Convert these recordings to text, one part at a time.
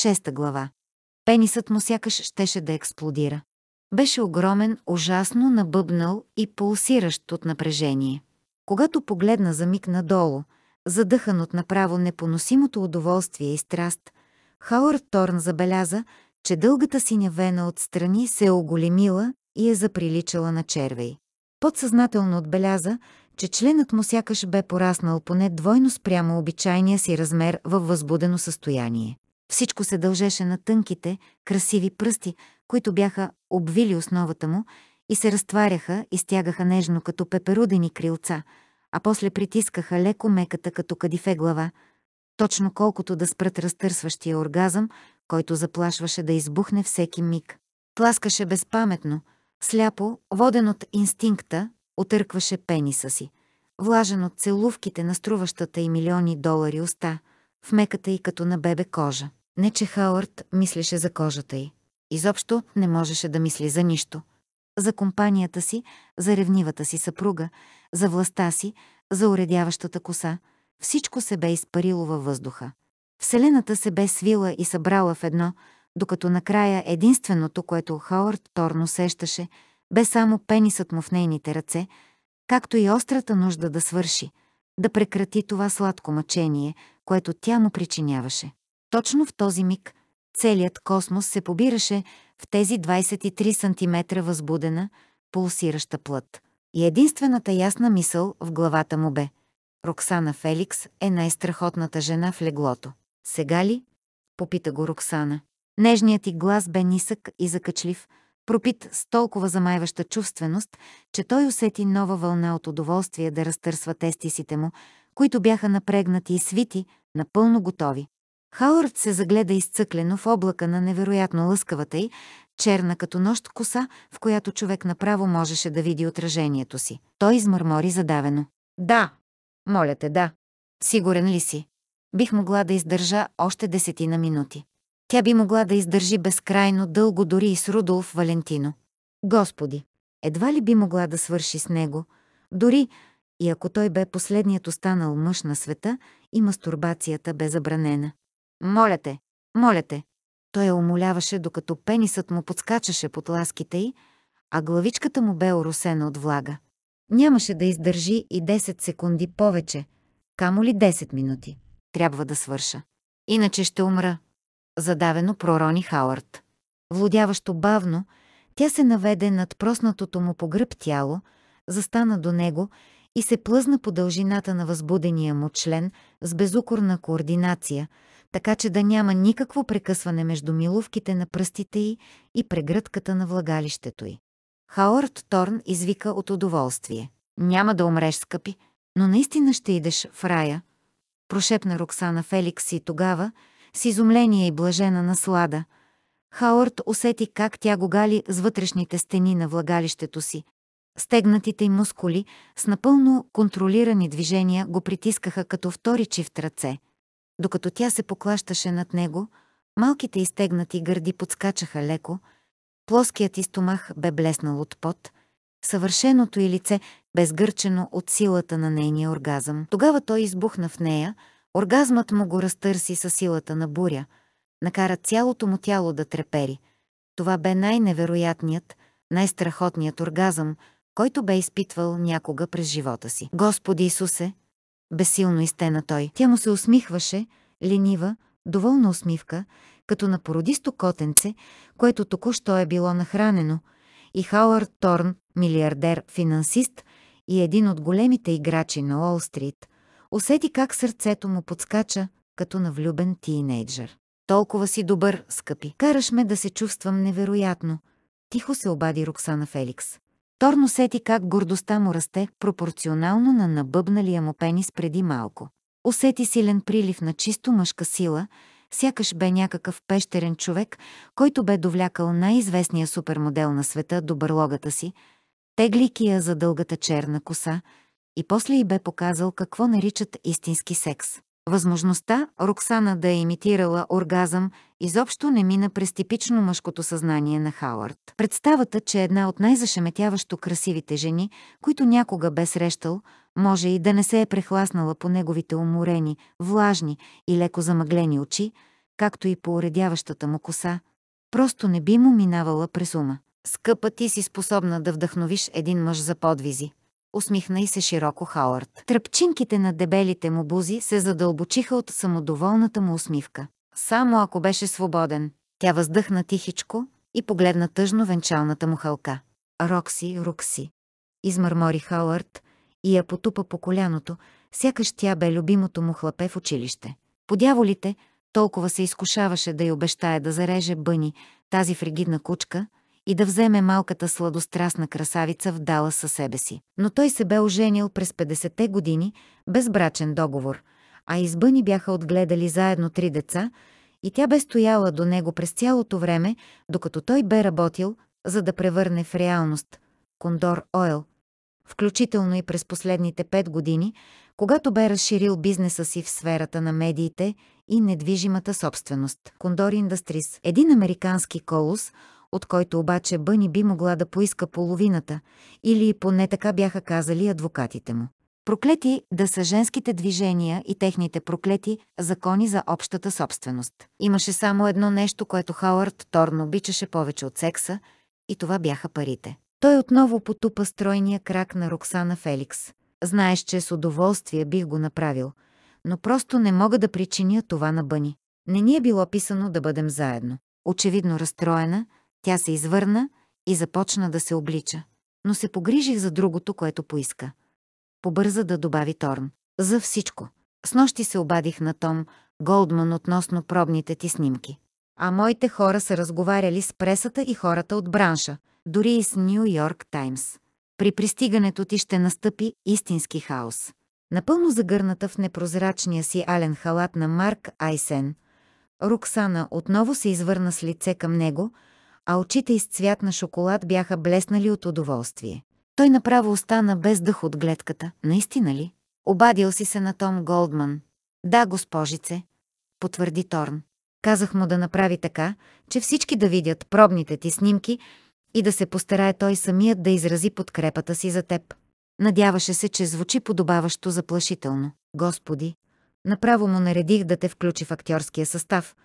Шеста глава. Пенисът му сякаш щеше да експлодира. Беше огромен, ужасно набъбнал и пулсиращ от напрежение. Когато погледна за миг надолу, задъхан от направо непоносимото удоволствие и страст, Хауърд Торн забеляза, че дългата синя вена отстрани се е оголемила и е заприличала на червей. Подсъзнателно отбеляза, че членът му сякаш бе пораснал поне двойно спрямо обичайния си размер във възбудено състояние. Всичко се дължеше на тънките, красиви пръсти, които бяха обвили основата му и се разтваряха и стягаха нежно като пеперудени крилца, а после притискаха леко меката като кадифе глава, точно колкото да спрат разтърсващия оргазъм, който заплашваше да избухне всеки миг. Пласкаше безпаметно, сляпо, воден от инстинкта, отъркваше пениса си, влажен от целувките на струващата и милиони долари уста, в меката и като на бебе кожа. Не че Хауърд мислеше за кожата й. Изобщо не можеше да мисли за нищо. За компанията си, за ревнивата си съпруга, за властта си, за уредяващата коса. Всичко се бе изпарило във въздуха. Вселената се бе свила и събрала в едно, докато накрая единственото, което Хауърд торно усещаше, бе само пенисът му в нейните ръце, както и острата нужда да свърши, да прекрати това сладко мъчение, което тя му причиняваше. Точно в този миг целият космос се побираше в тези 23 см възбудена, пулсираща плът. И единствената ясна мисъл в главата му бе Роксана Феликс е най-страхотната жена в леглото. Сега ли? Попита го Роксана. Нежният ти глас бе нисък и закачлив, пропит с толкова замайваща чувственост, че той усети нова вълна от удоволствие да разтърсва тестисите му, които бяха напрегнати и свити, напълно готови. Хауърд се загледа изцъклено в облака на невероятно лъскавата й, черна като нощ коса, в която човек направо можеше да види отражението си. Той измърмори задавено. Да, моля те, да. Сигурен ли си? Бих могла да издържа още десетина минути. Тя би могла да издържи безкрайно дълго дори и с Рудолф Валентино. Господи, едва ли би могла да свърши с него, дори и ако той бе последният останал мъж на света и мастурбацията бе забранена. Моля те, моля те. Той я умоляваше, докато пенисът му подскачаше под ласките й, а главичката му бе оросена от влага. Нямаше да издържи и 10 секунди повече, камо ли 10 минути. Трябва да свърша. Иначе ще умра. Задавено пророни Хауърт. Владяващо бавно, тя се наведе над проснатото му по гръб тяло, застана до него и се плъзна по дължината на възбудения му член с безукорна координация – така че да няма никакво прекъсване между милувките на пръстите й и прегръдката на влагалището й. Хаорт Торн извика от удоволствие. «Няма да умреш, скъпи, но наистина ще идеш в рая», прошепна Роксана Феликс и тогава, с изумление и блажена наслада, Хаорт усети как тя го гали с вътрешните стени на влагалището си. Стегнатите й мускули с напълно контролирани движения го притискаха като втори чифт ръце – докато тя се поклащаше над него, малките изтегнати гърди подскачаха леко, плоският и стомах бе блеснал от пот, съвършеното й лице безгърчено от силата на нейния оргазъм. Тогава той избухна в нея, оргазмът му го разтърси със силата на буря, накара цялото му тяло да трепери. Това бе най-невероятният, най-страхотният оргазъм, който бе изпитвал някога през живота си. Господи Исусе, Безсилно изтена той. Тя му се усмихваше, ленива, доволна усмивка, като на породисто котенце, което току-що е било нахранено, и Хауърд Торн, милиардер, финансист и един от големите играчи на Уолл-стрит, усети как сърцето му подскача, като на влюбен тинейджър. Толкова си добър, скъпи. Караш ме да се чувствам невероятно. Тихо се обади Роксана Феликс. Торн усети как гордостта му расте пропорционално на набъбналия му пенис преди малко. Усети силен прилив на чисто мъжка сила, сякаш бе някакъв пещерен човек, който бе довлякал най-известния супермодел на света до бърлогата си, теглики я за дългата черна коса, и после й бе показал какво наричат истински секс. Възможността Роксана да е имитирала оргазъм изобщо не мина през типично мъжкото съзнание на Хауърд. Представата, че една от най-зашеметяващо красивите жени, които някога бе срещал, може и да не се е прехласнала по неговите уморени, влажни и леко замъглени очи, както и по уредяващата му коса, просто не би му минавала през ума. Скъпа ти си способна да вдъхновиш един мъж за подвизи усмихна и се широко Хауърд. Тръпчинките на дебелите му бузи се задълбочиха от самодоволната му усмивка. Само ако беше свободен. Тя въздъхна тихичко и погледна тъжно венчалната му халка. Рокси, Рокси. Измърмори Хауърд и я потупа по коляното, сякаш тя бе любимото му хлапе в училище. Подяволите, толкова се изкушаваше да й обещае да зареже Бъни, тази фригидна кучка, и да вземе малката сладострастна красавица в дала със себе си. Но той се бе оженил през 50-те години, без брачен договор, а избъни бяха отгледали заедно три деца и тя бе стояла до него през цялото време, докато той бе работил, за да превърне в реалност Кондор Ойл, включително и през последните пет години, когато бе разширил бизнеса си в сферата на медиите и недвижимата собственост. Кондор Индастрис, един американски колос – от който обаче Бъни би могла да поиска половината, или поне така бяха казали адвокатите му. Проклети да са женските движения и техните проклети закони за общата собственост. Имаше само едно нещо, което Хауърд Торн обичаше повече от секса, и това бяха парите. Той отново потупа стройния крак на Роксана Феликс. Знаеш, че с удоволствие бих го направил, но просто не мога да причиня това на Бъни. Не ни е било писано да бъдем заедно. Очевидно разстроена, тя се извърна и започна да се облича, но се погрижих за другото, което поиска. Побърза да добави Торн. За всичко. С нощи се обадих на Том Голдман относно пробните ти снимки. А моите хора са разговаряли с пресата и хората от бранша, дори и с Нью Йорк Таймс. При пристигането ти ще настъпи истински хаос. Напълно загърната в непрозрачния си ален халат на Марк Айсен, Роксана отново се извърна с лице към него – а очите из цвят на шоколад бяха блеснали от удоволствие. Той направо остана без дъх от гледката. Наистина ли? Обадил си се на Том Голдман. Да, госпожице, потвърди Торн. Казах му да направи така, че всички да видят пробните ти снимки и да се постарае той самият да изрази подкрепата си за теб. Надяваше се, че звучи подобаващо заплашително. Господи, направо му наредих да те включи в актьорския състав,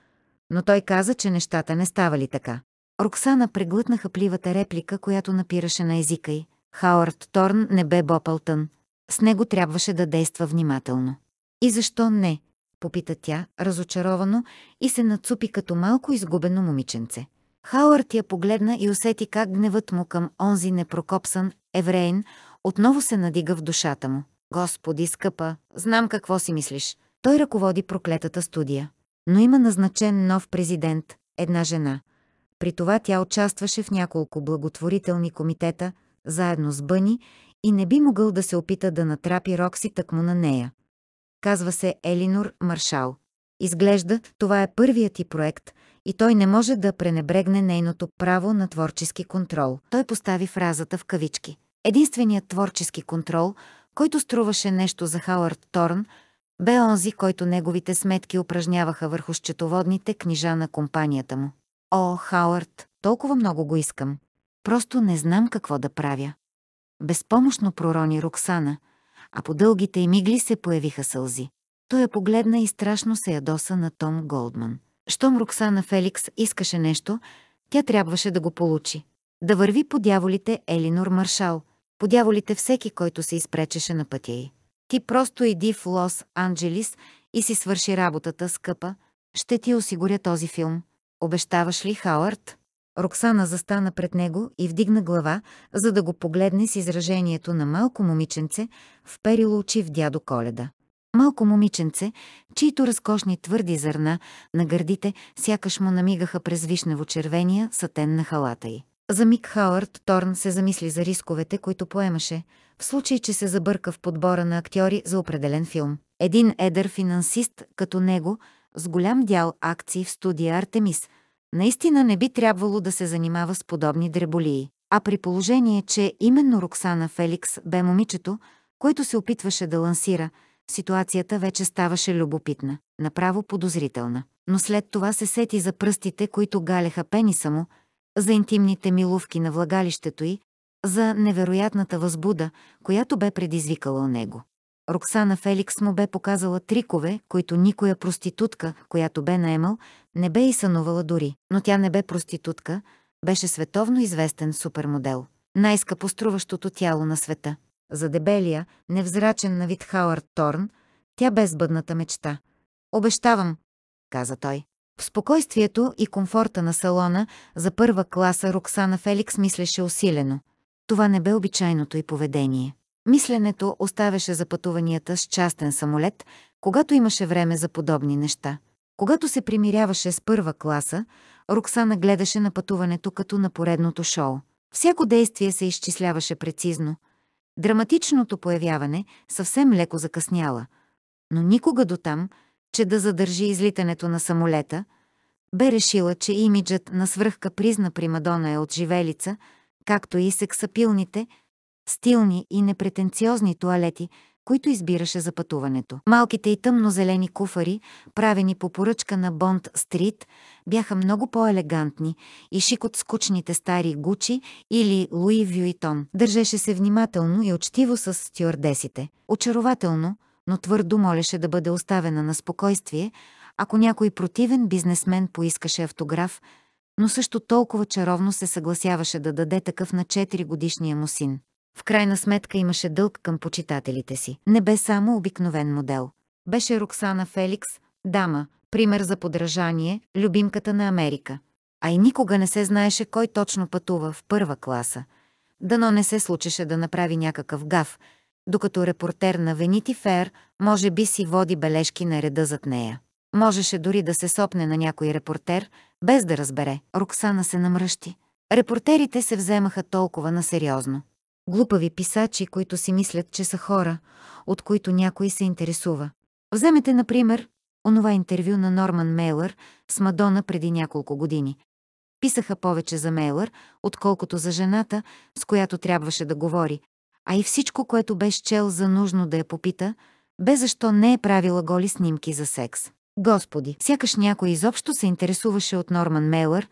но той каза, че нещата не ставали така. Роксана преглътнаха пливата реплика, която напираше на езика й. Хауърд Торн не бе Бопълтън. С него трябваше да действа внимателно. И защо не? попита тя, разочаровано, и се нацупи като малко изгубено момиченце. Хауърд я погледна и усети как гневът му към онзи непрокопсан евреин отново се надига в душата му. Господи, скъпа, знам какво си мислиш. Той ръководи проклетата студия. Но има назначен нов президент, една жена. При това тя участваше в няколко благотворителни комитета, заедно с Бъни, и не би могъл да се опита да натрапи Рокси тъкмо на нея. Казва се Елинор Маршал. Изглежда, това е първият ти проект и той не може да пренебрегне нейното право на творчески контрол. Той постави фразата в кавички. Единственият творчески контрол, който струваше нещо за Хауърд Торн, бе онзи, който неговите сметки упражняваха върху счетоводните книжа на компанията му. О, Хауърд, толкова много го искам. Просто не знам какво да правя. Безпомощно пророни Роксана, а по дългите и мигли се появиха сълзи. Той я погледна и страшно се ядоса на Том Голдман. Щом Роксана Феликс искаше нещо, тя трябваше да го получи. Да върви по дяволите Елинор Маршал, по дяволите всеки, който се изпречеше на пътя й. Ти просто иди в Лос Анджелис и си свърши работата, скъпа. Ще ти осигуря този филм. Обещаваш ли, Хауърт? Роксана застана пред него и вдигна глава, за да го погледне с изражението на малко момиченце, вперило очи в дядо Коледа. Малко момиченце, чието разкошни твърди зърна на гърдите сякаш му намигаха през вишнево-червения сатен на халата й. За миг Хауърт Торн се замисли за рисковете, които поемаше, в случай, че се забърка в подбора на актьори за определен филм. Един едър финансист като него – с голям дял акции в студия Артемис, наистина не би трябвало да се занимава с подобни дреболии. А при положение, че именно Роксана Феликс бе момичето, което се опитваше да лансира, ситуацията вече ставаше любопитна, направо подозрителна. Но след това се сети за пръстите, които галеха пениса му, за интимните милувки на влагалището й, за невероятната възбуда, която бе предизвикала него. Роксана Феликс му бе показала трикове, които никоя проститутка, която бе наемал, не бе и сънувала дори. Но тя не бе проститутка, беше световно известен супермодел. Най-скъпоструващото тяло на света. За дебелия, невзрачен на вид Хауърд Торн, тя бе сбъдната мечта. «Обещавам», каза той. В спокойствието и комфорта на салона за първа класа Роксана Феликс мислеше усилено. Това не бе обичайното й поведение. Мисленето оставяше за пътуванията с частен самолет, когато имаше време за подобни неща. Когато се примиряваше с първа класа, Роксана гледаше на пътуването като на поредното шоу. Всяко действие се изчисляваше прецизно. Драматичното появяване съвсем леко закъсняла, но никога до там, че да задържи излитането на самолета, бе решила, че имиджът на свръхкапризна Примадона е от живелица, както и сексапилните – стилни и непретенциозни туалети, които избираше за пътуването. Малките и тъмно-зелени куфари, правени по поръчка на Бонд Стрит, бяха много по-елегантни и шик от скучните стари Гучи или Луи Вюитон. Държеше се внимателно и очтиво с стюардесите. Очарователно, но твърдо молеше да бъде оставена на спокойствие, ако някой противен бизнесмен поискаше автограф, но също толкова чаровно се съгласяваше да даде такъв на 4 годишния му син. В крайна сметка имаше дълг към почитателите си. Не бе само обикновен модел. Беше Роксана Феликс, дама, пример за подражание, любимката на Америка. А и никога не се знаеше кой точно пътува в първа класа. Дано не се случеше да направи някакъв гав, докато репортер на Венити Фер може би си води бележки на реда зад нея. Можеше дори да се сопне на някой репортер, без да разбере. Роксана се намръщи. Репортерите се вземаха толкова насериозно. Глупави писачи, които си мислят, че са хора, от които някой се интересува. Вземете, например, онова интервю на Норман Мейлър с Мадона преди няколко години. Писаха повече за Мейлър, отколкото за жената, с която трябваше да говори, а и всичко, което бе чел за нужно да я попита, бе защо не е правила голи снимки за секс. Господи, сякаш някой изобщо се интересуваше от Норман Мейлър,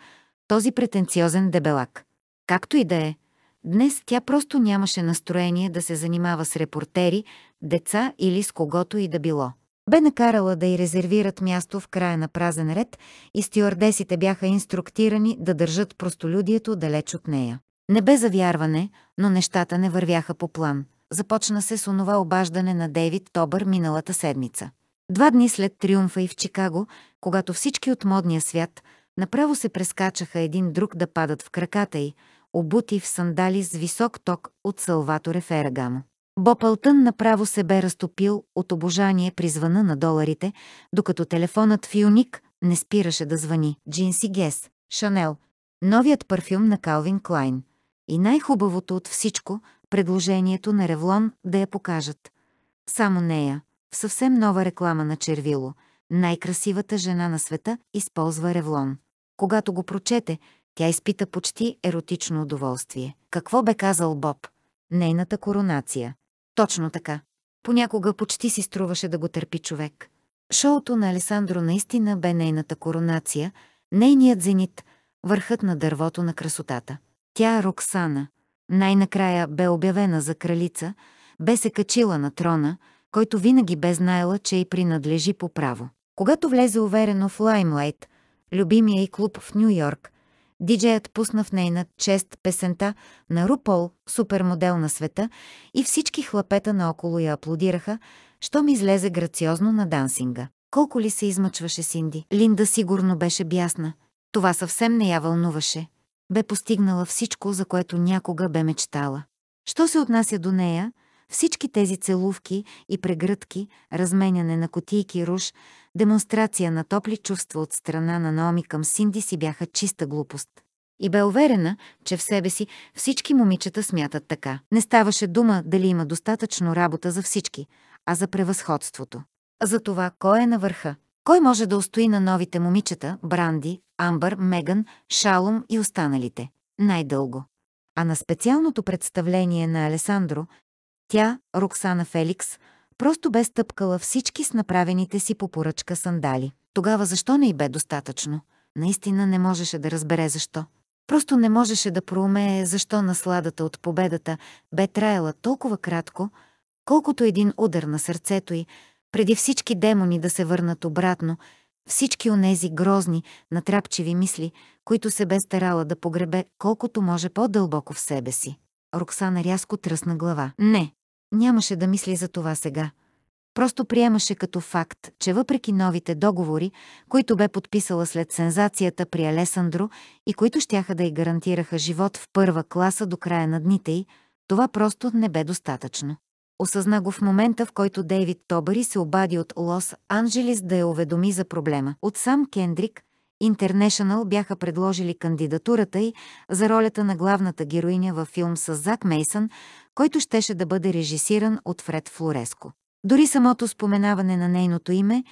този претенциозен дебелак. Както и да е, Днес тя просто нямаше настроение да се занимава с репортери, деца или с когото и да било. Бе накарала да й резервират място в края на празен ред и стюардесите бяха инструктирани да държат простолюдието далеч от нея. Не бе завярване, но нещата не вървяха по план. Започна се с онова обаждане на Дейвид Тобър миналата седмица. Два дни след триумфа и в Чикаго, когато всички от модния свят направо се прескачаха един друг да падат в краката й, обути в сандали с висок ток от Салваторе Ферагамо. Бопълтън направо се бе разтопил от обожание при звъна на доларите, докато телефонът в Юник не спираше да звъни. Джинси Гес, Шанел, новият парфюм на Калвин Клайн. И най-хубавото от всичко – предложението на Ревлон да я покажат. Само нея, в съвсем нова реклама на Червило, най-красивата жена на света, използва Ревлон. Когато го прочете – тя изпита почти еротично удоволствие. Какво бе казал Боб? Нейната коронация. Точно така. Понякога почти си струваше да го търпи човек. Шоуто на Алесандро наистина бе нейната коронация, нейният зенит, върхът на дървото на красотата. Тя, Роксана, най-накрая бе обявена за кралица, бе се качила на трона, който винаги бе знаела, че й принадлежи по право. Когато влезе уверено в Лаймлайт, любимия й клуб в Нью-Йорк, Диджеят пусна в нейна чест песента на Рупол, супермодел на света, и всички хлапета наоколо я аплодираха, щом излезе грациозно на дансинга. Колко ли се измъчваше Синди? Линда сигурно беше бясна. Това съвсем не я вълнуваше. Бе постигнала всичко, за което някога бе мечтала. Що се отнася до нея, всички тези целувки и прегръдки, разменяне на котийки руш, демонстрация на топли чувства от страна на Наоми към Синди си бяха чиста глупост. И бе уверена, че в себе си всички момичета смятат така. Не ставаше дума дали има достатъчно работа за всички, а за превъзходството. За това кой е на върха. Кой може да устои на новите момичета Бранди, Амбър, Меган, Шалум и останалите? Най-дълго. А на специалното представление на Алесандро тя, Роксана Феликс, просто бе стъпкала всички с направените си по поръчка сандали. Тогава защо не й бе достатъчно? Наистина не можеше да разбере защо. Просто не можеше да проумее защо насладата от победата бе траяла толкова кратко, колкото един удар на сърцето й, преди всички демони да се върнат обратно, всички онези грозни, натрапчиви мисли, които се бе старала да погребе колкото може по-дълбоко в себе си. Роксана рязко тръсна глава. Не, нямаше да мисли за това сега. Просто приемаше като факт, че въпреки новите договори, които бе подписала след сензацията при Алесандро и които щяха да й гарантираха живот в първа класа до края на дните й, това просто не бе достатъчно. Осъзна го в момента, в който Дейвид Тобари се обади от Лос Анджелис да я уведоми за проблема. От сам Кендрик, Интернешнъл бяха предложили кандидатурата й за ролята на главната героиня във филм с Зак Мейсън, който щеше да бъде режисиран от Фред Флореско. Дори самото споменаване на нейното име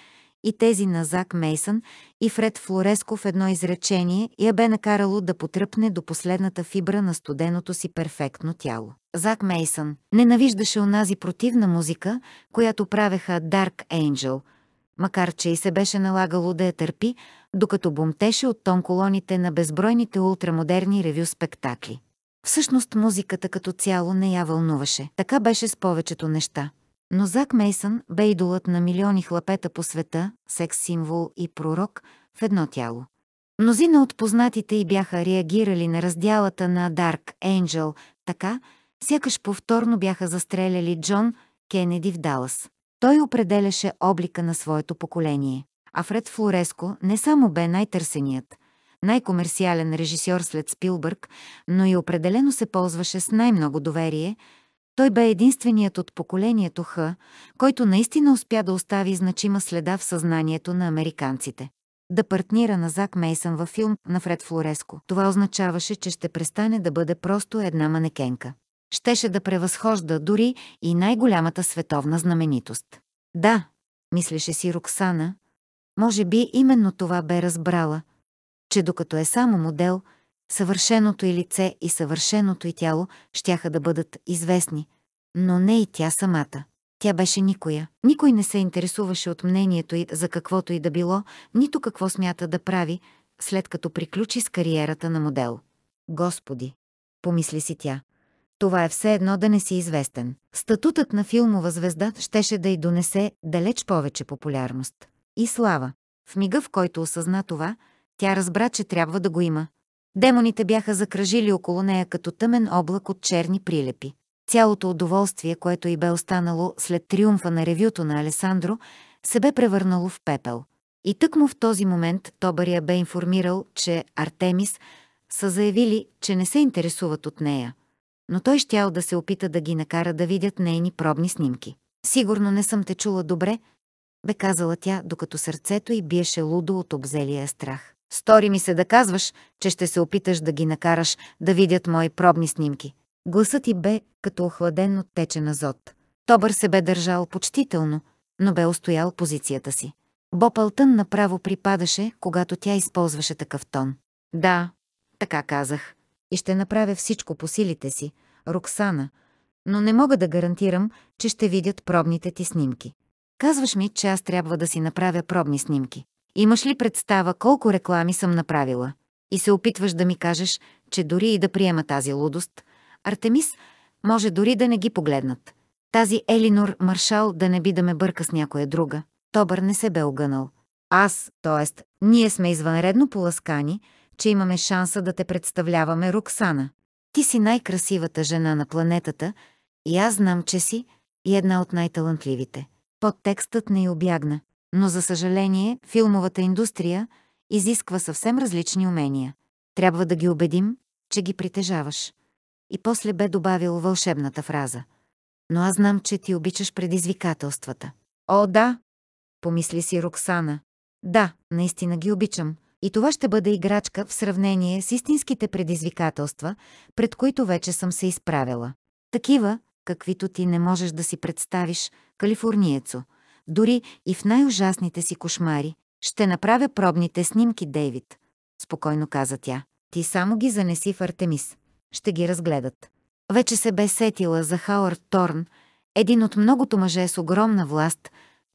и тези на Зак Мейсън и Фред Флореско в едно изречение я бе накарало да потръпне до последната фибра на студеното си перфектно тяло. Зак Мейсън ненавиждаше онази противна музика, която правеха Dark Angel, макар че и се беше налагало да я търпи, докато бомтеше от тонколоните на безбройните ултрамодерни ревю спектакли. Всъщност музиката като цяло не я вълнуваше. Така беше с повечето неща. Но Зак Мейсън бе идолът на милиони хлапета по света, секс-символ и пророк в едно тяло. Мнозина от познатите й бяха реагирали на раздялата на Dark Angel така, сякаш повторно бяха застреляли Джон Кенеди в Далас. Той определяше облика на своето поколение. А Фред Флореско не само бе най-търсеният – най-комерциален режисьор след Спилбърг, но и определено се ползваше с най-много доверие, той бе единственият от поколението Х, който наистина успя да остави значима следа в съзнанието на американците. Да партнира на Зак Мейсън във филм на Фред Флореско. Това означаваше, че ще престане да бъде просто една манекенка. Щеше да превъзхожда дори и най-голямата световна знаменитост. Да, мислеше си Роксана, може би именно това бе разбрала, че докато е само модел, съвършеното и лице и съвършеното и тяло щяха да бъдат известни, но не и тя самата. Тя беше никоя. Никой не се интересуваше от мнението й за каквото и да било, нито какво смята да прави, след като приключи с кариерата на модел. Господи! Помисли си тя. Това е все едно да не си известен. Статутът на филмова звезда щеше да й донесе далеч повече популярност. И слава. В мига, в който осъзна това, тя разбра, че трябва да го има. Демоните бяха закръжили около нея като тъмен облак от черни прилепи. Цялото удоволствие, което й бе останало след триумфа на ревюто на Алесандро, се бе превърнало в пепел. И тъкмо в този момент Тобария бе информирал, че Артемис са заявили, че не се интересуват от нея. Но той щял да се опита да ги накара да видят нейни пробни снимки. «Сигурно не съм те чула добре», бе казала тя, докато сърцето й биеше лудо от обзелия страх. Стори ми се да казваш, че ще се опиташ да ги накараш да видят мои пробни снимки. Гласът ти бе като охладен от течен азот. Тобър се бе държал почтително, но бе устоял позицията си. Бопълтън направо припадаше, когато тя използваше такъв тон. Да, така казах. И ще направя всичко по силите си, Роксана, но не мога да гарантирам, че ще видят пробните ти снимки. Казваш ми, че аз трябва да си направя пробни снимки. Имаш ли представа колко реклами съм направила? И се опитваш да ми кажеш, че дори и да приема тази лудост, Артемис може дори да не ги погледнат. Тази Елинор Маршал да не би да ме бърка с някоя друга. Тобър не се бе огънал. Аз, т.е. ние сме извънредно поласкани, че имаме шанса да те представляваме Роксана. Ти си най-красивата жена на планетата и аз знам, че си и една от най-талантливите. Подтекстът не й обягна. Но за съжаление, филмовата индустрия изисква съвсем различни умения. Трябва да ги убедим, че ги притежаваш. И после бе добавил вълшебната фраза. Но аз знам, че ти обичаш предизвикателствата. О, да, помисли си Роксана. Да, наистина ги обичам. И това ще бъде играчка в сравнение с истинските предизвикателства, пред които вече съм се изправила. Такива, каквито ти не можеш да си представиш, калифорниецо – дори и в най-ужасните си кошмари. Ще направя пробните снимки, Дейвид, спокойно каза тя. Ти само ги занеси в Артемис. Ще ги разгледат. Вече се бе сетила за Хауърд Торн, един от многото мъже с огромна власт,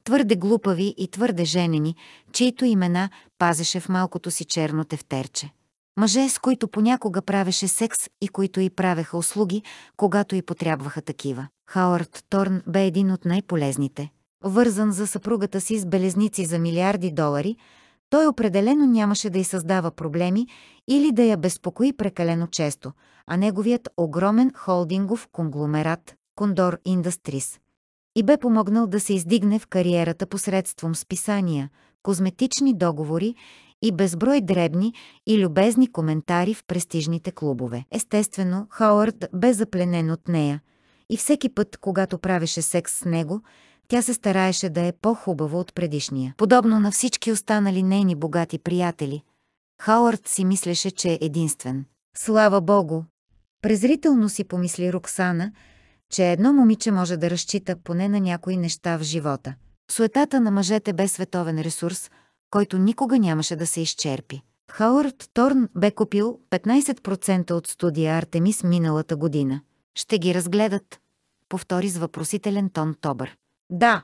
твърде глупави и твърде женени, чието имена пазеше в малкото си черно тефтерче. Мъже, с които понякога правеше секс и които и правеха услуги, когато и потрябваха такива. Хауърд Торн бе един от най-полезните, вързан за съпругата си с белезници за милиарди долари, той определено нямаше да й създава проблеми или да я безпокои прекалено често, а неговият огромен холдингов конгломерат Кондор Industries и бе помогнал да се издигне в кариерата посредством списания, козметични договори и безброй дребни и любезни коментари в престижните клубове. Естествено, Хауърд бе запленен от нея и всеки път, когато правеше секс с него, тя се стараеше да е по-хубава от предишния. Подобно на всички останали нейни богати приятели, Хауърд си мислеше, че е единствен. Слава Богу! Презрително си помисли Роксана, че едно момиче може да разчита поне на някои неща в живота. Суетата на мъжете бе световен ресурс, който никога нямаше да се изчерпи. Хауърд Торн бе купил 15% от студия Артемис миналата година. Ще ги разгледат, повтори с въпросителен тон Тобър. Да.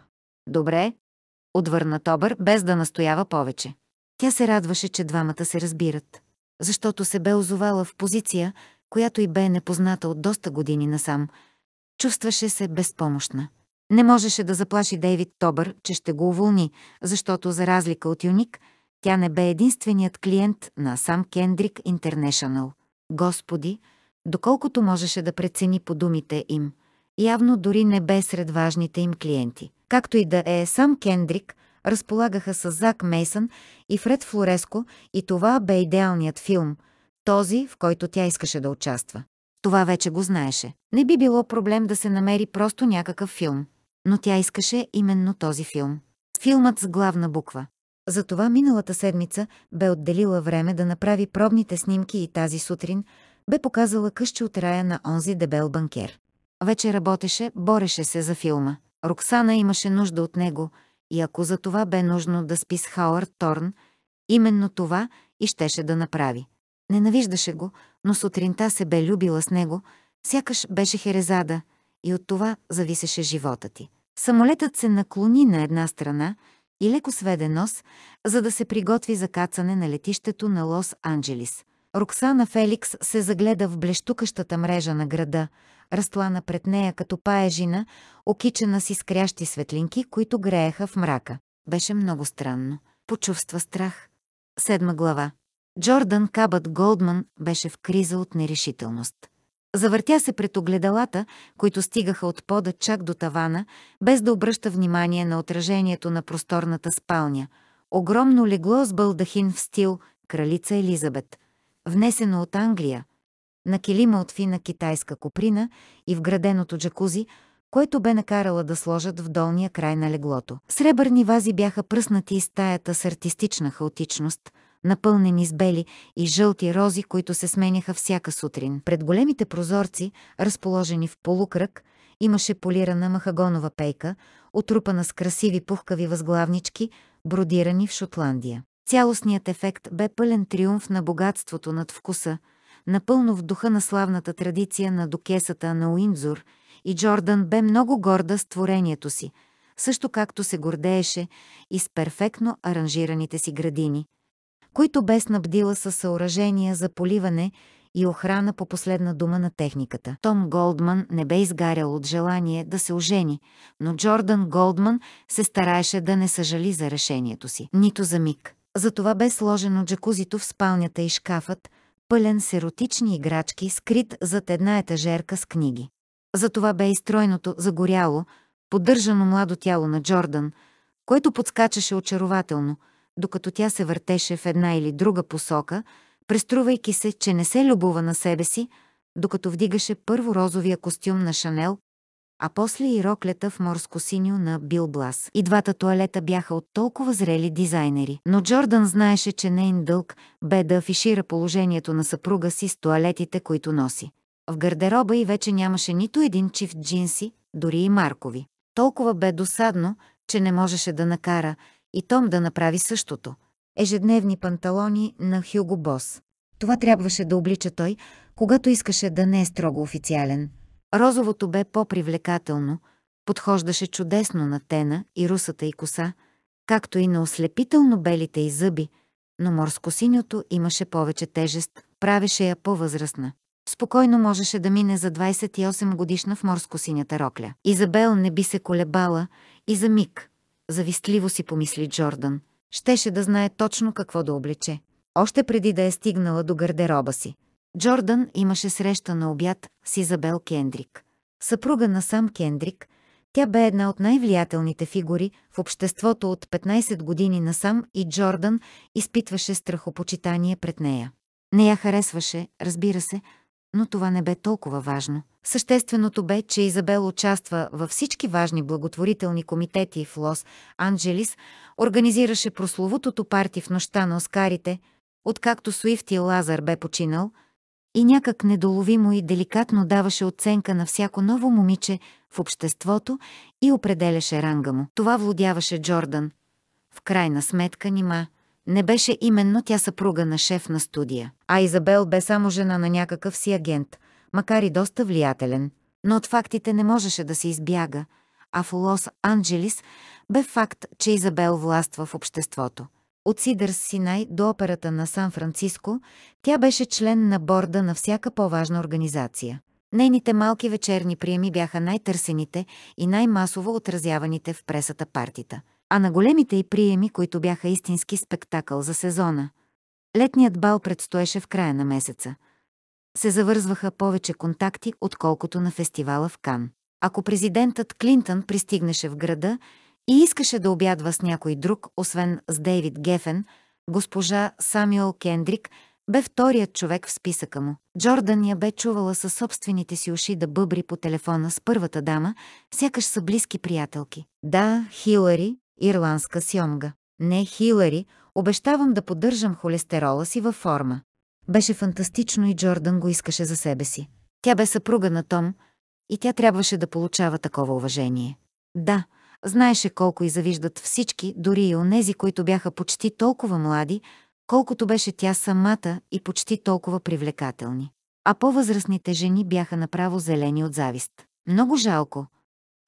Добре. Отвърна Тобър, без да настоява повече. Тя се радваше, че двамата се разбират. Защото се бе озовала в позиция, която и бе непозната от доста години насам. Чувстваше се безпомощна. Не можеше да заплаши Дейвид Тобър, че ще го уволни, защото за разлика от Юник, тя не бе единственият клиент на сам Кендрик Интернешънъл. Господи, доколкото можеше да прецени по думите им – явно дори не бе сред важните им клиенти. Както и да е сам Кендрик, разполагаха с Зак Мейсън и Фред Флореско и това бе идеалният филм, този, в който тя искаше да участва. Това вече го знаеше. Не би било проблем да се намери просто някакъв филм. Но тя искаше именно този филм. Филмът с главна буква. Затова миналата седмица бе отделила време да направи пробните снимки и тази сутрин бе показала къщи от рая на онзи дебел банкер. Вече работеше, бореше се за филма. Роксана имаше нужда от него и ако за това бе нужно да спи с Хауърд Торн, именно това и щеше да направи. Ненавиждаше го, но сутринта се бе любила с него, сякаш беше Херезада и от това зависеше живота ти. Самолетът се наклони на една страна и леко сведе нос, за да се приготви за кацане на летището на Лос-Анджелис. Роксана Феликс се загледа в блещукащата мрежа на града, разплана пред нея като паежина, окичена с изкрящи светлинки, които грееха в мрака. Беше много странно. Почувства страх. Седма глава. Джордан Кабът Голдман беше в криза от нерешителност. Завъртя се пред огледалата, които стигаха от пода чак до тавана, без да обръща внимание на отражението на просторната спалня. Огромно легло с балдахин в стил кралица Елизабет, внесено от Англия, на килима от фина китайска коприна и вграденото джакузи, който бе накарала да сложат в долния край на леглото. Сребърни вази бяха пръснати из стаята с артистична хаотичност, напълнени с бели и жълти рози, които се сменяха всяка сутрин. Пред големите прозорци, разположени в полукръг, имаше полирана махагонова пейка, отрупана с красиви пухкави възглавнички, бродирани в Шотландия. Цялостният ефект бе пълен триумф на богатството над вкуса – напълно в духа на славната традиция на докесата на Уинзур и Джордан бе много горда с творението си, също както се гордееше и с перфектно аранжираните си градини, които бе снабдила със съоръжения за поливане и охрана по последна дума на техниката. Том Голдман не бе изгарял от желание да се ожени, но Джордан Голдман се стараеше да не съжали за решението си, нито за миг. Затова бе сложено джакузито в спалнята и шкафът, пълен с еротични играчки, скрит зад една етажерка с книги. Затова бе и стройното, загоряло, поддържано младо тяло на Джордан, което подскачаше очарователно, докато тя се въртеше в една или друга посока, преструвайки се, че не се любова на себе си, докато вдигаше първо розовия костюм на Шанел, а после и роклята в морско синьо на Бил Блас. И двата туалета бяха от толкова зрели дизайнери. Но Джордан знаеше, че нейн дълг бе да афишира положението на съпруга си с туалетите, които носи. В гардероба и вече нямаше нито един чифт джинси, дори и маркови. Толкова бе досадно, че не можеше да накара и Том да направи същото. Ежедневни панталони на Хюго Бос. Това трябваше да облича той, когато искаше да не е строго официален – Розовото бе по-привлекателно, подхождаше чудесно на тена и русата и коса, както и на ослепително белите и зъби, но морско-синьото имаше повече тежест, правеше я по-възрастна. Спокойно можеше да мине за 28 годишна в морско-синята рокля. Изабел не би се колебала и за миг, завистливо си помисли Джордан, щеше да знае точно какво да облече, още преди да е стигнала до гардероба си. Джордан имаше среща на обяд с Изабел Кендрик. Съпруга на сам Кендрик, тя бе една от най-влиятелните фигури в обществото от 15 години насам и Джордан изпитваше страхопочитание пред нея. Не я харесваше, разбира се, но това не бе толкова важно. Същественото бе, че Изабел участва във всички важни благотворителни комитети в Лос-Анджелис, организираше прословутото парти в нощта на Оскарите, откакто Суифти и Лазар бе починал – и някак недоловимо и деликатно даваше оценка на всяко ново момиче в обществото и определяше ранга му. Това владяваше Джордан. В крайна сметка, нима, не беше именно тя съпруга на шеф на студия, а Изабел бе само жена на някакъв си агент, макар и доста влиятелен. Но от фактите не можеше да се избяга, а в Лос-Анджелис бе факт, че Изабел властва в обществото. От Сидърс Синай до операта на Сан-Франциско, тя беше член на борда на всяка по-важна организация. Нейните малки вечерни приеми бяха най-търсените и най-масово отразяваните в пресата партита, а на големите й приеми, които бяха истински спектакъл за сезона. Летният бал предстоеше в края на месеца. Се завързваха повече контакти, отколкото на фестивала в Кан. Ако президентът Клинтън пристигнеше в града, и искаше да обядва с някой друг, освен с Дейвид Гефен, госпожа Самюел Кендрик бе вторият човек в списъка му. Джордан я бе чувала със собствените си уши да бъбри по телефона с първата дама, сякаш са близки приятелки. Да, Хилари, ирландска сьомга. Не, Хилари, обещавам да поддържам холестерола си във форма. Беше фантастично и Джордан го искаше за себе си. Тя бе съпруга на Том и тя трябваше да получава такова уважение. Да, Знаеше колко и завиждат всички, дори и онези, които бяха почти толкова млади, колкото беше тя самата и почти толкова привлекателни. А по-възрастните жени бяха направо зелени от завист. Много жалко.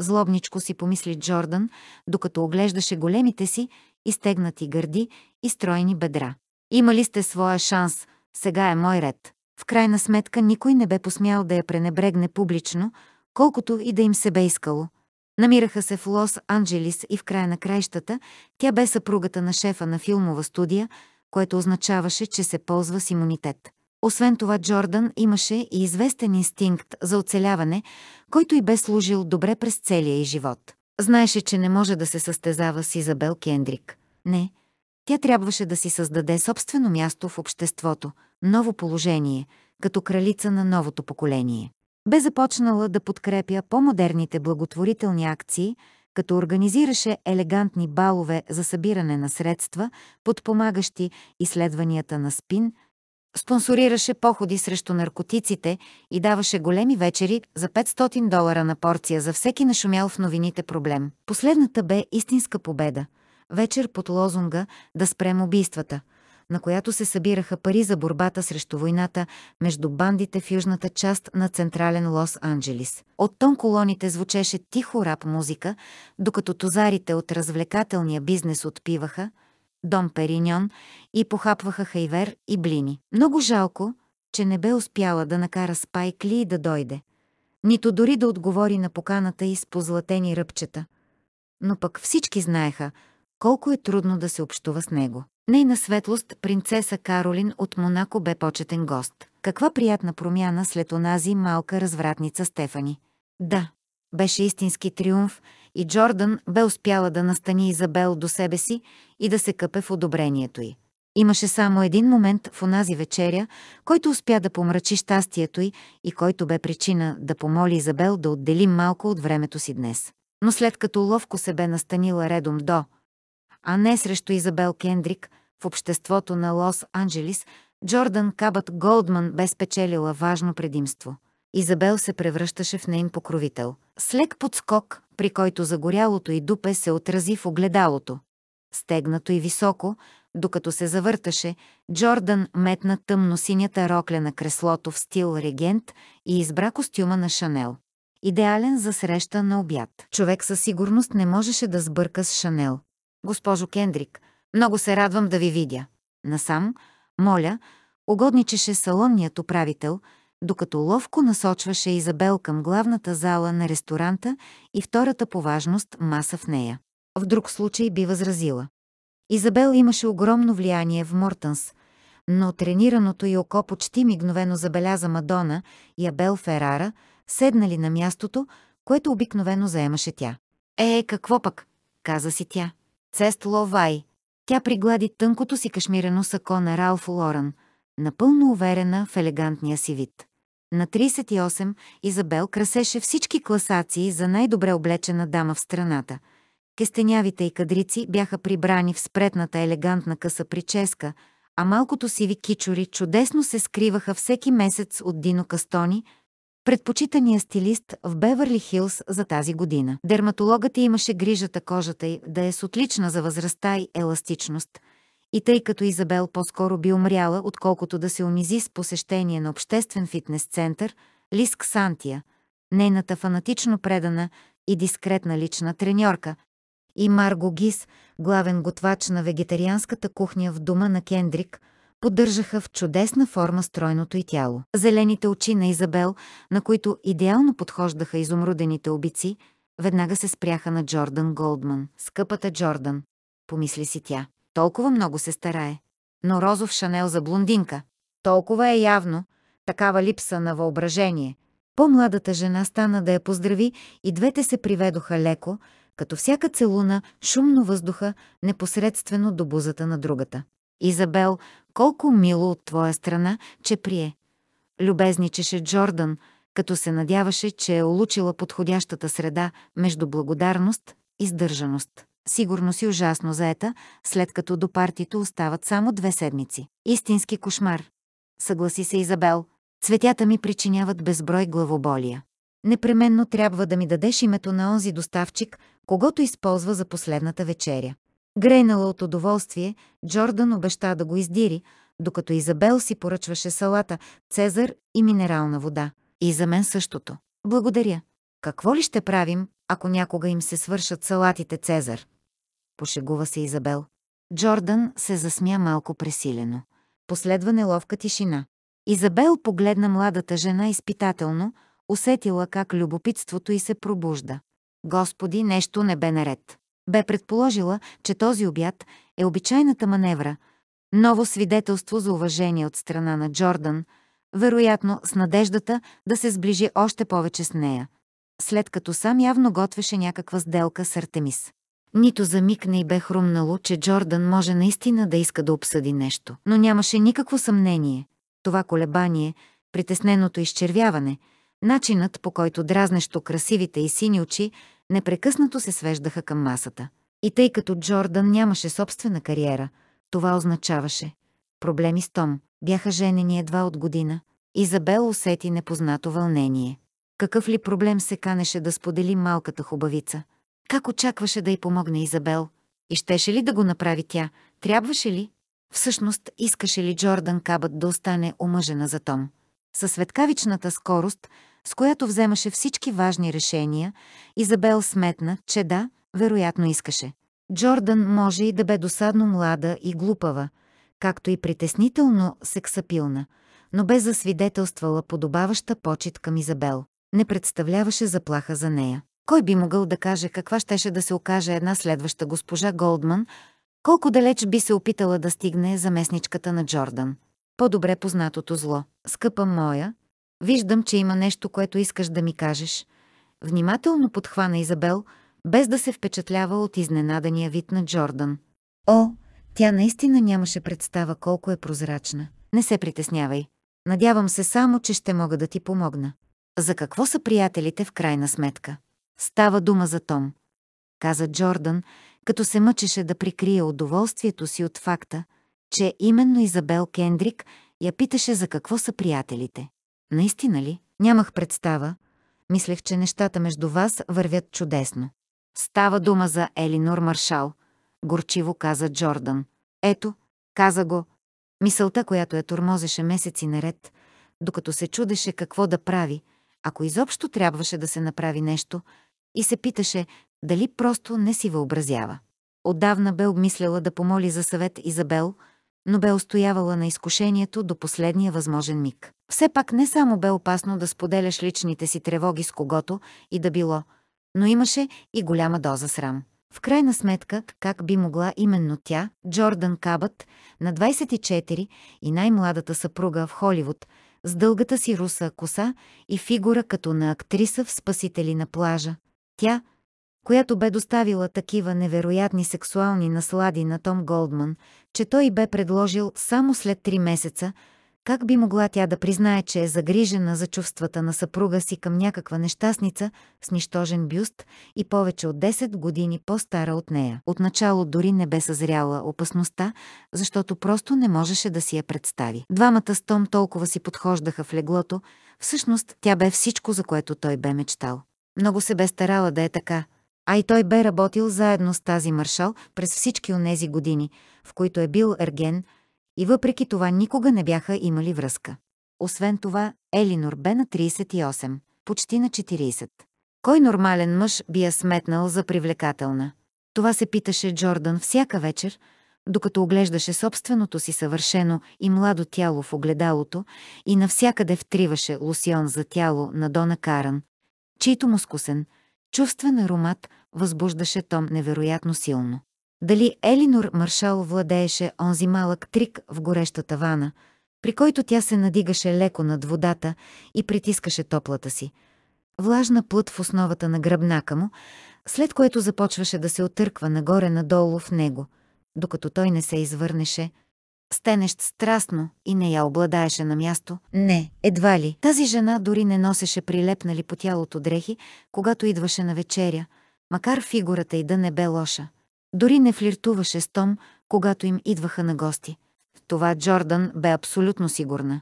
Злобничко си помисли Джордан, докато оглеждаше големите си, изтегнати гърди и стройни бедра. Имали сте своя шанс, сега е мой ред. В крайна сметка никой не бе посмял да я пренебрегне публично, колкото и да им се бе искало – Намираха се в Лос-Анджелис и в края на краищата тя бе съпругата на шефа на филмова студия, което означаваше, че се ползва с имунитет. Освен това Джордан имаше и известен инстинкт за оцеляване, който й бе служил добре през целия й живот. Знаеше, че не може да се състезава с Изабел Кендрик. Не, тя трябваше да си създаде собствено място в обществото, ново положение, като кралица на новото поколение бе започнала да подкрепя по-модерните благотворителни акции, като организираше елегантни балове за събиране на средства, подпомагащи изследванията на спин, спонсорираше походи срещу наркотиците и даваше големи вечери за 500 долара на порция за всеки нашумял в новините проблем. Последната бе истинска победа. Вечер под лозунга «Да спрем убийствата», на която се събираха пари за борбата срещу войната между бандите в южната част на централен Лос-Анджелис. От тон колоните звучеше тихо рап музика, докато тозарите от развлекателния бизнес отпиваха, Дом Периньон и похапваха хайвер и блини. Много жалко, че не бе успяла да накара Спайк Ли да дойде, нито дори да отговори на поканата и с позлатени ръбчета. Но пък всички знаеха, колко е трудно да се общува с него. Нейна светлост, принцеса Каролин от Монако бе почетен гост. Каква приятна промяна след онази малка развратница Стефани. Да, беше истински триумф и Джордан бе успяла да настани Изабел до себе си и да се къпе в одобрението й. Имаше само един момент в онази вечеря, който успя да помрачи щастието й и който бе причина да помоли Изабел да отдели малко от времето си днес. Но след като ловко се бе настанила редом до а не срещу Изабел Кендрик в обществото на Лос-Анджелис, Джордан Кабът Голдман бе спечелила важно предимство. Изабел се превръщаше в нейн покровител. С лек подскок, при който загорялото и дупе се отрази в огледалото. Стегнато и високо, докато се завърташе, Джордан метна тъмно-синята рокля на креслото в стил регент и избра костюма на Шанел. Идеален за среща на обяд. Човек със сигурност не можеше да сбърка с Шанел. Госпожо Кендрик, много се радвам да ви видя. Насам, моля, угодничеше салонният управител, докато ловко насочваше Изабел към главната зала на ресторанта и втората по важност маса в нея. В друг случай би възразила. Изабел имаше огромно влияние в Мортънс, но тренираното й око почти мигновено забеляза Мадона и Абел Ферара, седнали на мястото, което обикновено заемаше тя. «Е, какво пък?» каза си тя. Цест Ловай. Тя приглади тънкото си кашмирено сако на Ралф Лоран, напълно уверена в елегантния си вид. На 38 Изабел красеше всички класации за най-добре облечена дама в страната. Кестенявите и кадрици бяха прибрани в спретната елегантна къса прическа, а малкото сиви кичори чудесно се скриваха всеки месец от Дино Кастони – предпочитания стилист в Беверли Хилс за тази година. Дерматологът имаше грижата кожата й да е с отлична за възрастта и еластичност, и тъй като Изабел по-скоро би умряла, отколкото да се унизи с посещение на обществен фитнес-център, Лиск Сантия, нейната фанатично предана и дискретна лична треньорка, и Марго Гис, главен готвач на вегетарианската кухня в дома на Кендрик – поддържаха в чудесна форма стройното й тяло. Зелените очи на Изабел, на които идеално подхождаха изумрудените обици, веднага се спряха на Джордан Голдман. Скъпата Джордан, помисли си тя. Толкова много се старае. Но розов шанел за блондинка. Толкова е явно. Такава липса на въображение. По-младата жена стана да я поздрави и двете се приведоха леко, като всяка целуна шумно въздуха непосредствено до бузата на другата. Изабел колко мило от твоя страна, че прие. Любезничеше Джордан, като се надяваше, че е улучила подходящата среда между благодарност и сдържаност. Сигурно си ужасно заета, след като до партито остават само две седмици. Истински кошмар. Съгласи се Изабел. Цветята ми причиняват безброй главоболия. Непременно трябва да ми дадеш името на онзи доставчик, когато използва за последната вечеря. Грейнала от удоволствие, Джордан обеща да го издири, докато Изабел си поръчваше салата, цезар и минерална вода. И за мен същото. Благодаря. Какво ли ще правим, ако някога им се свършат салатите Цезар? Пошегува се Изабел. Джордан се засмя малко пресилено. Последва неловка тишина. Изабел погледна младата жена изпитателно, усетила как любопитството й се пробужда. Господи, нещо не бе наред бе предположила, че този обяд е обичайната маневра, ново свидетелство за уважение от страна на Джордан, вероятно с надеждата да се сближи още повече с нея, след като сам явно готвеше някаква сделка с Артемис. Нито за миг не й бе хрумнало, че Джордан може наистина да иска да обсъди нещо. Но нямаше никакво съмнение. Това колебание, притесненото изчервяване – начинът по който дразнещо красивите и сини очи непрекъснато се свеждаха към масата. И тъй като Джордан нямаше собствена кариера, това означаваше. Проблеми с Том бяха женени едва от година. Изабел усети непознато вълнение. Какъв ли проблем се канеше да сподели малката хубавица? Как очакваше да й помогне Изабел? И щеше ли да го направи тя? Трябваше ли? Всъщност, искаше ли Джордан Кабът да остане омъжена за Том? Със светкавичната скорост, с която вземаше всички важни решения, Изабел сметна, че да, вероятно искаше. Джордан може и да бе досадно млада и глупава, както и притеснително сексапилна, но бе засвидетелствала подобаваща почет към Изабел. Не представляваше заплаха за нея. Кой би могъл да каже каква щеше да се окаже една следваща госпожа Голдман, колко далеч би се опитала да стигне заместничката на Джордан? По-добре познатото зло. Скъпа моя, Виждам, че има нещо, което искаш да ми кажеш. Внимателно подхвана Изабел, без да се впечатлява от изненадания вид на Джордан. О, тя наистина нямаше представа колко е прозрачна. Не се притеснявай. Надявам се само, че ще мога да ти помогна. За какво са приятелите в крайна сметка? Става дума за Том. Каза Джордан, като се мъчеше да прикрие удоволствието си от факта, че именно Изабел Кендрик я питаше за какво са приятелите. Наистина ли? Нямах представа. Мислех, че нещата между вас вървят чудесно. Става дума за Елинор Маршал, горчиво каза Джордан. Ето, каза го. Мисълта, която я тормозеше месеци наред, докато се чудеше какво да прави, ако изобщо трябваше да се направи нещо, и се питаше дали просто не си въобразява. Отдавна бе обмисляла да помоли за съвет Изабел, но бе устоявала на изкушението до последния възможен миг. Все пак не само бе опасно да споделяш личните си тревоги с когото и да било, но имаше и голяма доза срам. В крайна сметка, как би могла именно тя, Джордан Кабът, на 24 и най-младата съпруга в Холивуд, с дългата си руса коса и фигура като на актриса в Спасители на плажа. Тя, която бе доставила такива невероятни сексуални наслади на Том Голдман, че той бе предложил само след три месеца, как би могла тя да признае, че е загрижена за чувствата на съпруга си към някаква нещастница с нищожен бюст и повече от 10 години по-стара от нея? Отначало дори не бе съзряла опасността, защото просто не можеше да си я представи. Двамата с Том толкова си подхождаха в леглото, всъщност тя бе всичко, за което той бе мечтал. Много се бе старала да е така, а и той бе работил заедно с тази маршал през всички онези години, в които е бил ерген – и въпреки това никога не бяха имали връзка. Освен това, Елинор бе на 38, почти на 40. Кой нормален мъж би я сметнал за привлекателна? Това се питаше Джордан всяка вечер, докато оглеждаше собственото си съвършено и младо тяло в огледалото и навсякъде втриваше лосион за тяло на Дона Каран, чийто мускусен, чувствен аромат възбуждаше Том невероятно силно дали Елинор Маршал владееше онзи малък трик в горещата вана, при който тя се надигаше леко над водата и притискаше топлата си, влажна плът в основата на гръбнака му, след което започваше да се отърква нагоре-надолу в него, докато той не се извърнеше, стенещ страстно и не я обладаеше на място. Не, едва ли. Тази жена дори не носеше прилепнали по тялото дрехи, когато идваше на вечеря, макар фигурата й да не бе лоша. Дори не флиртуваше с Том, когато им идваха на гости. В това Джордан бе абсолютно сигурна.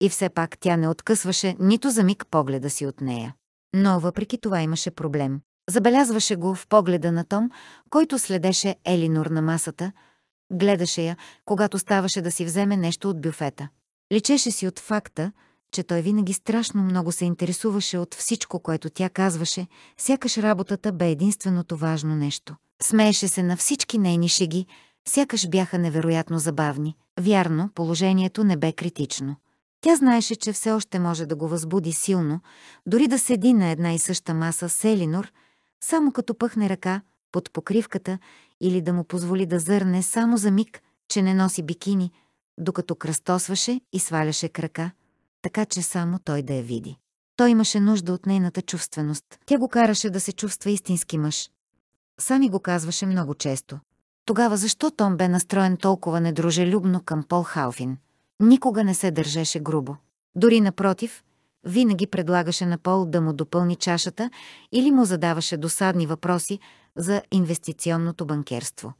И все пак тя не откъсваше нито за миг погледа си от нея. Но въпреки това имаше проблем. Забелязваше го в погледа на Том, който следеше Елинор на масата, гледаше я, когато ставаше да си вземе нещо от бюфета. Личеше си от факта, че той винаги страшно много се интересуваше от всичко, което тя казваше, сякаш работата бе единственото важно нещо. Смееше се на всички нейни шеги, сякаш бяха невероятно забавни. Вярно, положението не бе критично. Тя знаеше, че все още може да го възбуди силно, дори да седи на една и съща маса с Елинор, само като пъхне ръка под покривката или да му позволи да зърне само за миг, че не носи бикини, докато кръстосваше и сваляше крака, така че само той да я види. Той имаше нужда от нейната чувственост. Тя го караше да се чувства истински мъж. Сами го казваше много често. Тогава защо Том бе настроен толкова недружелюбно към Пол Халфин? Никога не се държеше грубо. Дори напротив, винаги предлагаше на Пол да му допълни чашата или му задаваше досадни въпроси за инвестиционното банкерство.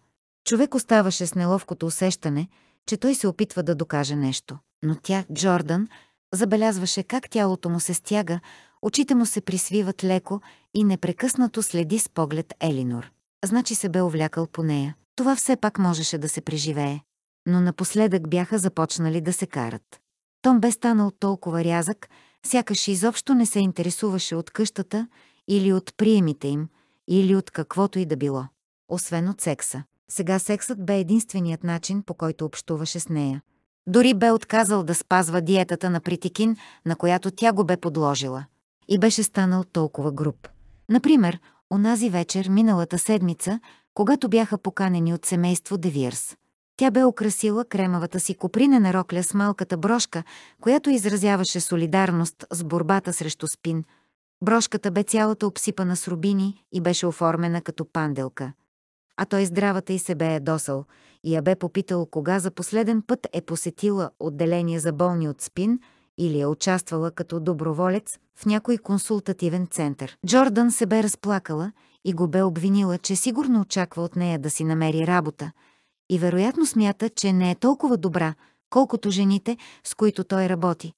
Човек оставаше с неловкото усещане, че той се опитва да докаже нещо. Но тя, Джордан, забелязваше как тялото му се стяга, Очите му се присвиват леко и непрекъснато следи с поглед Елинор. Значи се бе овлякал по нея. Това все пак можеше да се преживее. Но напоследък бяха започнали да се карат. Том бе станал толкова рязък, сякаш изобщо не се интересуваше от къщата или от приемите им, или от каквото и да било. Освен от секса. Сега сексът бе единственият начин, по който общуваше с нея. Дори бе отказал да спазва диетата на Притикин, на която тя го бе подложила и беше станал толкова груб. Например, онази вечер миналата седмица, когато бяха поканени от семейство Девирс, Тя бе украсила кремавата си копринена рокля с малката брошка, която изразяваше солидарност с борбата срещу спин. Брошката бе цялата обсипана с рубини и беше оформена като панделка. А той здравата и се бе е досъл и я бе попитал кога за последен път е посетила отделение за болни от спин – или е участвала като доброволец в някой консултативен център. Джордан се бе разплакала и го бе обвинила, че сигурно очаква от нея да си намери работа и вероятно смята, че не е толкова добра, колкото жените, с които той работи,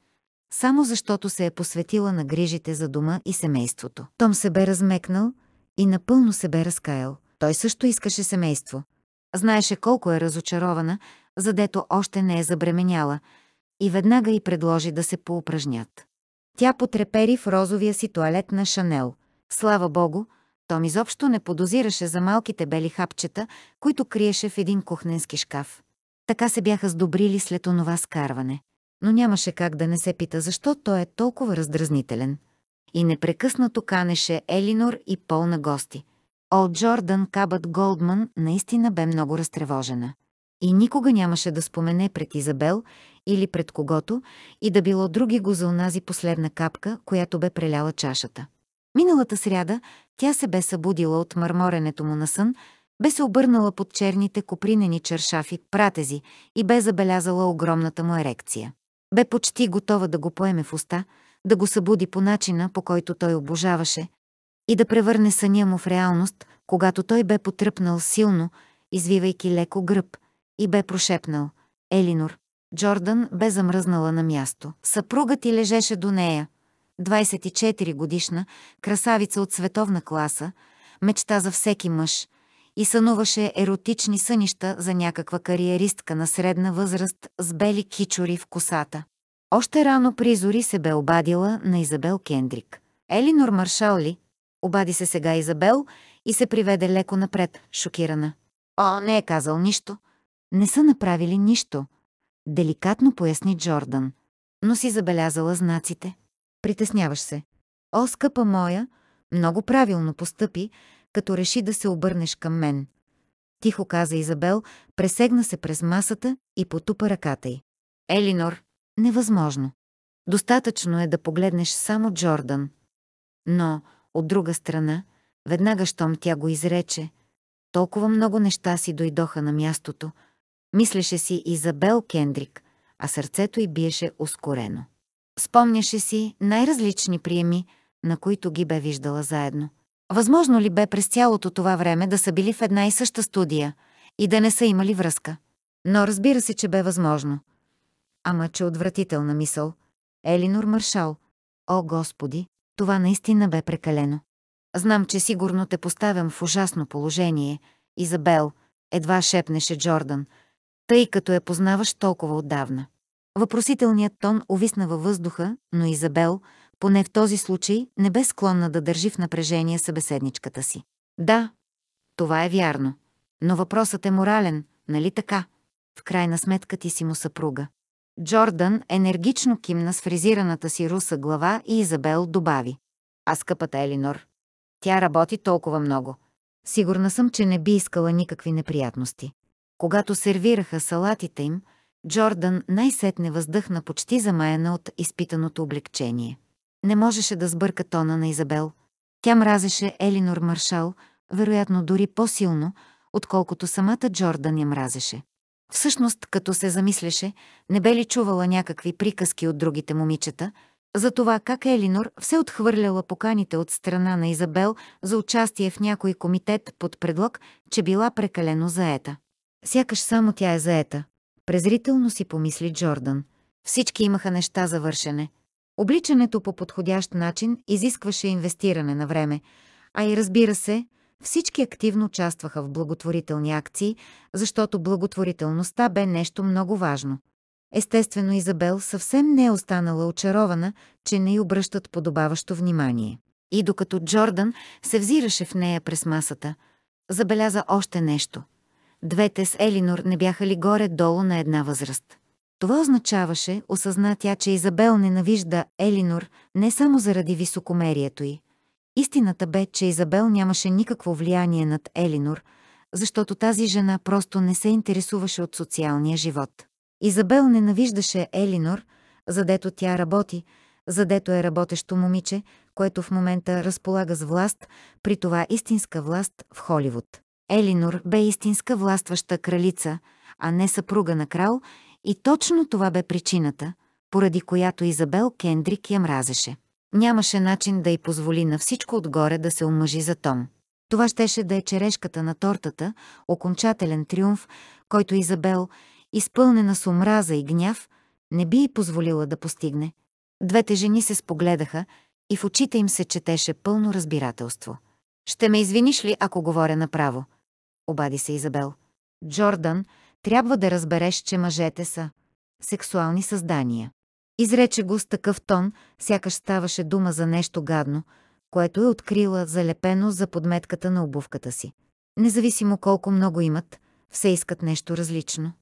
само защото се е посветила на грижите за дома и семейството. Том се бе размекнал и напълно се бе разкаял. Той също искаше семейство. Знаеше колко е разочарована, задето още не е забременяла – и веднага й предложи да се поупражнят. Тя потрепери в розовия си туалет на Шанел. Слава богу, Том изобщо не подозираше за малките бели хапчета, които криеше в един кухненски шкаф. Така се бяха сдобрили след онова скарване. Но нямаше как да не се пита защо той е толкова раздразнителен. И непрекъснато канеше Елинор и Пол на гости. Ол Джордан Кабът Голдман наистина бе много разтревожена. И никога нямаше да спомене пред Изабел или пред когото и да било други го за онази последна капка, която бе преляла чашата. Миналата сряда тя се бе събудила от мърморенето му на сън, бе се обърнала под черните копринени чершафи пратези и бе забелязала огромната му ерекция. Бе почти готова да го поеме в уста, да го събуди по начина, по който той обожаваше, и да превърне съня му в реалност, когато той бе потръпнал силно, извивайки леко гръб, и бе прошепнал «Елинор, Джордан бе замръзнала на място. Съпругът ти лежеше до нея. 24 годишна, красавица от световна класа, мечта за всеки мъж и сънуваше еротични сънища за някаква кариеристка на средна възраст с бели кичори в косата. Още рано при зори се бе обадила на Изабел Кендрик. Елинор Маршал ли? Обади се сега Изабел и се приведе леко напред, шокирана. О, не е казал нищо. Не са направили нищо деликатно поясни Джордан. Но си забелязала знаците. Притесняваш се. О, скъпа моя, много правилно постъпи, като реши да се обърнеш към мен. Тихо каза Изабел, пресегна се през масата и потупа ръката й. Елинор, невъзможно. Достатъчно е да погледнеш само Джордан. Но, от друга страна, веднага щом тя го изрече, толкова много неща си дойдоха на мястото – Мислеше си и за Бел Кендрик, а сърцето й биеше ускорено. Спомняше си най-различни приеми, на които ги бе виждала заедно. Възможно ли бе през цялото това време да са били в една и съща студия и да не са имали връзка? Но разбира се, че бе възможно. Ама че отвратителна мисъл. Елинор Маршал. О, Господи, това наистина бе прекалено. Знам, че сигурно те поставям в ужасно положение. Изабел, едва шепнеше Джордан, тъй като я познаваш толкова отдавна. Въпросителният тон увисна във въздуха, но Изабел, поне в този случай, не бе склонна да държи в напрежение събеседничката си. Да, това е вярно. Но въпросът е морален, нали така? В крайна сметка ти си му съпруга. Джордан енергично кимна с фризираната си руса глава и Изабел добави. А скъпата Елинор. Тя работи толкова много. Сигурна съм, че не би искала никакви неприятности. Когато сервираха салатите им, Джордан най-сетне въздъхна почти замаяна от изпитаното облегчение. Не можеше да сбърка тона на Изабел. Тя мразеше Елинор Маршал, вероятно дори по-силно, отколкото самата Джордан я мразеше. Всъщност, като се замислеше, не бе ли чувала някакви приказки от другите момичета, за това как Елинор все отхвърляла поканите от страна на Изабел за участие в някой комитет под предлог, че била прекалено заета. Сякаш само тя е заета. Презрително си помисли Джордан. Всички имаха неща за вършене. Обличането по подходящ начин изискваше инвестиране на време, а и разбира се, всички активно участваха в благотворителни акции, защото благотворителността бе нещо много важно. Естествено, Изабел съвсем не е останала очарована, че не й обръщат подобаващо внимание. И докато Джордан се взираше в нея през масата, забеляза още нещо – Двете с Елинор не бяха ли горе-долу на една възраст. Това означаваше, осъзна тя, че Изабел ненавижда Елинор не само заради високомерието й. Истината бе, че Изабел нямаше никакво влияние над Елинор, защото тази жена просто не се интересуваше от социалния живот. Изабел ненавиждаше Елинор, задето тя работи, задето е работещо момиче, което в момента разполага с власт, при това истинска власт в Холивуд. Елинор бе истинска властваща кралица, а не съпруга на крал, и точно това бе причината, поради която Изабел Кендрик я мразеше. Нямаше начин да й позволи на всичко отгоре да се омъжи за Том. Това щеше да е черешката на тортата, окончателен триумф, който Изабел, изпълнена с омраза и гняв, не би й позволила да постигне. Двете жени се спогледаха и в очите им се четеше пълно разбирателство. «Ще ме извиниш ли, ако говоря направо?» обади се Изабел. Джордан, трябва да разбереш, че мъжете са сексуални създания. Изрече го с такъв тон, сякаш ставаше дума за нещо гадно, което е открила залепено за подметката на обувката си. Независимо колко много имат, все искат нещо различно.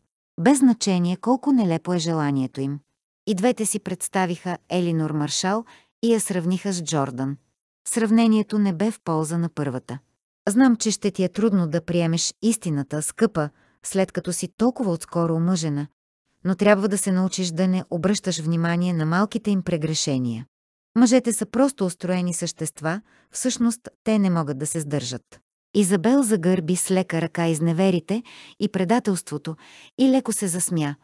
Без значение колко нелепо е желанието им. И двете си представиха Елинор Маршал и я сравниха с Джордан. Сравнението не бе в полза на първата. Знам, че ще ти е трудно да приемеш истината, скъпа, след като си толкова отскоро омъжена, но трябва да се научиш да не обръщаш внимание на малките им прегрешения. Мъжете са просто устроени същества, всъщност те не могат да се сдържат. Изабел загърби с лека ръка изневерите и предателството и леко се засмя,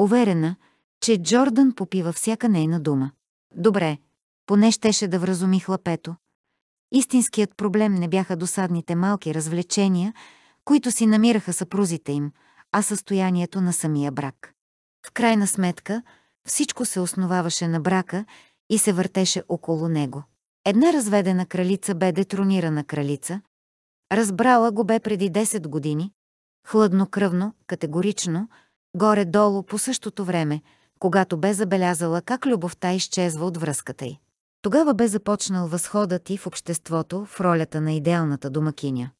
уверена, че Джордан попива всяка нейна дума. Добре, поне щеше да вразуми хлапето. Истинският проблем не бяха досадните малки развлечения, които си намираха съпрузите им, а състоянието на самия брак. В крайна сметка, всичко се основаваше на брака и се въртеше около него. Една разведена кралица бе детронирана кралица. Разбрала го бе преди 10 години. Хладнокръвно, категорично, горе-долу по същото време, когато бе забелязала как любовта изчезва от връзката й. Тогава бе започнал възходът и в обществото в ролята на идеалната домакиня.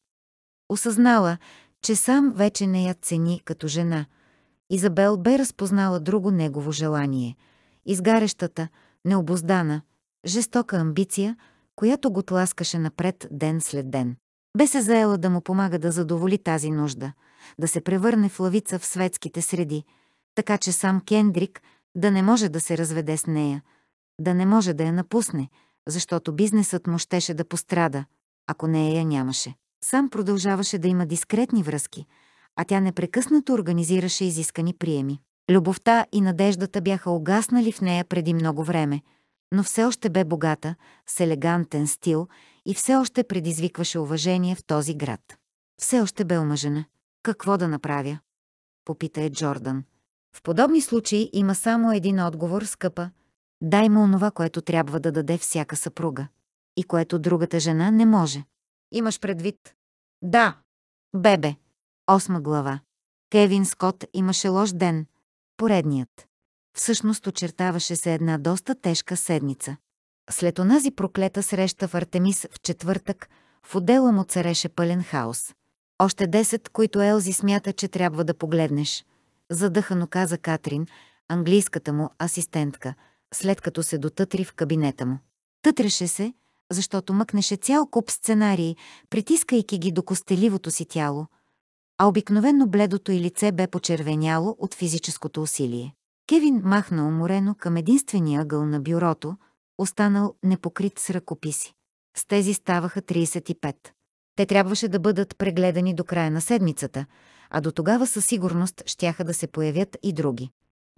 Осъзнала, че сам вече не я цени като жена. Изабел бе разпознала друго негово желание – изгарещата, необоздана, жестока амбиция, която го тласкаше напред ден след ден. Бе се заела да му помага да задоволи тази нужда, да се превърне в лавица в светските среди, така че сам Кендрик да не може да се разведе с нея – да не може да я напусне, защото бизнесът му щеше да пострада, ако не я нямаше. Сам продължаваше да има дискретни връзки, а тя непрекъснато организираше изискани приеми. Любовта и надеждата бяха огаснали в нея преди много време, но все още бе богата, с елегантен стил и все още предизвикваше уважение в този град. Все още бе омъжена. Какво да направя? Попита е Джордан. В подобни случаи има само един отговор, скъпа, Дай му онова, което трябва да даде всяка съпруга и което другата жена не може. Имаш предвид? Да. Бебе. Осма глава. Кевин Скот имаше лош ден. Поредният. Всъщност очертаваше се една доста тежка седмица. След онази проклета среща в Артемис в четвъртък, в отдела му цареше пълен хаос. Още десет, които Елзи смята, че трябва да погледнеш. Задъхано каза Катрин, английската му асистентка – след като се дотътри в кабинета му. Тътреше се, защото мъкнеше цял куп сценарии, притискайки ги до костеливото си тяло, а обикновенно бледото и лице бе почервеняло от физическото усилие. Кевин махна уморено към единствения ъгъл на бюрото, останал непокрит с ръкописи. С тези ставаха 35. Те трябваше да бъдат прегледани до края на седмицата, а до тогава със сигурност щяха да се появят и други.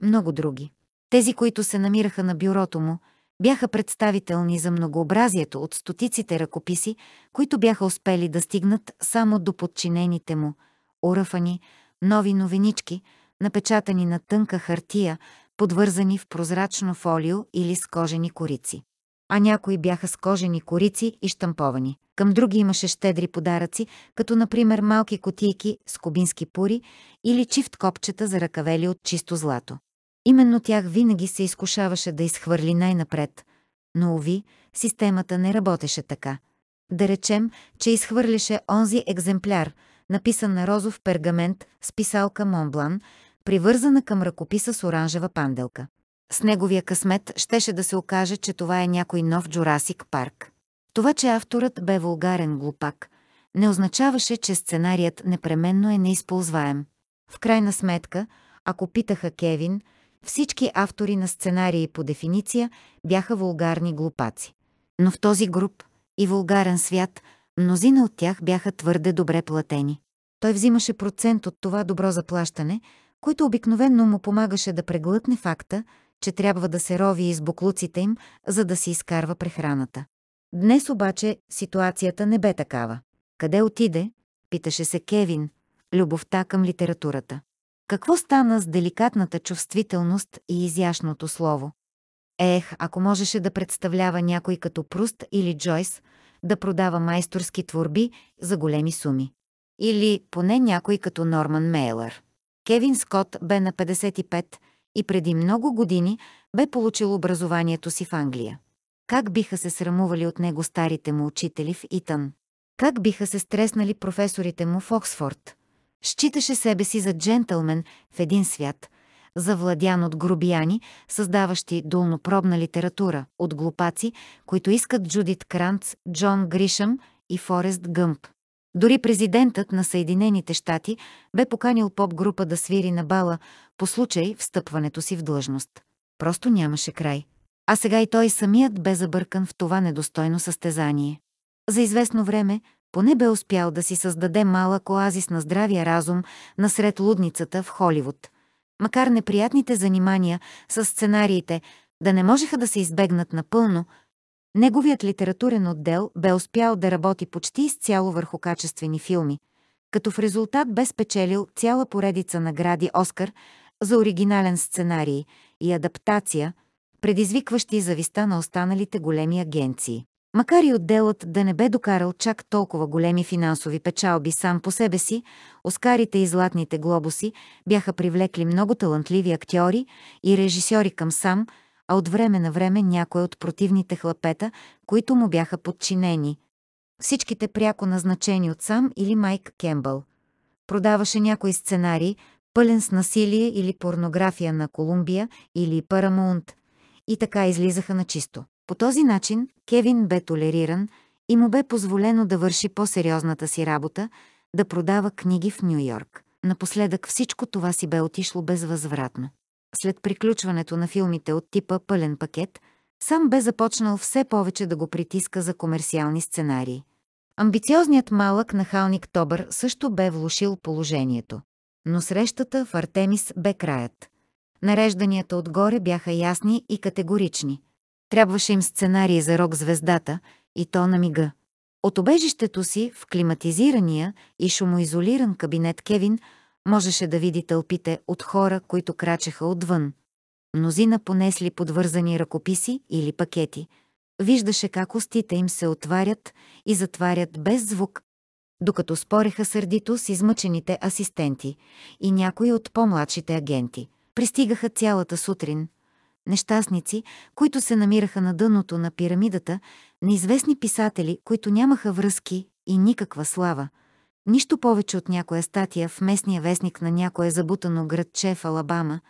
Много други. Тези, които се намираха на бюрото му, бяха представителни за многообразието от стотиците ръкописи, които бяха успели да стигнат само до подчинените му, уръфани, нови новинички, напечатани на тънка хартия, подвързани в прозрачно фолио или с кожени корици. А някои бяха с кожени корици и штамповани. Към други имаше щедри подаръци, като например малки котийки с кубински пури или чифт копчета за ръкавели от чисто злато. Именно тях винаги се изкушаваше да изхвърли най-напред, но уви, системата не работеше така. Да речем, че изхвърляше онзи екземпляр, написан на розов пергамент с писалка Монблан, привързана към ръкописа с оранжева панделка. С неговия късмет щеше да се окаже, че това е някой нов Джурасик парк. Това, че авторът бе вулгарен глупак, не означаваше, че сценарият непременно е неизползваем. В крайна сметка, ако питаха Кевин – всички автори на сценарии по дефиниция бяха вулгарни глупаци. Но в този груп и вулгарен свят мнозина от тях бяха твърде добре платени. Той взимаше процент от това добро заплащане, който обикновенно му помагаше да преглътне факта, че трябва да се рови из буклуците им, за да си изкарва прехраната. Днес обаче ситуацията не бе такава. Къде отиде? Питаше се Кевин. Любовта към литературата. Какво стана с деликатната чувствителност и изящното слово? Ех, ако можеше да представлява някой като Пруст или Джойс, да продава майсторски творби за големи суми. Или поне някой като Норман Мейлър. Кевин Скот бе на 55 и преди много години бе получил образованието си в Англия. Как биха се срамували от него старите му учители в Итън? Как биха се стреснали професорите му в Оксфорд? Считаше себе си за джентълмен в един свят, завладян от грубияни, създаващи долнопробна литература, от глупаци, които искат Джудит Кранц, Джон Гришъм и Форест Гъмп. Дори президентът на Съединените щати бе поканил поп-група да свири на бала по случай встъпването си в длъжност. Просто нямаше край. А сега и той самият бе забъркан в това недостойно състезание. За известно време поне бе успял да си създаде малък оазис на здравия разум насред лудницата в Холивуд. Макар неприятните занимания с сценариите да не можеха да се избегнат напълно, неговият литературен отдел бе успял да работи почти изцяло върху качествени филми, като в резултат бе спечелил цяла поредица награди Оскар за оригинален сценарий и адаптация, предизвикващи зависта на останалите големи агенции. Макар и отделът да не бе докарал чак толкова големи финансови печалби сам по себе си, Оскарите и Златните глобуси бяха привлекли много талантливи актьори и режисьори към сам, а от време на време някои от противните хлапета, които му бяха подчинени. Всичките пряко назначени от сам или Майк Кембъл. Продаваше някои сценарии, пълен с насилие или порнография на Колумбия или Парамунт. и така излизаха на чисто. По този начин Кевин бе толериран и му бе позволено да върши по-сериозната си работа, да продава книги в Нью Йорк. Напоследък всичко това си бе отишло безвъзвратно. След приключването на филмите от типа «Пълен пакет», сам бе започнал все повече да го притиска за комерциални сценарии. Амбициозният малък нахалник Тобър също бе влушил положението. Но срещата в Артемис бе краят. Нарежданията отгоре бяха ясни и категорични – Трябваше им сценарий за рок звездата и то на мига. От обежището си в климатизирания и шумоизолиран кабинет Кевин можеше да види тълпите от хора, които крачеха отвън. Мнозина понесли подвързани ръкописи или пакети. Виждаше как устите им се отварят и затварят без звук, докато спореха сърдито с измъчените асистенти и някои от по-младшите агенти. Пристигаха цялата сутрин – нещастници, които се намираха на дъното на пирамидата, неизвестни писатели, които нямаха връзки и никаква слава. Нищо повече от някоя статия в местния вестник на някое забутано градче в Алабама.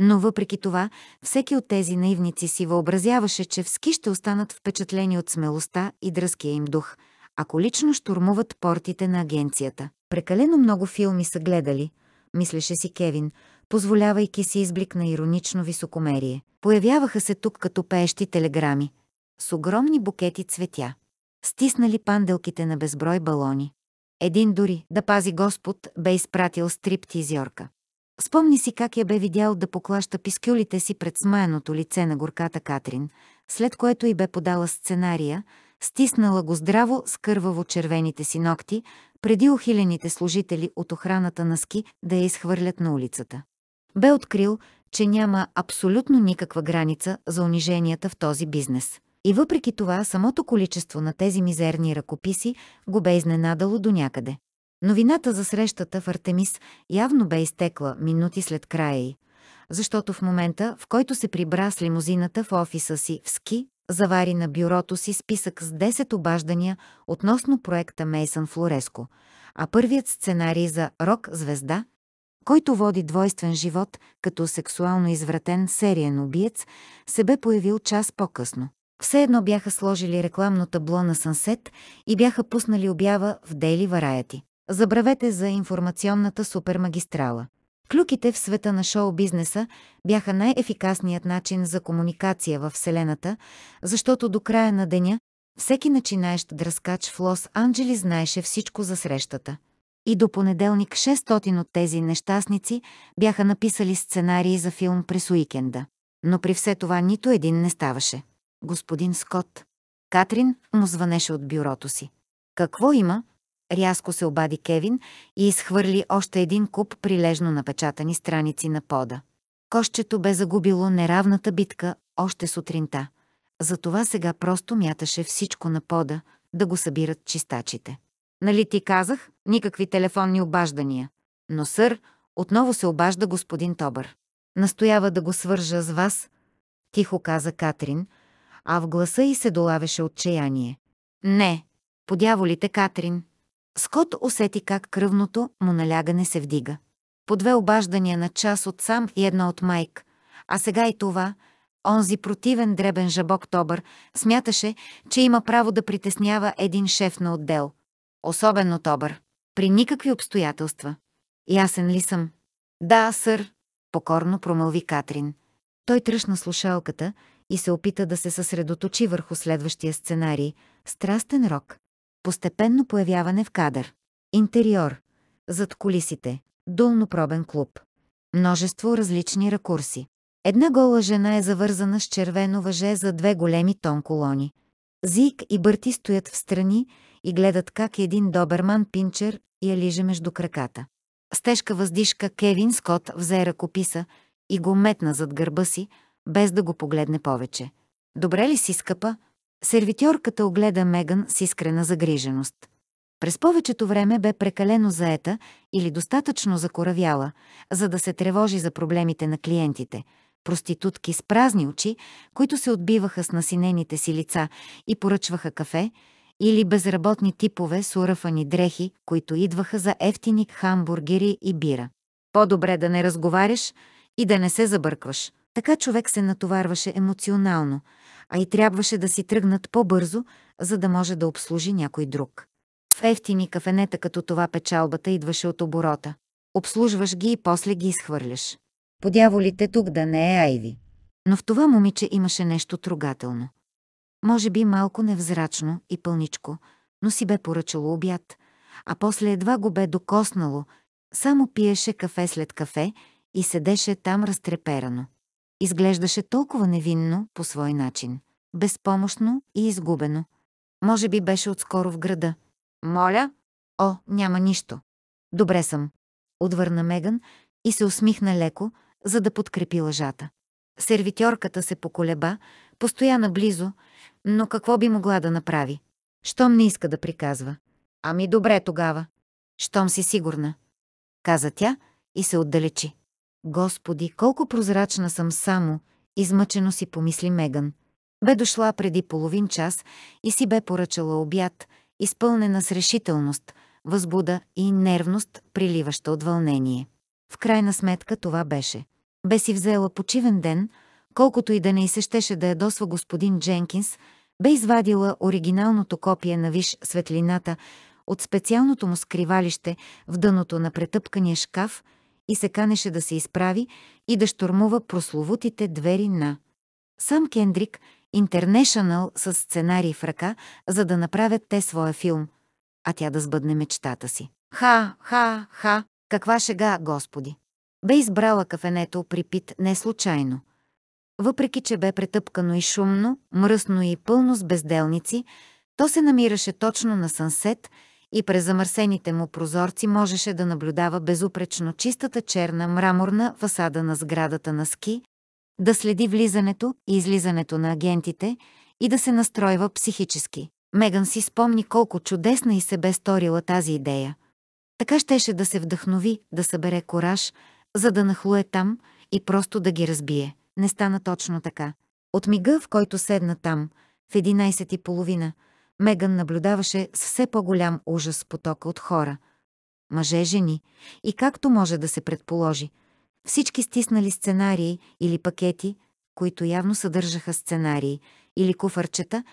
Но въпреки това, всеки от тези наивници си въобразяваше, че вски ще останат впечатлени от смелостта и дръзкия им дух, ако лично штурмуват портите на агенцията. Прекалено много филми са гледали, мислеше си Кевин, позволявайки си изблик на иронично високомерие. Появяваха се тук като пеещи телеграми, с огромни букети цветя, стиснали панделките на безброй балони. Един дори, да пази Господ, бе изпратил стриптизьорка. Спомни си как я бе видял да поклаща пискюлите си пред смаяното лице на горката Катрин, след което й бе подала сценария, стиснала го здраво с кърваво червените си ногти, преди охилените служители от охраната на ски да я изхвърлят на улицата бе открил, че няма абсолютно никаква граница за униженията в този бизнес. И въпреки това, самото количество на тези мизерни ръкописи го бе изненадало до някъде. Новината за срещата в Артемис явно бе изтекла минути след края й, защото в момента, в който се прибра с лимузината в офиса си в Ски, завари на бюрото си списък с 10 обаждания относно проекта Мейсън Флореско, а първият сценарий за рок-звезда който води двойствен живот като сексуално извратен сериен убиец, се бе появил час по-късно. Все едно бяха сложили рекламно табло на Сансет и бяха пуснали обява в Дейли Вараяти. Забравете за информационната супермагистрала. Клюките в света на шоу-бизнеса бяха най-ефикасният начин за комуникация във Вселената, защото до края на деня всеки начинаещ дръскач в лос анджели знаеше всичко за срещата и до понеделник 600 от тези нещастници бяха написали сценарии за филм през уикенда. Но при все това нито един не ставаше. Господин Скот. Катрин му звънеше от бюрото си. Какво има? Рязко се обади Кевин и изхвърли още един куп прилежно напечатани страници на пода. Кощето бе загубило неравната битка още сутринта. Затова сега просто мяташе всичко на пода, да го събират чистачите. Нали ти казах, никакви телефонни обаждания. Но, сър, отново се обажда господин Тобър. Настоява да го свържа с вас, тихо каза Катрин, а в гласа й се долавеше отчаяние. Не, подяволите, Катрин. Скот усети как кръвното му налягане се вдига. По две обаждания на час от сам и едно от майк. А сега и това, онзи противен дребен жабок Тобър смяташе, че има право да притеснява един шеф на отдел – Особено тобър. При никакви обстоятелства. Ясен ли съм? Да, сър, покорно промълви Катрин. Той тръщна слушалката и се опита да се съсредоточи върху следващия сценарий – страстен рок. Постепенно появяване в кадър. Интериор. Зад колисите. Долнопробен клуб. Множество различни ракурси. Една гола жена е завързана с червено въже за две големи тон колони. Зик и Бърти стоят в страни и гледат как един доберман пинчер я лиже между краката. С тежка въздишка Кевин Скот взе ръкописа и го метна зад гърба си, без да го погледне повече. «Добре ли си, скъпа?» Сервитьорката огледа Меган с искрена загриженост. През повечето време бе прекалено заета или достатъчно закоравяла, за да се тревожи за проблемите на клиентите – проститутки с празни очи, които се отбиваха с насинените си лица и поръчваха кафе, или безработни типове с уръфани дрехи, които идваха за ефтини хамбургери и бира. По-добре да не разговаряш и да не се забъркваш. Така човек се натоварваше емоционално, а и трябваше да си тръгнат по-бързо, за да може да обслужи някой друг. В ефтини кафенета като това печалбата идваше от оборота. Обслужваш ги и после ги изхвърляш. Подяволите тук да не е Айви. Но в това момиче имаше нещо трогателно. Може би малко невзрачно и пълничко, но си бе поръчало обяд, а после едва го бе докоснало, само пиеше кафе след кафе и седеше там разтреперано. Изглеждаше толкова невинно по свой начин, безпомощно и изгубено. Може би беше отскоро в града. Моля? О, няма нищо. Добре съм. Отвърна Меган и се усмихна леко, за да подкрепи лъжата. Сервитьорката се поколеба, постоя наблизо но какво би могла да направи? Щом не иска да приказва. Ами добре тогава. Щом си сигурна. Каза тя и се отдалечи. Господи, колко прозрачна съм само, измъчено си помисли Меган. Бе дошла преди половин час и си бе поръчала обяд, изпълнена с решителност, възбуда и нервност, приливаща от вълнение. В крайна сметка това беше. Бе си взела почивен ден – колкото и да не изсещеше да ядосва господин Дженкинс, бе извадила оригиналното копие на виш светлината от специалното му скривалище в дъното на претъпкания шкаф и се канеше да се изправи и да штурмува прословутите двери на. Сам Кендрик, интернешънъл с сценарий в ръка, за да направят те своя филм, а тя да сбъдне мечтата си. Ха, ха, ха, каква шега, господи! Бе избрала кафенето при Пит не случайно – въпреки че бе претъпкано и шумно, мръсно и пълно с безделници, то се намираше точно на сънсет и през замърсените му прозорци можеше да наблюдава безупречно чистата черна мраморна фасада на сградата на ски, да следи влизането и излизането на агентите и да се настройва психически. Меган си спомни колко чудесна и се бе сторила тази идея. Така щеше да се вдъхнови, да събере кораж, за да нахлуе там и просто да ги разбие не стана точно така. От мига, в който седна там, в 11 и половина, Меган наблюдаваше с все по-голям ужас потока от хора. Мъже, жени и както може да се предположи, всички стиснали сценарии или пакети, които явно съдържаха сценарии, или куфарчета,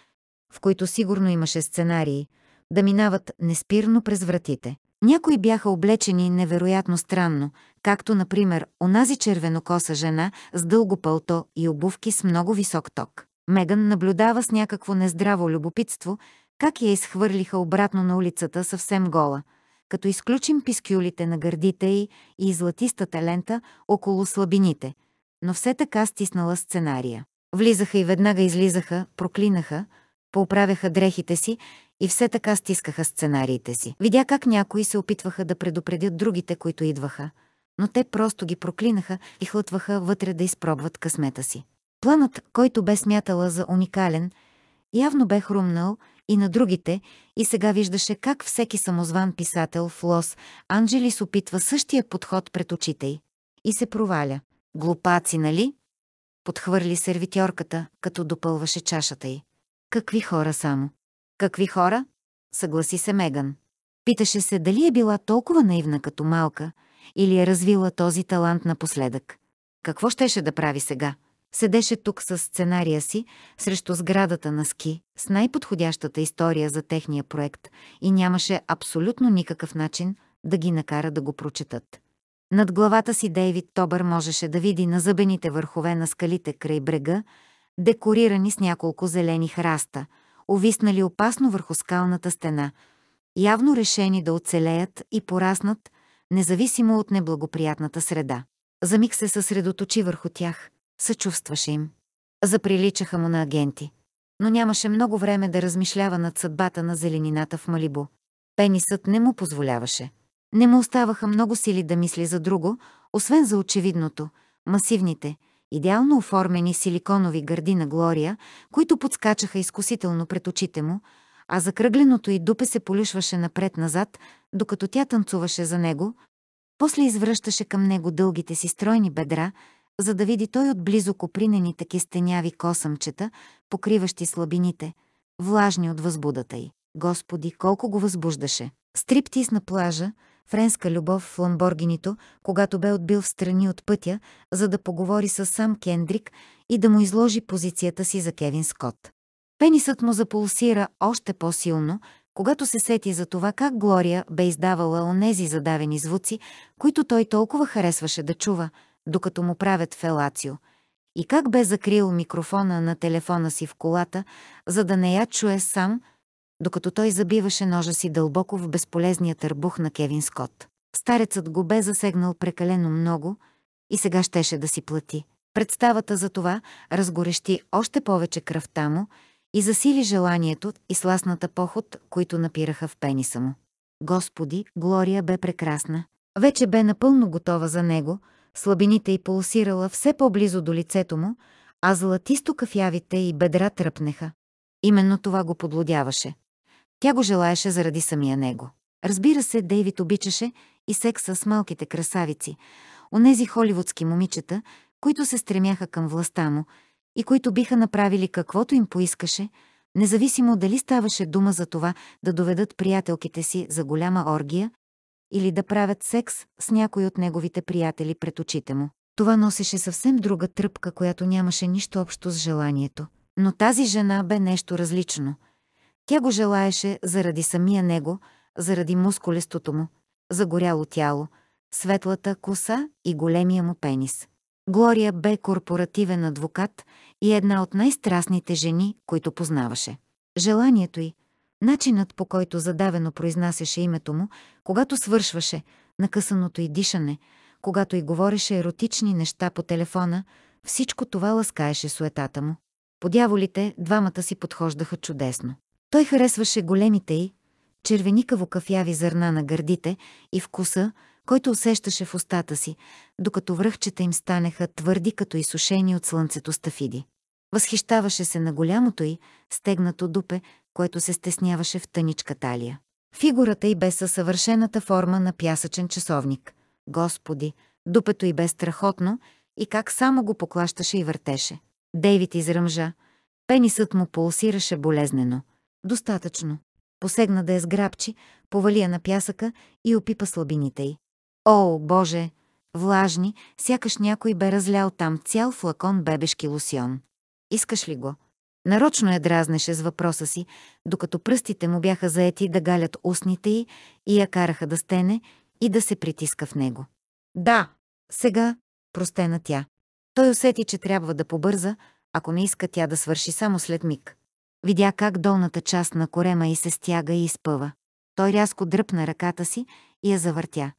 в които сигурно имаше сценарии, да минават неспирно през вратите. Някои бяха облечени невероятно странно, както например онази червенокоса жена с дълго пълто и обувки с много висок ток. Меган наблюдава с някакво нездраво любопитство как я изхвърлиха обратно на улицата съвсем гола, като изключим пискюлите на гърдите й и златистата лента около слабините, но все така стиснала сценария. Влизаха и веднага излизаха, проклинаха, поуправяха дрехите си и все така стискаха сценариите си. Видя как някои се опитваха да предупредят другите, които идваха – но те просто ги проклинаха и хлътваха вътре да изпробват късмета си. Планът, който бе смятала за уникален, явно бе хрумнал и на другите и сега виждаше как всеки самозван писател в Лос Анджелис опитва същия подход пред очите й. И се проваля. Глупаци, нали? Подхвърли сервитьорката, като допълваше чашата й. Какви хора само? Какви хора? Съгласи се Меган. Питаше се дали е била толкова наивна като малка – или е развила този талант напоследък. Какво щеше да прави сега? Седеше тук с сценария си срещу сградата на ски с най-подходящата история за техния проект и нямаше абсолютно никакъв начин да ги накара да го прочетат. Над главата си Дейвид Тобър можеше да види назъбените върхове на скалите край брега, декорирани с няколко зелени храста, увиснали опасно върху скалната стена, явно решени да оцелеят и пораснат независимо от неблагоприятната среда. За миг се съсредоточи върху тях, съчувстваше им. Заприличаха му на агенти. Но нямаше много време да размишлява над съдбата на зеленината в Малибо. Пенисът не му позволяваше. Не му оставаха много сили да мисли за друго, освен за очевидното, масивните, идеално оформени силиконови гърди на Глория, които подскачаха изкусително пред очите му, а закръгленото й дупе се полюшваше напред-назад, докато тя танцуваше за него, после извръщаше към него дългите си стройни бедра, за да види той отблизо копринените кистеняви косъмчета, покриващи слабините, влажни от възбудата й. Господи, колко го възбуждаше! Стриптиз на плажа, френска любов в Ламборгинито, когато бе отбил в страни от пътя, за да поговори с сам Кендрик и да му изложи позицията си за Кевин Скотт. Пенисът му запулсира още по-силно, когато се сети за това как Глория бе издавала онези задавени звуци, които той толкова харесваше да чува, докато му правят фелацио, и как бе закрил микрофона на телефона си в колата, за да не я чуе сам, докато той забиваше ножа си дълбоко в безполезния търбух на Кевин Скот. Старецът го бе засегнал прекалено много и сега щеше да си плати. Представата за това разгорещи още повече кръвта му и засили желанието и сласната поход, които напираха в пениса му. Господи, Глория бе прекрасна. Вече бе напълно готова за него, слабините й пулсирала все по-близо до лицето му, а златисто кафявите и бедра тръпнеха. Именно това го подлодяваше. Тя го желаеше заради самия него. Разбира се, Дейвид обичаше и секса с малките красавици, онези холивудски момичета, които се стремяха към властта му – и които биха направили каквото им поискаше, независимо дали ставаше дума за това да доведат приятелките си за голяма оргия или да правят секс с някой от неговите приятели пред очите му. Това носеше съвсем друга тръпка, която нямаше нищо общо с желанието. Но тази жена бе нещо различно. Тя го желаеше заради самия него, заради мускулестото му, загоряло тяло, светлата коса и големия му пенис. Глория бе корпоративен адвокат и една от най-страстните жени, които познаваше. Желанието й, начинът по който задавено произнасяше името му, когато свършваше, накъсаното й дишане, когато й говореше еротични неща по телефона, всичко това ласкаеше суетата му. Подяволите, двамата си подхождаха чудесно. Той харесваше големите й, червеникаво кафяви зърна на гърдите и вкуса, който усещаше в устата си, докато връхчета им станеха твърди като изсушени от слънцето стафиди. Възхищаваше се на голямото й, стегнато дупе, което се стесняваше в тъничка талия. Фигурата й бе със съвършената форма на пясъчен часовник. Господи, дупето й бе страхотно и как само го поклащаше и въртеше. Дейвид изръмжа. Пенисът му пулсираше болезнено. Достатъчно. Посегна да я сграбчи, повалия на пясъка и опипа слабините й. О, Боже! Влажни, сякаш някой бе разлял там цял флакон бебешки лосьон. Искаш ли го? Нарочно я дразнеше с въпроса си, докато пръстите му бяха заети да галят устните й и я караха да стене и да се притиска в него. Да, сега, простена тя. Той усети, че трябва да побърза, ако не иска тя да свърши само след миг. Видя как долната част на корема й се стяга и изпъва. Той рязко дръпна ръката си и я завъртя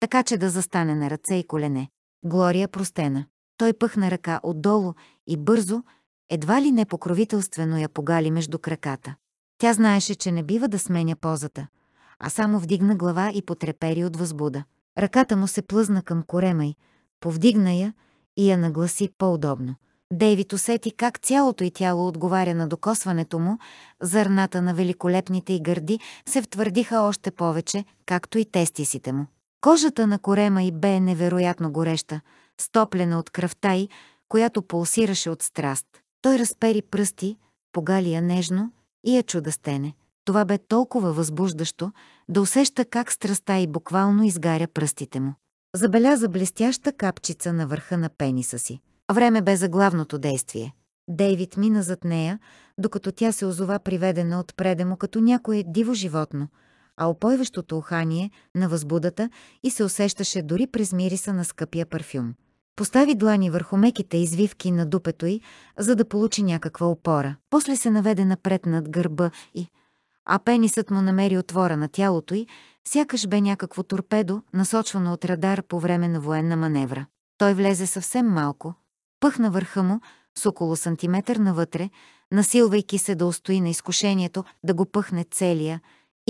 така че да застане на ръце и колене. Глория простена. Той пъхна ръка отдолу и бързо, едва ли непокровителствено я погали между краката. Тя знаеше, че не бива да сменя позата, а само вдигна глава и потрепери от възбуда. Ръката му се плъзна към корема й, повдигна я и я нагласи по-удобно. Дейвид усети как цялото й тяло отговаря на докосването му, зърната на великолепните й гърди се втвърдиха още повече, както и тестисите му. Кожата на корема й бе невероятно гореща, стоплена от кръвта й, която пулсираше от страст. Той разпери пръсти, погали я нежно и я чуда стене. Това бе толкова възбуждащо да усеща как страста й буквално изгаря пръстите му. Забеляза блестяща капчица на върха на пениса си. Време бе за главното действие. Дейвид мина зад нея, докато тя се озова приведена отпреде му като някое диво животно – а опойващото ухание на възбудата и се усещаше дори през мириса на скъпия парфюм. Постави длани върху меките извивки на дупето й, за да получи някаква опора. После се наведе напред над гърба и, а пенисът му намери отвора на тялото й, сякаш бе някакво торпедо, насочвано от радар по време на военна маневра. Той влезе съвсем малко, пъхна върха му с около сантиметър навътре, насилвайки се да устои на изкушението да го пъхне целия,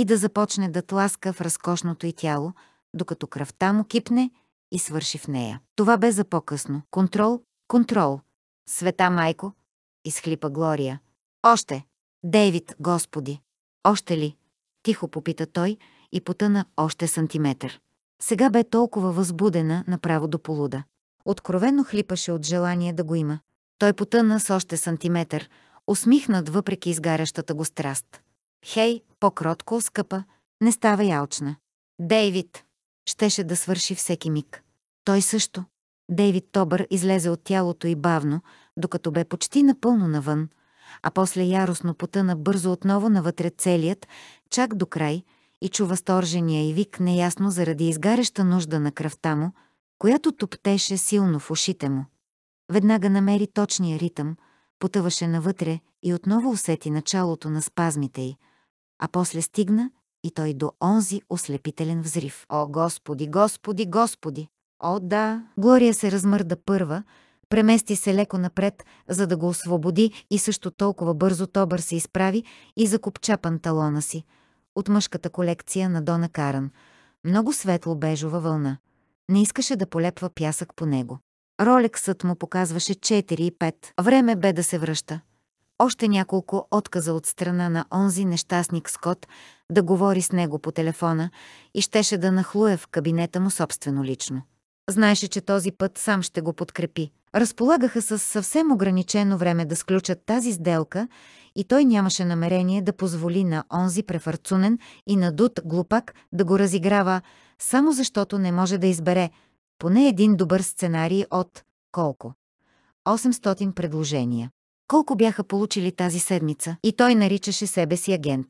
и да започне да тласка в разкошното й тяло, докато кръвта му кипне и свърши в нея. Това бе за по-късно. Контрол, контрол. Света майко, изхлипа Глория. Още. Дейвид, господи. Още ли? Тихо попита той и потъна още сантиметър. Сега бе толкова възбудена направо до полуда. Откровенно хлипаше от желание да го има. Той потъна с още сантиметър, усмихнат въпреки изгарящата го страст. Хей, по-кротко, скъпа, не става ялчна. Дейвид! Щеше да свърши всеки миг. Той също. Дейвид Тобър излезе от тялото и бавно, докато бе почти напълно навън, а после яростно потъна бързо отново навътре целият, чак до край, и чу възторжения и вик неясно заради изгаряща нужда на кръвта му, която топтеше силно в ушите му. Веднага намери точния ритъм, потъваше навътре и отново усети началото на спазмите й – а после стигна и той до онзи ослепителен взрив. О, Господи, Господи, Господи! О, да! Глория се размърда първа, премести се леко напред, за да го освободи и също толкова бързо Тобър се изправи и закопча панталона си от мъжката колекция на Дона Каран. Много светло бежова вълна. Не искаше да полепва пясък по него. Ролексът му показваше 4 и 5. Време бе да се връща още няколко отказа от страна на онзи нещастник Скот да говори с него по телефона и щеше да нахлуе в кабинета му собствено лично. Знаеше, че този път сам ще го подкрепи. Разполагаха с съвсем ограничено време да сключат тази сделка и той нямаше намерение да позволи на онзи префарцунен и надут глупак да го разиграва, само защото не може да избере поне един добър сценарий от колко? 800 предложения колко бяха получили тази седмица и той наричаше себе си агент.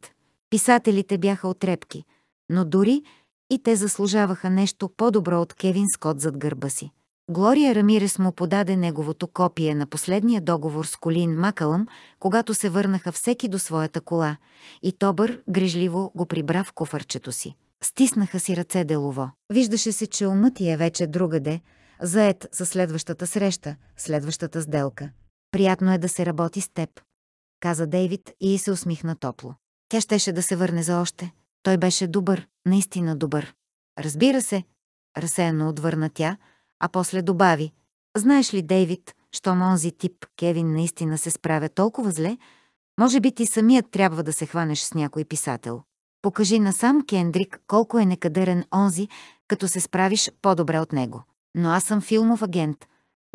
Писателите бяха отрепки, но дори и те заслужаваха нещо по-добро от Кевин Скот зад гърба си. Глория Рамирес му подаде неговото копие на последния договор с Колин Макалъм, когато се върнаха всеки до своята кола, и Тобър грижливо го прибра в кофърчето си. Стиснаха си ръце делово. Виждаше се, че умът ти е вече другаде, заед със следващата среща, следващата сделка. Приятно е да се работи с теб, каза Дейвид и се усмихна топло. Тя щеше да се върне за още. Той беше добър, наистина добър. Разбира се, разсеяно отвърна тя, а после добави. Знаеш ли, Дейвид, щом онзи тип Кевин наистина се справя толкова зле, може би ти самият трябва да се хванеш с някой писател. Покажи на сам Кендрик колко е некадърен онзи, като се справиш по-добре от него. Но аз съм филмов агент,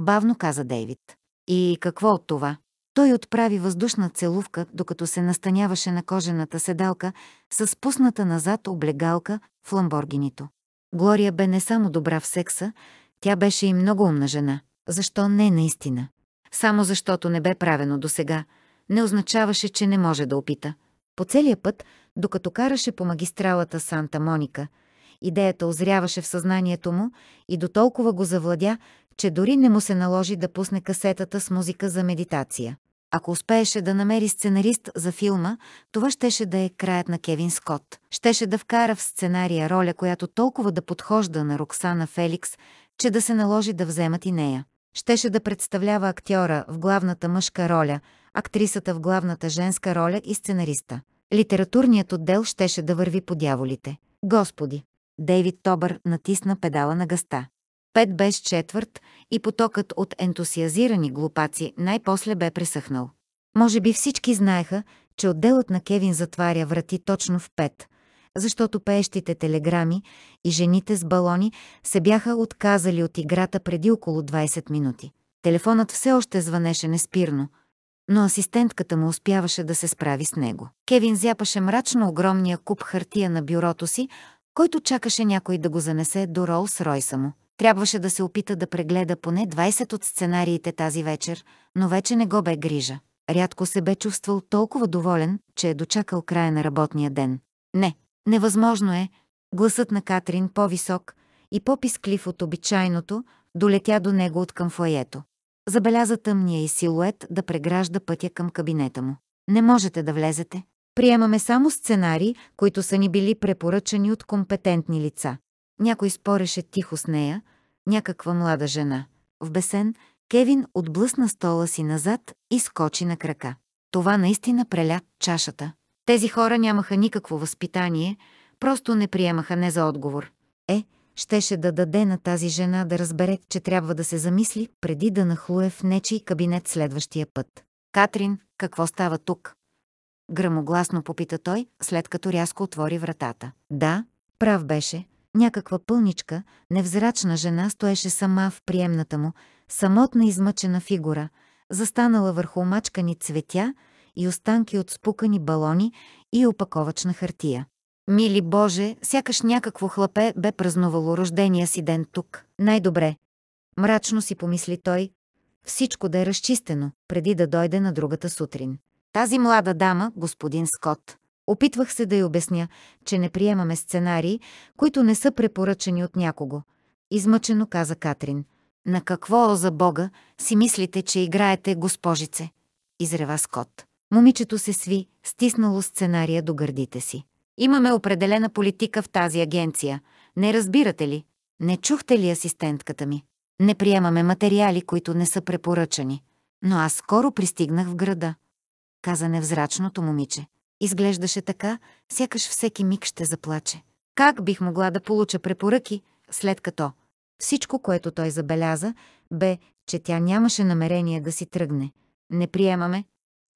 бавно каза Дейвид. И какво от това? Той отправи въздушна целувка, докато се настаняваше на кожената седалка с спусната назад облегалка в ламборгинито. Глория бе не само добра в секса, тя беше и много умна жена. Защо не наистина? Само защото не бе правено досега, не означаваше, че не може да опита. По целия път, докато караше по магистралата Санта Моника, идеята озряваше в съзнанието му и до толкова го завладя, че дори не му се наложи да пусне касетата с музика за медитация. Ако успееше да намери сценарист за филма, това щеше да е краят на Кевин Скот. Щеше да вкара в сценария роля, която толкова да подхожда на Роксана Феликс, че да се наложи да вземат и нея. Щеше да представлява актьора в главната мъжка роля, актрисата в главната женска роля и сценариста. Литературният отдел щеше да върви по дяволите. Господи! Дейвид Тобър натисна педала на гъста пет без четвърт и потокът от ентусиазирани глупаци най-после бе пресъхнал. Може би всички знаеха, че отделът на Кевин затваря врати точно в пет, защото пеещите телеграми и жените с балони се бяха отказали от играта преди около 20 минути. Телефонът все още звънеше неспирно, но асистентката му успяваше да се справи с него. Кевин зяпаше мрачно огромния куп хартия на бюрото си, който чакаше някой да го занесе до Ролс Ройса му. Трябваше да се опита да прегледа поне 20 от сценариите тази вечер, но вече не го бе грижа. Рядко се бе чувствал толкова доволен, че е дочакал края на работния ден. Не, невъзможно е. Гласът на Катрин по-висок и по-писклив от обичайното долетя до него от към флаето. Забеляза тъмния и силует да прегражда пътя към кабинета му. Не можете да влезете. Приемаме само сценари, които са ни били препоръчани от компетентни лица. Някой спореше тихо с нея, някаква млада жена. В бесен, Кевин отблъсна стола си назад и скочи на крака. Това наистина преля чашата. Тези хора нямаха никакво възпитание, просто не приемаха не за отговор. Е, щеше да даде на тази жена да разбере, че трябва да се замисли, преди да нахлуе в нечий кабинет следващия път. Катрин, какво става тук? Грамогласно попита той, след като рязко отвори вратата. Да, прав беше, някаква пълничка, невзрачна жена стоеше сама в приемната му, самотна измъчена фигура, застанала върху омачкани цветя и останки от спукани балони и опаковачна хартия. Мили Боже, сякаш някакво хлапе бе празнувало рождения си ден тук. Най-добре. Мрачно си помисли той. Всичко да е разчистено, преди да дойде на другата сутрин. Тази млада дама, господин Скот, Опитвах се да й обясня, че не приемаме сценарии, които не са препоръчени от някого. Измъчено каза Катрин. На какво, о за Бога, си мислите, че играете госпожице? Изрева Скот. Момичето се сви, стиснало сценария до гърдите си. Имаме определена политика в тази агенция. Не разбирате ли? Не чухте ли асистентката ми? Не приемаме материали, които не са препоръчани. Но аз скоро пристигнах в града, каза невзрачното момиче. Изглеждаше така, сякаш всеки миг ще заплаче. Как бих могла да получа препоръки, след като всичко, което той забеляза, бе, че тя нямаше намерение да си тръгне. Не приемаме.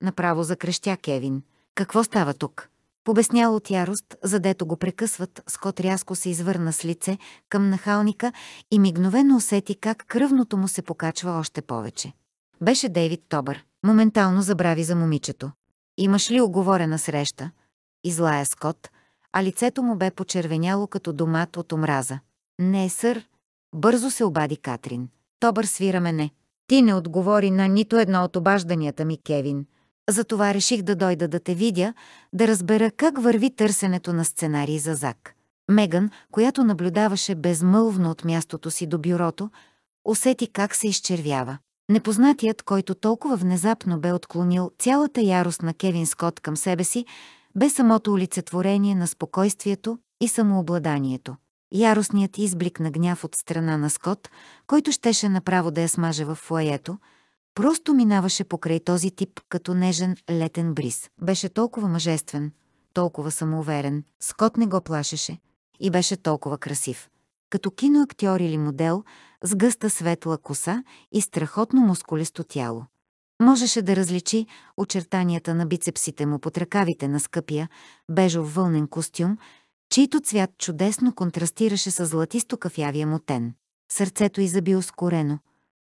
Направо закрещя Кевин. Какво става тук? Побеснял от ярост, задето го прекъсват, Скот рязко се извърна с лице към нахалника и мигновено усети как кръвното му се покачва още повече. Беше Дейвид Тобър. Моментално забрави за момичето. Имаш ли оговорена среща? Излая Скот, а лицето му бе почервеняло като домат от омраза. Не, сър. Бързо се обади Катрин. Тобър свира мене. Ти не отговори на нито едно от обажданията ми, Кевин. Затова реших да дойда да те видя, да разбера как върви търсенето на сценарий за Зак. Меган, която наблюдаваше безмълвно от мястото си до бюрото, усети как се изчервява. Непознатият, който толкова внезапно бе отклонил цялата ярост на Кевин Скот към себе си, бе самото олицетворение на спокойствието и самообладанието. Яростният изблик на гняв от страна на Скот, който щеше направо да я смаже в флаето, просто минаваше покрай този тип като нежен летен бриз. Беше толкова мъжествен, толкова самоуверен, Скот не го плашеше и беше толкова красив. Като киноактьор или модел – с гъста светла коса и страхотно мускулесто тяло. Можеше да различи очертанията на бицепсите му под ръкавите на скъпия, бежов вълнен костюм, чийто цвят чудесно контрастираше с златисто-кафявия му тен. Сърцето й заби ускорено.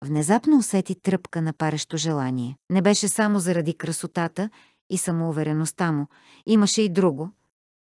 Внезапно усети тръпка на парещо желание. Не беше само заради красотата и самоувереността му. Имаше и друго.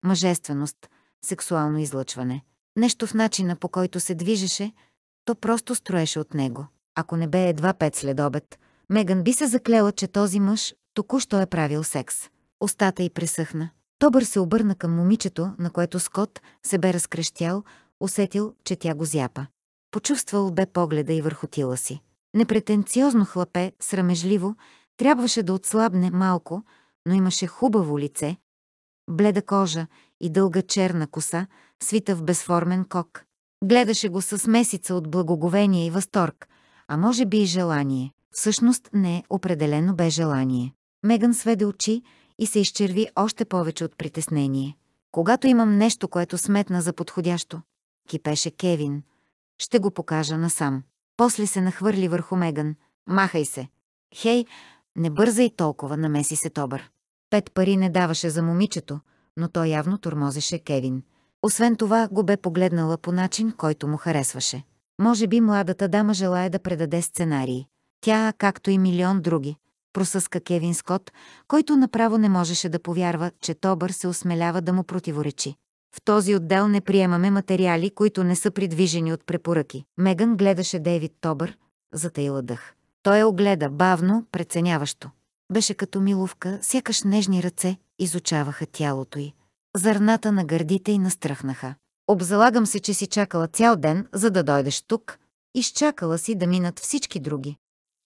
Мъжественост, сексуално излъчване. Нещо в начина по който се движеше – то просто строеше от него. Ако не бе едва пет след обед, Меган би се заклела, че този мъж току-що е правил секс. Остата й пресъхна. Тобър се обърна към момичето, на което Скот се бе разкрещял, усетил, че тя го зяпа. Почувствал бе погледа и върху тила си. Непретенциозно хлапе, срамежливо, трябваше да отслабне малко, но имаше хубаво лице, бледа кожа и дълга черна коса, свита в безформен кок. Гледаше го с месица от благоговение и възторг, а може би и желание. Всъщност не, определено бе желание. Меган сведе очи и се изчерви още повече от притеснение. Когато имам нещо, което сметна за подходящо, кипеше Кевин. Ще го покажа насам. После се нахвърли върху Меган. Махай се. Хей, не бързай толкова, намеси се Тобър. Пет пари не даваше за момичето, но той явно тормозеше Кевин. Освен това, го бе погледнала по начин, който му харесваше. Може би младата дама желая да предаде сценарии. Тя, както и милион други, просъска Кевин Скот, който направо не можеше да повярва, че Тобър се осмелява да му противоречи. В този отдел не приемаме материали, които не са придвижени от препоръки. Меган гледаше Дейвид Тобър, затаила дъх. Той я огледа бавно, преценяващо. Беше като миловка, сякаш нежни ръце изучаваха тялото й зърната на гърдите й настръхнаха. Обзалагам се, че си чакала цял ден, за да дойдеш тук. Изчакала си да минат всички други.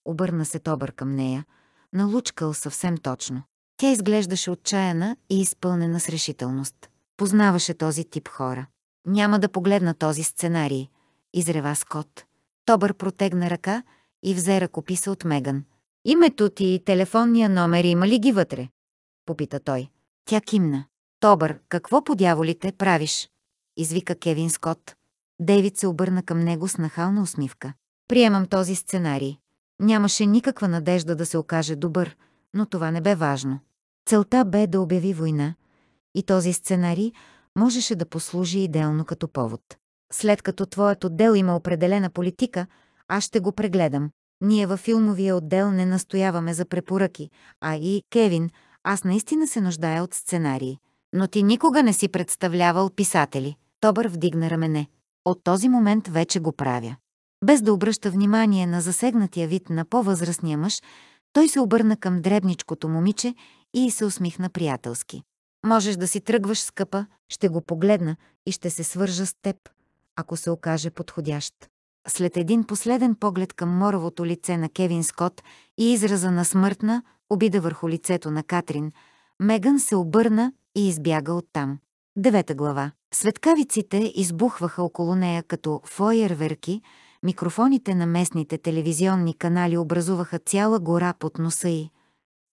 Обърна се Тобър към нея, налучкал съвсем точно. Тя изглеждаше отчаяна и изпълнена с решителност. Познаваше този тип хора. Няма да погледна този сценарий, изрева Скот. Тобър протегна ръка и взе ръкописа от Меган. Името ти и телефонния номер има ли ги вътре? Попита той. Тя кимна. Тобър, какво по дяволите правиш? Извика Кевин Скот. Дейвид се обърна към него с нахална усмивка. Приемам този сценарий. Нямаше никаква надежда да се окаже добър, но това не бе важно. Целта бе да обяви война и този сценарий можеше да послужи идеално като повод. След като твоят отдел има определена политика, аз ще го прегледам. Ние във филмовия отдел не настояваме за препоръки, а и Кевин, аз наистина се нуждая от сценарии. Но ти никога не си представлявал писатели. Тобър вдигна рамене. От този момент вече го правя. Без да обръща внимание на засегнатия вид на по-възрастния мъж, той се обърна към дребничкото момиче и се усмихна приятелски. Можеш да си тръгваш, скъпа, ще го погледна и ще се свържа с теб, ако се окаже подходящ. След един последен поглед към моровото лице на Кевин Скот и израза на смъртна обида върху лицето на Катрин, Меган се обърна и избяга оттам. Девета глава. Светкавиците избухваха около нея като фойерверки, микрофоните на местните телевизионни канали образуваха цяла гора под носа й,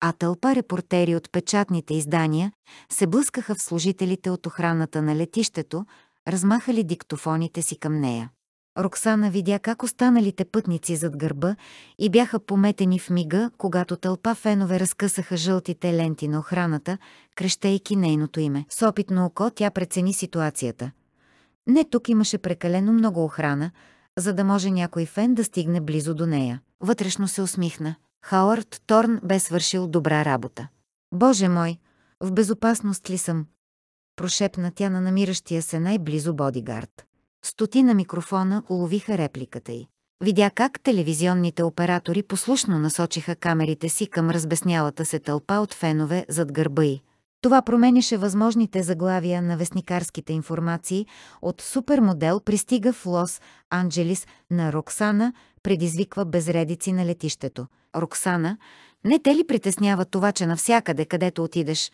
а тълпа репортери от печатните издания се блъскаха в служителите от охраната на летището, размахали диктофоните си към нея. Роксана видя как останалите пътници зад гърба и бяха пометени в мига, когато тълпа фенове разкъсаха жълтите ленти на охраната, крещейки нейното име. С опитно око тя прецени ситуацията. Не тук имаше прекалено много охрана, за да може някой фен да стигне близо до нея. Вътрешно се усмихна. Хауърд Торн бе свършил добра работа. Боже мой, в безопасност ли съм? Прошепна тя на намиращия се най-близо бодигард. Стотина микрофона уловиха репликата й. Видя как телевизионните оператори послушно насочиха камерите си към разбеснялата се тълпа от фенове зад гърба й. Това променяше възможните заглавия на вестникарските информации от супермодел пристига в Лос-Анджелис на Роксана, предизвиква безредици на летището. Роксана, не те ли притеснява това, че навсякъде, където отидеш,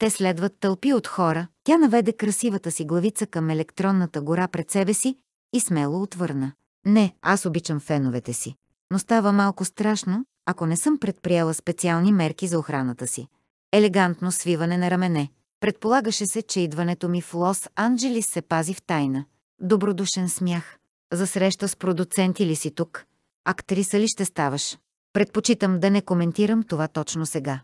те следват тълпи от хора. Тя наведе красивата си главица към електронната гора пред себе си и смело отвърна. Не, аз обичам феновете си. Но става малко страшно, ако не съм предприела специални мерки за охраната си. Елегантно свиване на рамене. Предполагаше се, че идването ми в Лос Анджелис се пази в тайна. Добродушен смях. За среща с продуценти ли си тук? Актриса ли ще ставаш? Предпочитам да не коментирам това точно сега.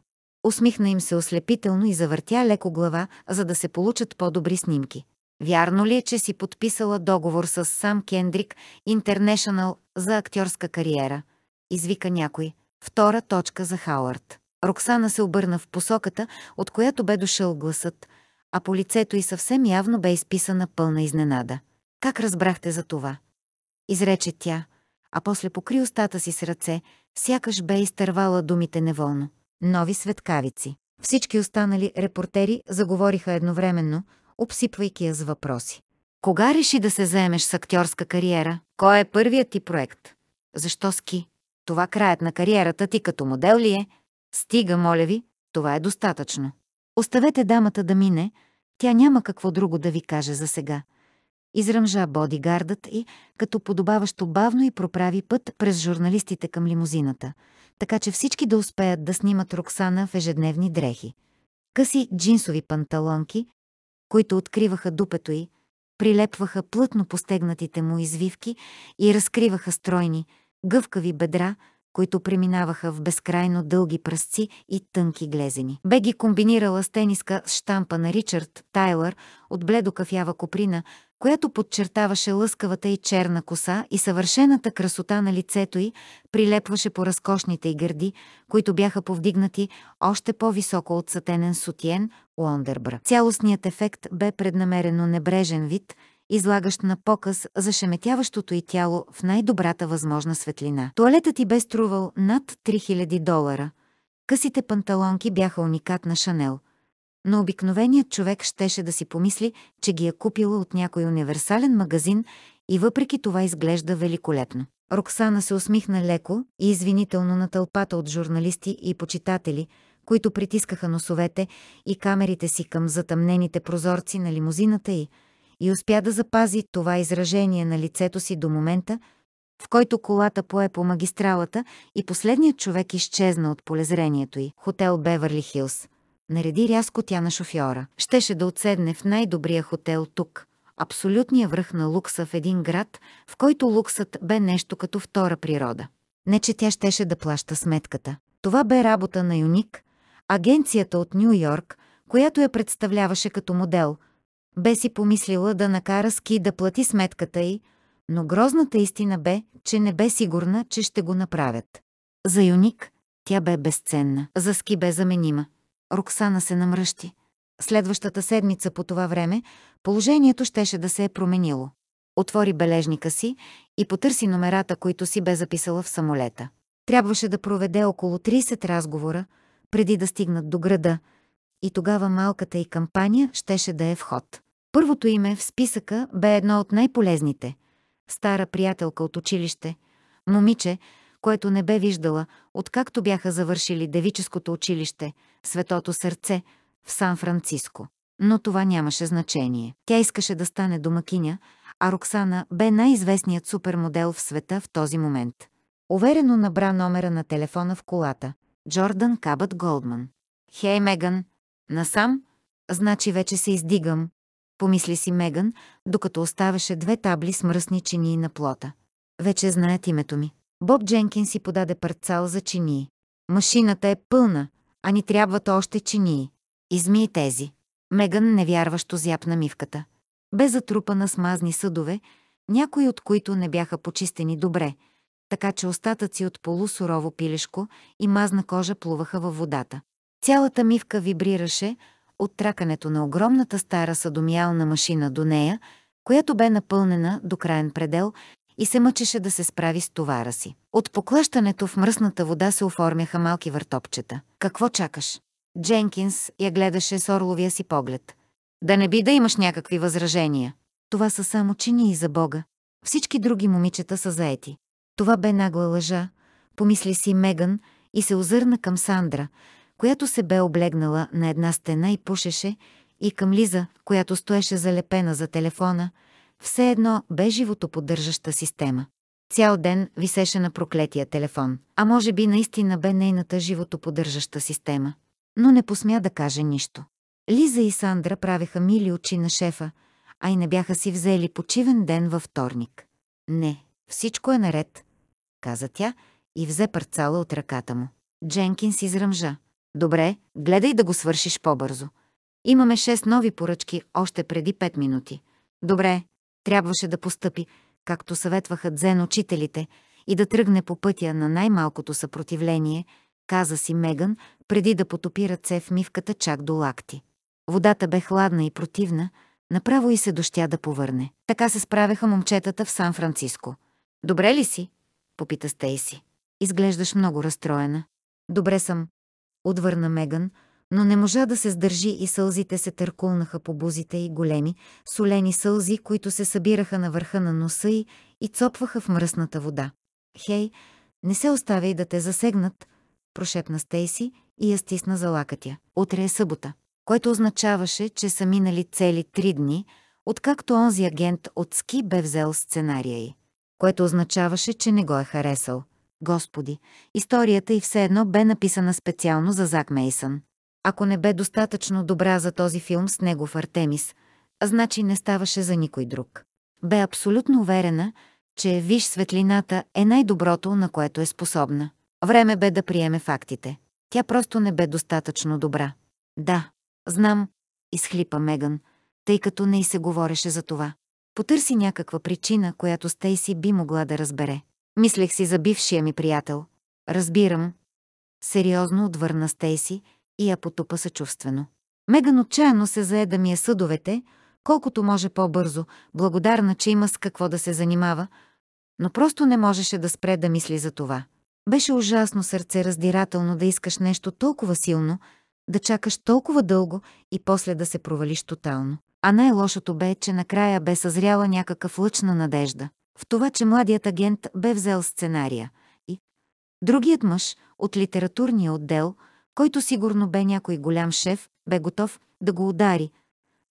Усмихна им се ослепително и завъртя леко глава, за да се получат по-добри снимки. Вярно ли е, че си подписала договор с сам Кендрик Интернешнъл за актьорска кариера? Извика някой. Втора точка за Хауърд. Роксана се обърна в посоката, от която бе дошъл гласът, а по лицето й съвсем явно бе изписана пълна изненада. Как разбрахте за това? Изрече тя, а после покри устата си с ръце, сякаш бе изтървала думите неволно. Нови светкавици. Всички останали репортери заговориха едновременно, обсипвайки я с въпроси. Кога реши да се заемеш с актьорска кариера? Кой е първият ти проект? Защо ски? Това краят на кариерата ти като модел ли е? Стига, моля ви, това е достатъчно. Оставете дамата да мине, тя няма какво друго да ви каже за сега. Изръмжа бодигардът и, като подобаващо бавно и проправи път през журналистите към лимузината – така че всички да успеят да снимат Роксана в ежедневни дрехи. Къси джинсови панталонки, които откриваха дупето й, прилепваха плътно постегнатите му извивки и разкриваха стройни, гъвкави бедра, които преминаваха в безкрайно дълги пръсци и тънки глезени. Бе ги комбинирала с тениска с штампа на Ричард Тайлър от бледо кафява коприна, която подчертаваше лъскавата и черна коса и съвършената красота на лицето й, прилепваше по разкошните й гърди, които бяха повдигнати още по-високо от сатенен сутиен Лондърбра. Цялостният ефект бе преднамерено небрежен вид, излагащ на показ шеметяващото й тяло в най-добрата възможна светлина. Туалетът й бе струвал над 3000 долара. Късите панталонки бяха уникатна Шанел – но обикновеният човек щеше да си помисли, че ги е купила от някой универсален магазин и въпреки това изглежда великолепно. Роксана се усмихна леко и извинително на тълпата от журналисти и почитатели, които притискаха носовете и камерите си към затъмнените прозорци на лимузината й, и успя да запази това изражение на лицето си до момента, в който колата пое по магистралата и последният човек изчезна от полезрението й. Хотел Беверли Хилс. Нареди рязко тя на шофьора. Щеше да отседне в най-добрия хотел тук. Абсолютния връх на лукса в един град, в който луксът бе нещо като втора природа. Не, че тя щеше да плаща сметката. Това бе работа на Юник, агенцията от Нью Йорк, която я представляваше като модел. Бе си помислила да накара Ски да плати сметката й, но грозната истина бе, че не бе сигурна, че ще го направят. За Юник тя бе безценна, за Ски бе заменима. Роксана се намръщи. Следващата седмица по това време положението щеше да се е променило. Отвори бележника си и потърси номерата, които си бе записала в самолета. Трябваше да проведе около 30 разговора, преди да стигнат до града, и тогава малката и кампания щеше да е в ход. Първото име в списъка бе едно от най-полезните. Стара приятелка от училище, момиче, което не бе виждала, откакто бяха завършили девическото училище, Светото сърце, в Сан-Франциско. Но това нямаше значение. Тя искаше да стане домакиня, а Роксана бе най-известният супермодел в света в този момент. Уверено набра номера на телефона в колата. Джордан Кабът Голдман. «Хей, Меган! Насам? Значи вече се издигам!» Помисли си Меган, докато оставаше две табли с мръсни чинии на плота. «Вече знаят името ми. Боб Дженкин си подаде парцал за чинии. Машината е пълна, а ни трябват още чинии. и тези. Меган невярващо зяпна мивката. Бе затрупана с мазни съдове, някои от които не бяха почистени добре, така че остатъци от полусурово пилешко и мазна кожа плуваха във водата. Цялата мивка вибрираше от тракането на огромната стара съдомиална машина до нея, която бе напълнена до краен предел и се мъчеше да се справи с товара си. От поклащането в мръсната вода се оформяха малки въртопчета. Какво чакаш? Дженкинс я гледаше с орловия си поглед. Да не би да имаш някакви възражения. Това са само чини и за Бога. Всички други момичета са заети. Това бе нагла лъжа, помисли си Меган и се озърна към Сандра, която се бе облегнала на една стена и пушеше, и към Лиза, която стоеше залепена за телефона – все едно бе животоподдържаща система. Цял ден висеше на проклетия телефон, а може би наистина бе нейната животоподдържаща система. Но не посмя да каже нищо. Лиза и Сандра правеха мили очи на шефа, а и не бяха си взели почивен ден във вторник. Не, всичко е наред, каза тя и взе парцала от ръката му. Дженкинс изръмжа. Добре, гледай да го свършиш по-бързо. Имаме шест нови поръчки още преди пет минути. Добре, Трябваше да постъпи, както съветваха дзен учителите, и да тръгне по пътя на най-малкото съпротивление, каза си Меган, преди да потопи ръце в мивката чак до лакти. Водата бе хладна и противна, направо и се дощя да повърне. Така се справяха момчетата в Сан-Франциско. «Добре ли си?» – попита Стейси. «Изглеждаш много разстроена». «Добре съм», – отвърна Меган – но не можа да се сдържи и сълзите се търкулнаха по бузите и големи, солени сълзи, които се събираха на върха на носа й и цопваха в мръсната вода. «Хей, не се оставяй да те засегнат», прошепна Стейси и я стисна за лакътя. Утре е събота, което означаваше, че са минали цели три дни, откакто онзи агент от Ски бе взел сценария й, което означаваше, че не го е харесал. Господи, историята и все едно бе написана специално за Зак Мейсън. Ако не бе достатъчно добра за този филм с негов Артемис, значи не ставаше за никой друг. Бе абсолютно уверена, че виж светлината е най-доброто, на което е способна. Време бе да приеме фактите. Тя просто не бе достатъчно добра. Да, знам, изхлипа Меган, тъй като не и се говореше за това. Потърси някаква причина, която Стейси би могла да разбере. Мислех си за бившия ми приятел. Разбирам. Сериозно отвърна Стейси – и я потупа съчувствено. Меган отчаяно се зае да ми е съдовете, колкото може по-бързо, благодарна, че има с какво да се занимава, но просто не можеше да спре да мисли за това. Беше ужасно сърце раздирателно да искаш нещо толкова силно, да чакаш толкова дълго и после да се провалиш тотално. А най-лошото бе, че накрая бе съзряла някакъв лъчна надежда. В това, че младият агент бе взел сценария и другият мъж от литературния отдел – който сигурно бе някой голям шеф, бе готов да го удари,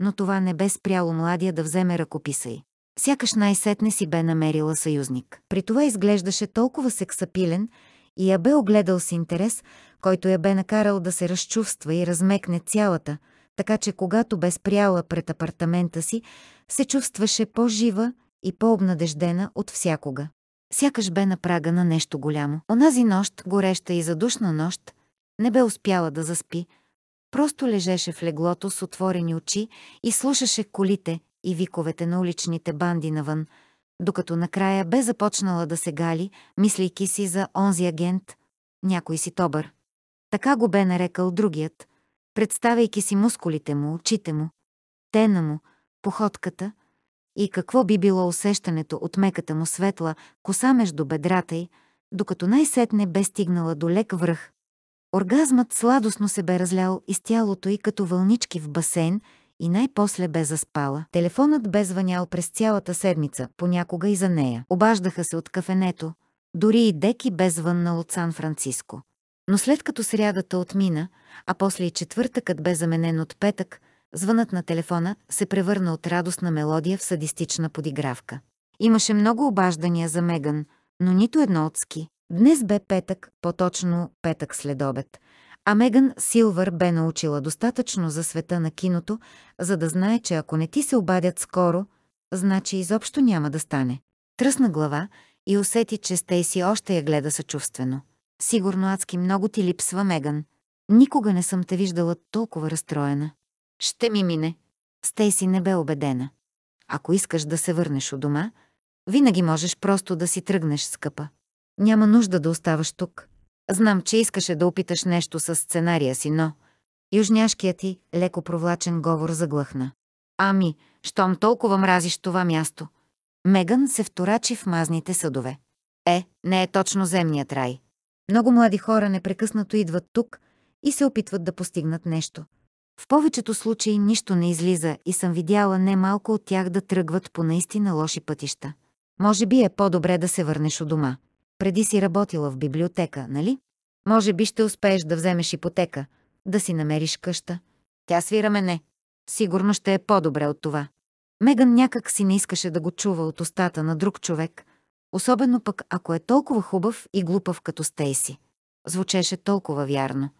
но това не бе спряло младия да вземе ръкописа й. Сякаш най-сетне си бе намерила съюзник. При това изглеждаше толкова сексапилен и я бе огледал с интерес, който я бе накарал да се разчувства и размекне цялата, така че когато бе спряла пред апартамента си, се чувстваше по-жива и по-обнадеждена от всякога. Сякаш бе на прага на нещо голямо. Онази нощ, гореща и задушна нощ, не бе успяла да заспи. Просто лежеше в леглото с отворени очи и слушаше колите и виковете на уличните банди навън, докато накрая бе започнала да се гали, мислейки си за онзи агент, някой си тобър. Така го бе нарекал другият, представяйки си мускулите му, очите му, тена му, походката и какво би било усещането от меката му светла коса между бедрата й, докато най-сетне бе стигнала до лек връх, Оргазмът сладостно се бе разлял из тялото й като вълнички в басейн и най-после бе заспала. Телефонът бе звънял през цялата седмица, понякога и за нея. Обаждаха се от кафенето, дори и Деки бе звъннал от Сан-Франциско. Но след като срядата отмина, а после и четвъртъкът бе заменен от петък, звънът на телефона се превърна от радостна мелодия в садистична подигравка. Имаше много обаждания за Меган, но нито едно от ски. Днес бе петък, по-точно петък след обед, а Меган Силвър бе научила достатъчно за света на киното, за да знае, че ако не ти се обадят скоро, значи изобщо няма да стане. Тръсна глава и усети, че Стейси още я гледа съчувствено. Сигурно адски много ти липсва, Меган. Никога не съм те виждала толкова разстроена. Ще ми мине. Стейси не бе убедена. Ако искаш да се върнеш у дома, винаги можеш просто да си тръгнеш, скъпа. Няма нужда да оставаш тук. Знам, че искаше да опиташ нещо с сценария си, но... Южняшкият ти, леко провлачен говор заглъхна. Ами, щом толкова мразиш това място. Меган се вторачи в мазните съдове. Е, не е точно земният рай. Много млади хора непрекъснато идват тук и се опитват да постигнат нещо. В повечето случаи нищо не излиза и съм видяла немалко от тях да тръгват по наистина лоши пътища. Може би е по-добре да се върнеш у дома. Преди си работила в библиотека, нали? Може би ще успееш да вземеш ипотека, да си намериш къща. Тя свира мене. Сигурно ще е по-добре от това. Меган някак си не искаше да го чува от устата на друг човек, особено пък ако е толкова хубав и глупав като Стейси. Звучеше толкова вярно.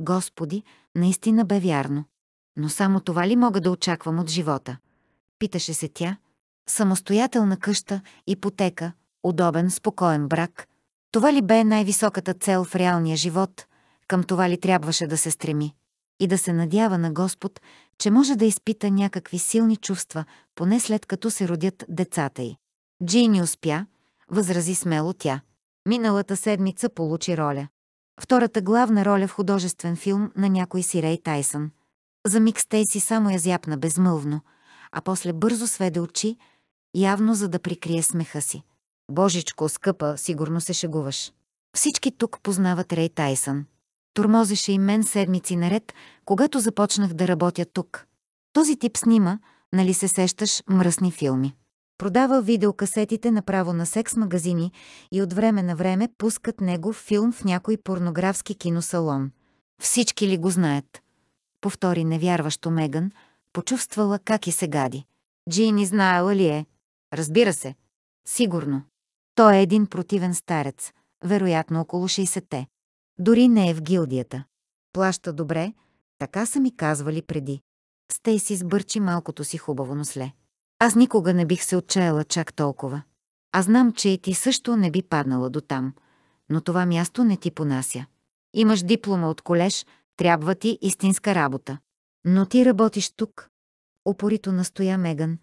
Господи, наистина бе вярно. Но само това ли мога да очаквам от живота? Питаше се тя. Самостоятелна къща, ипотека, удобен, спокоен брак, това ли бе най-високата цел в реалния живот, към това ли трябваше да се стреми? И да се надява на Господ, че може да изпита някакви силни чувства, поне след като се родят децата й. Джини успя, възрази смело тя. Миналата седмица получи роля. Втората главна роля в художествен филм на някой си Рей Тайсън. За миг Стейси само я зяпна безмълвно, а после бързо сведе очи, явно за да прикрие смеха си. Божичко, скъпа, сигурно се шегуваш. Всички тук познават Рей Тайсън. Турмозеше и мен седмици наред, когато започнах да работя тук. Този тип снима, нали се сещаш, мръсни филми. Продава видеокасетите направо на секс-магазини и от време на време пускат негов филм в някой порнографски киносалон. Всички ли го знаят? Повтори невярващо Меган, почувствала как и се гади. Джини знаела ли е? Разбира се. Сигурно. Той е един противен старец, вероятно около 60-те. Дори не е в гилдията. Плаща добре, така са ми казвали преди. Стейси сбърчи малкото си хубаво носле. Аз никога не бих се отчаяла чак толкова. А знам, че и ти също не би паднала до там, но това място не ти понася. Имаш диплома от колеж, трябва ти истинска работа. Но ти работиш тук. Опорито настоя Меган.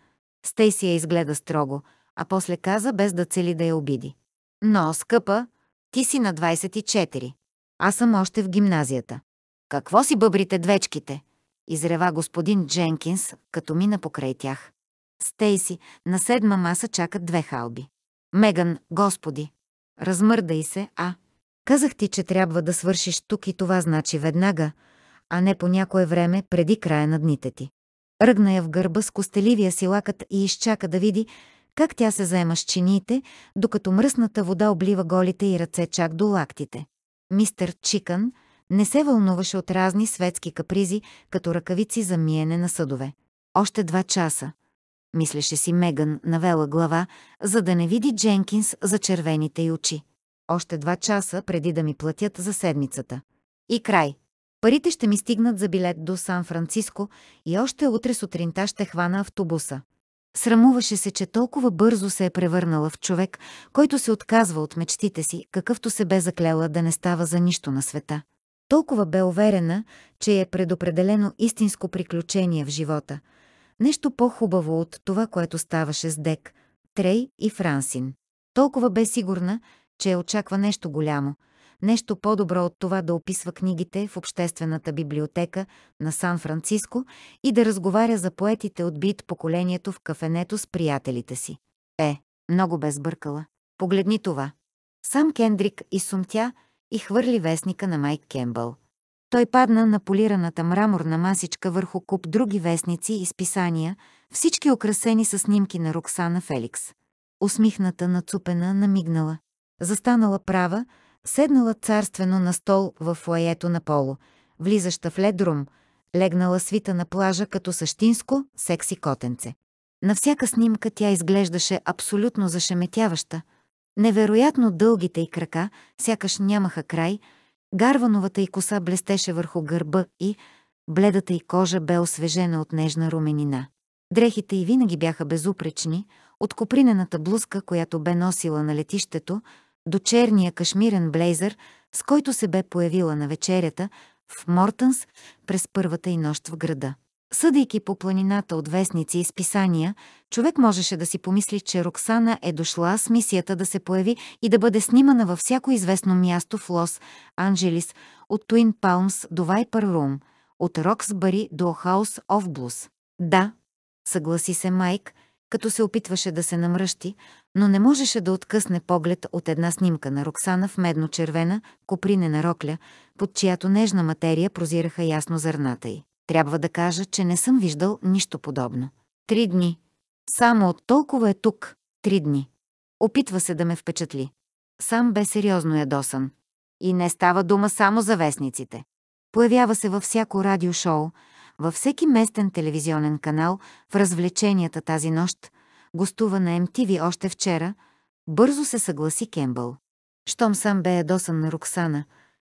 Стейси я изгледа строго – а после каза без да цели да я обиди. Но, скъпа, ти си на 24. Аз съм още в гимназията. Какво си бъбрите двечките? Изрева господин Дженкинс, като мина покрай тях. Стейси, на седма маса чакат две халби. Меган, господи! Размърдай се, а? Казах ти, че трябва да свършиш тук и това значи веднага, а не по някое време преди края на дните ти. Ръгна я в гърба с костеливия си лакът и изчака да види, как тя се заема с чиниите, докато мръсната вода облива голите и ръце чак до лактите. Мистер Чикън не се вълнуваше от разни светски капризи, като ръкавици за миене на съдове. Още два часа. Мислеше си Меган, навела глава, за да не види Дженкинс за червените й очи. Още два часа преди да ми платят за седмицата. И край. Парите ще ми стигнат за билет до Сан-Франциско и още утре сутринта ще хвана автобуса. Срамуваше се, че толкова бързо се е превърнала в човек, който се отказва от мечтите си, какъвто се бе заклела да не става за нищо на света. Толкова бе уверена, че е предопределено истинско приключение в живота. Нещо по-хубаво от това, което ставаше с Дек, Трей и Франсин. Толкова бе сигурна, че очаква нещо голямо – Нещо по-добро от това да описва книгите в обществената библиотека на Сан-Франциско и да разговаря за поетите от бит поколението в кафенето с приятелите си. Е, много безбъркала. Погледни това. Сам Кендрик изсумтя и хвърли вестника на Майк Кембъл. Той падна на полираната мраморна масичка върху куп други вестници и списания, всички украсени с снимки на Роксана Феликс. Усмихната, нацупена, намигнала. Застанала права, седнала царствено на стол в лаето на поло, влизаща в ледрум, легнала свита на плажа като същинско секси котенце. На всяка снимка тя изглеждаше абсолютно зашеметяваща. Невероятно дългите й крака сякаш нямаха край, гарвановата й коса блестеше върху гърба и бледата й кожа бе освежена от нежна руменина. Дрехите й винаги бяха безупречни, от копринената блузка, която бе носила на летището, до черния кашмирен блейзър, с който се бе появила на вечерята в Мортънс през първата и нощ в града. Съдейки по планината от вестници и списания, човек можеше да си помисли, че Роксана е дошла с мисията да се появи и да бъде снимана във всяко известно място в Лос Анджелис, от Туин Палмс до Вайпер Рум, от Роксбъри до Хаус Офблус. Да, съгласи се Майк – като се опитваше да се намръщи, но не можеше да откъсне поглед от една снимка на Роксана в медно-червена, копринена рокля, под чиято нежна материя прозираха ясно зърната й. Трябва да кажа, че не съм виждал нищо подобно. Три дни. Само от толкова е тук. Три дни. Опитва се да ме впечатли. Сам бе сериозно ядосан. И не става дума само за вестниците. Появява се във всяко радиошоу, във всеки местен телевизионен канал в развлеченията тази нощ гостува на МТВ още вчера, бързо се съгласи Кембъл. Щом сам бе ядосан на Роксана,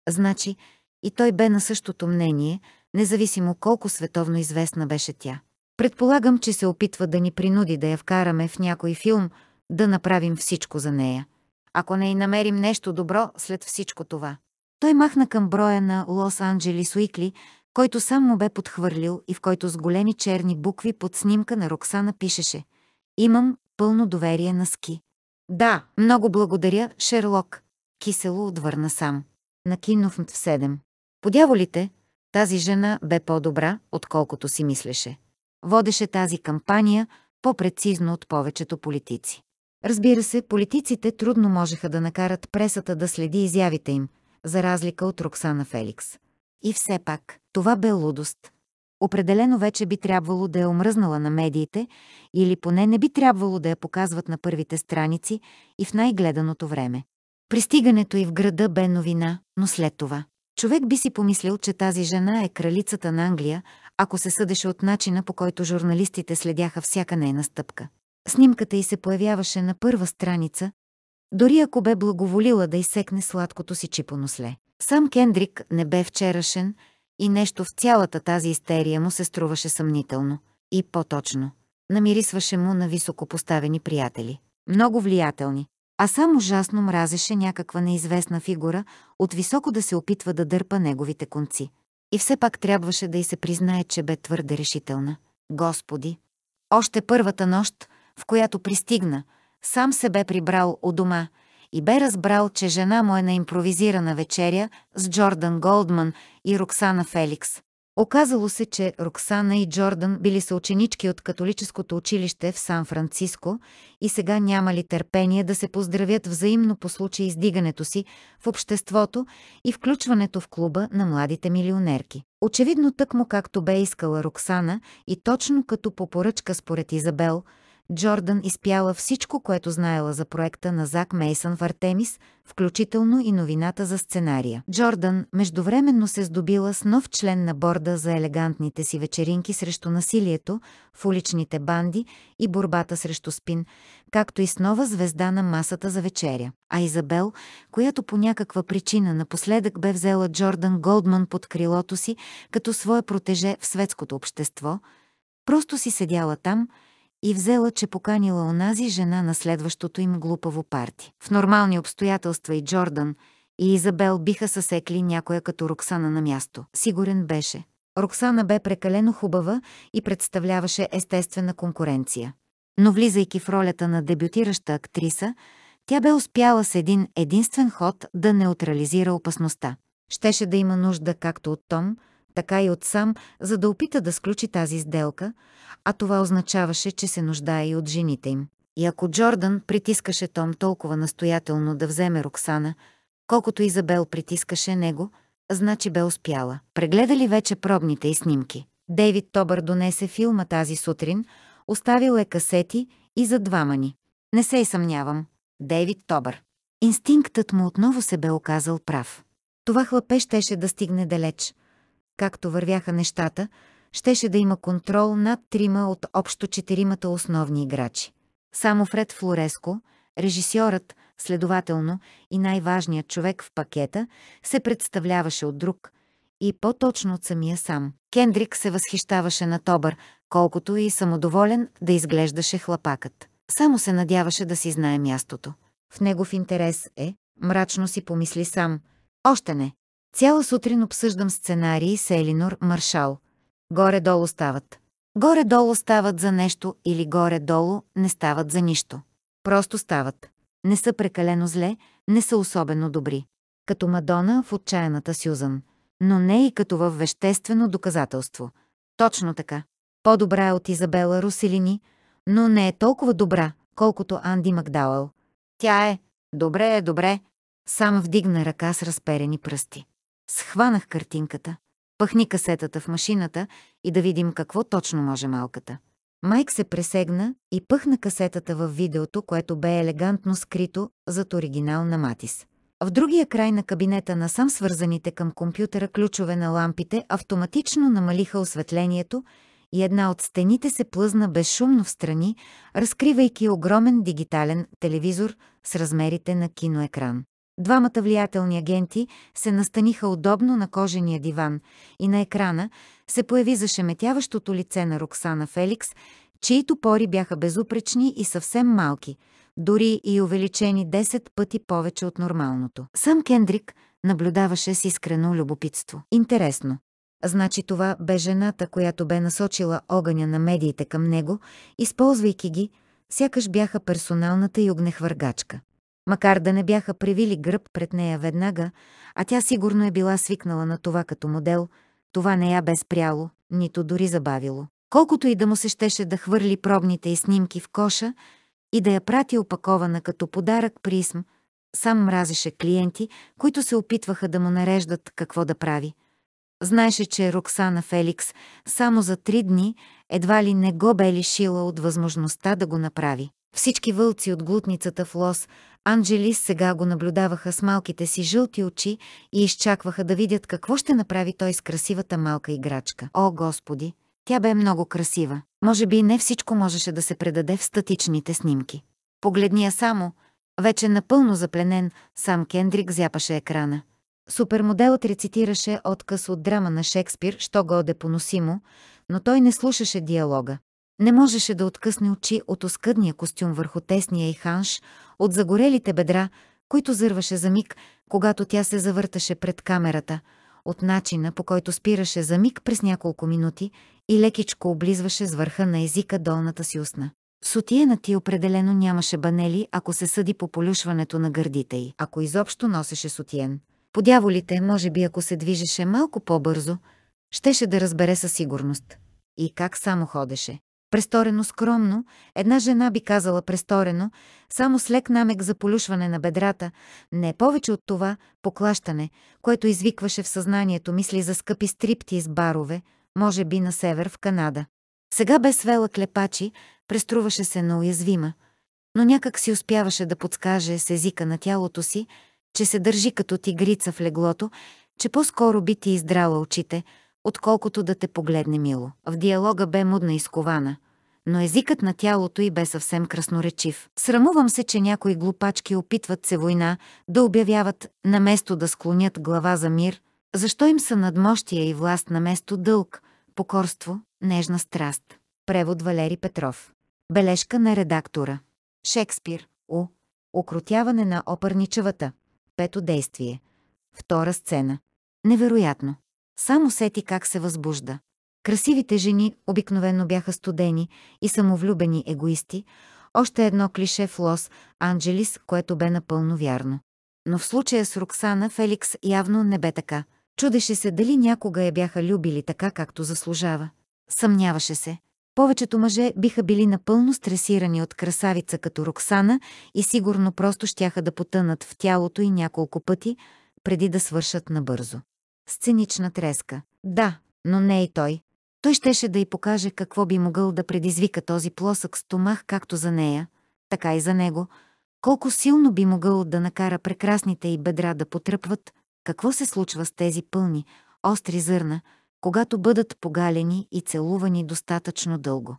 значи и той бе на същото мнение, независимо колко световно известна беше тя. Предполагам, че се опитва да ни принуди да я вкараме в някой филм, да направим всичко за нея. Ако не й намерим нещо добро след всичко това. Той махна към броя на Лос Анджелис Уикли, който сам му бе подхвърлил и в който с големи черни букви под снимка на Роксана пишеше «Имам пълно доверие на Ски». «Да, много благодаря, Шерлок», кисело отвърна сам. Накинув в 7. Подяволите, тази жена бе по-добра, отколкото си мислеше. Водеше тази кампания по-прецизно от повечето политици. Разбира се, политиците трудно можеха да накарат пресата да следи изявите им, за разлика от Роксана Феликс. И все пак, това бе лудост. Определено вече би трябвало да е омръзнала на медиите или поне не би трябвало да я показват на първите страници и в най-гледаното време. Пристигането и в града бе новина, но след това. Човек би си помислил, че тази жена е кралицата на Англия, ако се съдеше от начина по който журналистите следяха всяка нейна стъпка. Снимката й се появяваше на първа страница, дори ако бе благоволила да изсекне сладкото си чипоносле. Сам Кендрик не бе вчерашен и нещо в цялата тази истерия му се струваше съмнително. И по-точно. Намирисваше му на високопоставени приятели. Много влиятелни. А сам ужасно мразеше някаква неизвестна фигура от високо да се опитва да дърпа неговите конци. И все пак трябваше да й се признае, че бе твърде решителна. Господи! Още първата нощ, в която пристигна, сам се бе прибрал у дома – и бе разбрал, че жена му е на импровизирана вечеря с Джордан Голдман и Роксана Феликс. Оказало се, че Роксана и Джордан били съученички от католическото училище в Сан-Франциско и сега нямали търпение да се поздравят взаимно по случай издигането си в обществото и включването в клуба на младите милионерки. Очевидно тъкмо както бе искала Роксана и точно като по поръчка според Изабел – Джордан изпяла всичко, което знаела за проекта на Зак Мейсън в Артемис, включително и новината за сценария. Джордан междувременно се здобила с нов член на борда за елегантните си вечеринки срещу насилието в уличните банди и борбата срещу спин, както и с нова звезда на масата за вечеря. А Изабел, която по някаква причина напоследък бе взела Джордан Голдман под крилото си като свое протеже в светското общество, просто си седяла там – и взела, че поканила онази жена на следващото им глупаво парти. В нормални обстоятелства и Джордан и Изабел биха съсекли някоя като Роксана на място. Сигурен беше. Роксана бе прекалено хубава и представляваше естествена конкуренция. Но влизайки в ролята на дебютираща актриса, тя бе успяла с един единствен ход да неутрализира опасността. Щеше да има нужда както от Том, така и от сам, за да опита да сключи тази сделка, а това означаваше, че се нуждае и от жените им. И ако Джордан притискаше Том толкова настоятелно да вземе Роксана, колкото Изабел притискаше него, значи бе успяла. Прегледали вече пробните и снимки. Дейвид Тобър донесе филма тази сутрин, оставил е касети и за двама ни. Не се и съмнявам. Дейвид Тобър. Инстинктът му отново се бе оказал прав. Това хлапе щеше да стигне далеч – както вървяха нещата, щеше да има контрол над трима от общо четиримата основни играчи. Само Фред Флореско, режисьорът, следователно и най-важният човек в пакета, се представляваше от друг и по-точно от самия сам. Кендрик се възхищаваше на Тобър, колкото и самодоволен да изглеждаше хлапакът. Само се надяваше да си знае мястото. В негов интерес е, мрачно си помисли сам. Още не. Цяла сутрин обсъждам сценарии с Елинор Маршал. Горе-долу стават. Горе-долу стават за нещо или горе-долу не стават за нищо. Просто стават. Не са прекалено зле, не са особено добри. Като Мадона в отчаяната Сюзан. Но не и като във веществено доказателство. Точно така. По-добра е от Изабела Руселини, но не е толкова добра, колкото Анди Макдауъл. Тя е. Добре е, добре. Сам вдигна ръка с разперени пръсти. Схванах картинката, пъхни касетата в машината и да видим какво точно може малката. Майк се пресегна и пъхна касетата в видеото, което бе елегантно скрито зад оригинал на Матис. В другия край на кабинета на сам свързаните към компютъра ключове на лампите автоматично намалиха осветлението и една от стените се плъзна безшумно в страни, разкривайки огромен дигитален телевизор с размерите на киноекран. Двамата влиятелни агенти се настаниха удобно на кожения диван и на екрана се появи зашеметяващото лице на Роксана Феликс, чието пори бяха безупречни и съвсем малки, дори и увеличени 10 пъти повече от нормалното. Сам Кендрик наблюдаваше с искрено любопитство. Интересно. Значи това бе жената, която бе насочила огъня на медиите към него, използвайки ги, сякаш бяха персоналната и огнехвъргачка. Макар да не бяха привили гръб пред нея веднага, а тя сигурно е била свикнала на това като модел, това не я бе спряло, нито дори забавило. Колкото и да му се щеше да хвърли пробните и снимки в коша и да я прати опакована като подарък присм, сам мразеше клиенти, които се опитваха да му нареждат какво да прави. Знаеше, че Роксана Феликс само за три дни едва ли не го бе лишила от възможността да го направи. Всички вълци от глутницата в лос Анджелис сега го наблюдаваха с малките си жълти очи и изчакваха да видят какво ще направи той с красивата малка играчка. О, Господи! Тя бе много красива. Може би не всичко можеше да се предаде в статичните снимки. Погледни я само. Вече напълно запленен, сам Кендрик зяпаше екрана. Супермоделът рецитираше отказ от драма на Шекспир, що го е поносимо, но той не слушаше диалога. Не можеше да откъсне очи от оскъдния костюм върху тесния и ханш, от загорелите бедра, които зърваше за миг, когато тя се завърташе пред камерата, от начина по който спираше за миг през няколко минути и лекичко облизваше с върха на езика долната си устна. Сотиена ти определено нямаше банели, ако се съди по полюшването на гърдите й, ако изобщо носеше сутиен. По дяволите, може би ако се движеше малко по-бързо, щеше да разбере със сигурност. И как само ходеше. Престорено скромно, една жена би казала престорено, само с лек намек за полюшване на бедрата, не повече от това поклащане, което извикваше в съзнанието мисли за скъпи стрипти с барове, може би на север в Канада. Сега бе свела клепачи, преструваше се на уязвима, но някак си успяваше да подскаже с езика на тялото си, че се държи като тигрица в леглото, че по-скоро би ти издрала очите – отколкото да те погледне мило. В диалога бе мудна и скована, но езикът на тялото й бе съвсем красноречив. Срамувам се, че някои глупачки опитват се война да обявяват, наместо да склонят глава за мир, защо им са надмощия и власт на место дълг, покорство, нежна страст. Превод Валери Петров. Бележка на редактора. Шекспир. У. Окротяване на опърничевата. Пето действие. Втора сцена. Невероятно. Само сети как се възбужда. Красивите жени обикновено бяха студени и самовлюбени егоисти, още едно клише в Лос Анджелис, което бе напълно вярно. Но в случая с Роксана Феликс явно не бе така. Чудеше се дали някога я бяха любили така, както заслужава. Съмняваше се. Повечето мъже биха били напълно стресирани от красавица като Роксана и сигурно просто щяха да потънат в тялото и няколко пъти, преди да свършат набързо сценична треска. Да, но не и той. Той щеше да й покаже какво би могъл да предизвика този плосък стомах както за нея, така и за него, колко силно би могъл да накара прекрасните й бедра да потръпват, какво се случва с тези пълни, остри зърна, когато бъдат погалени и целувани достатъчно дълго.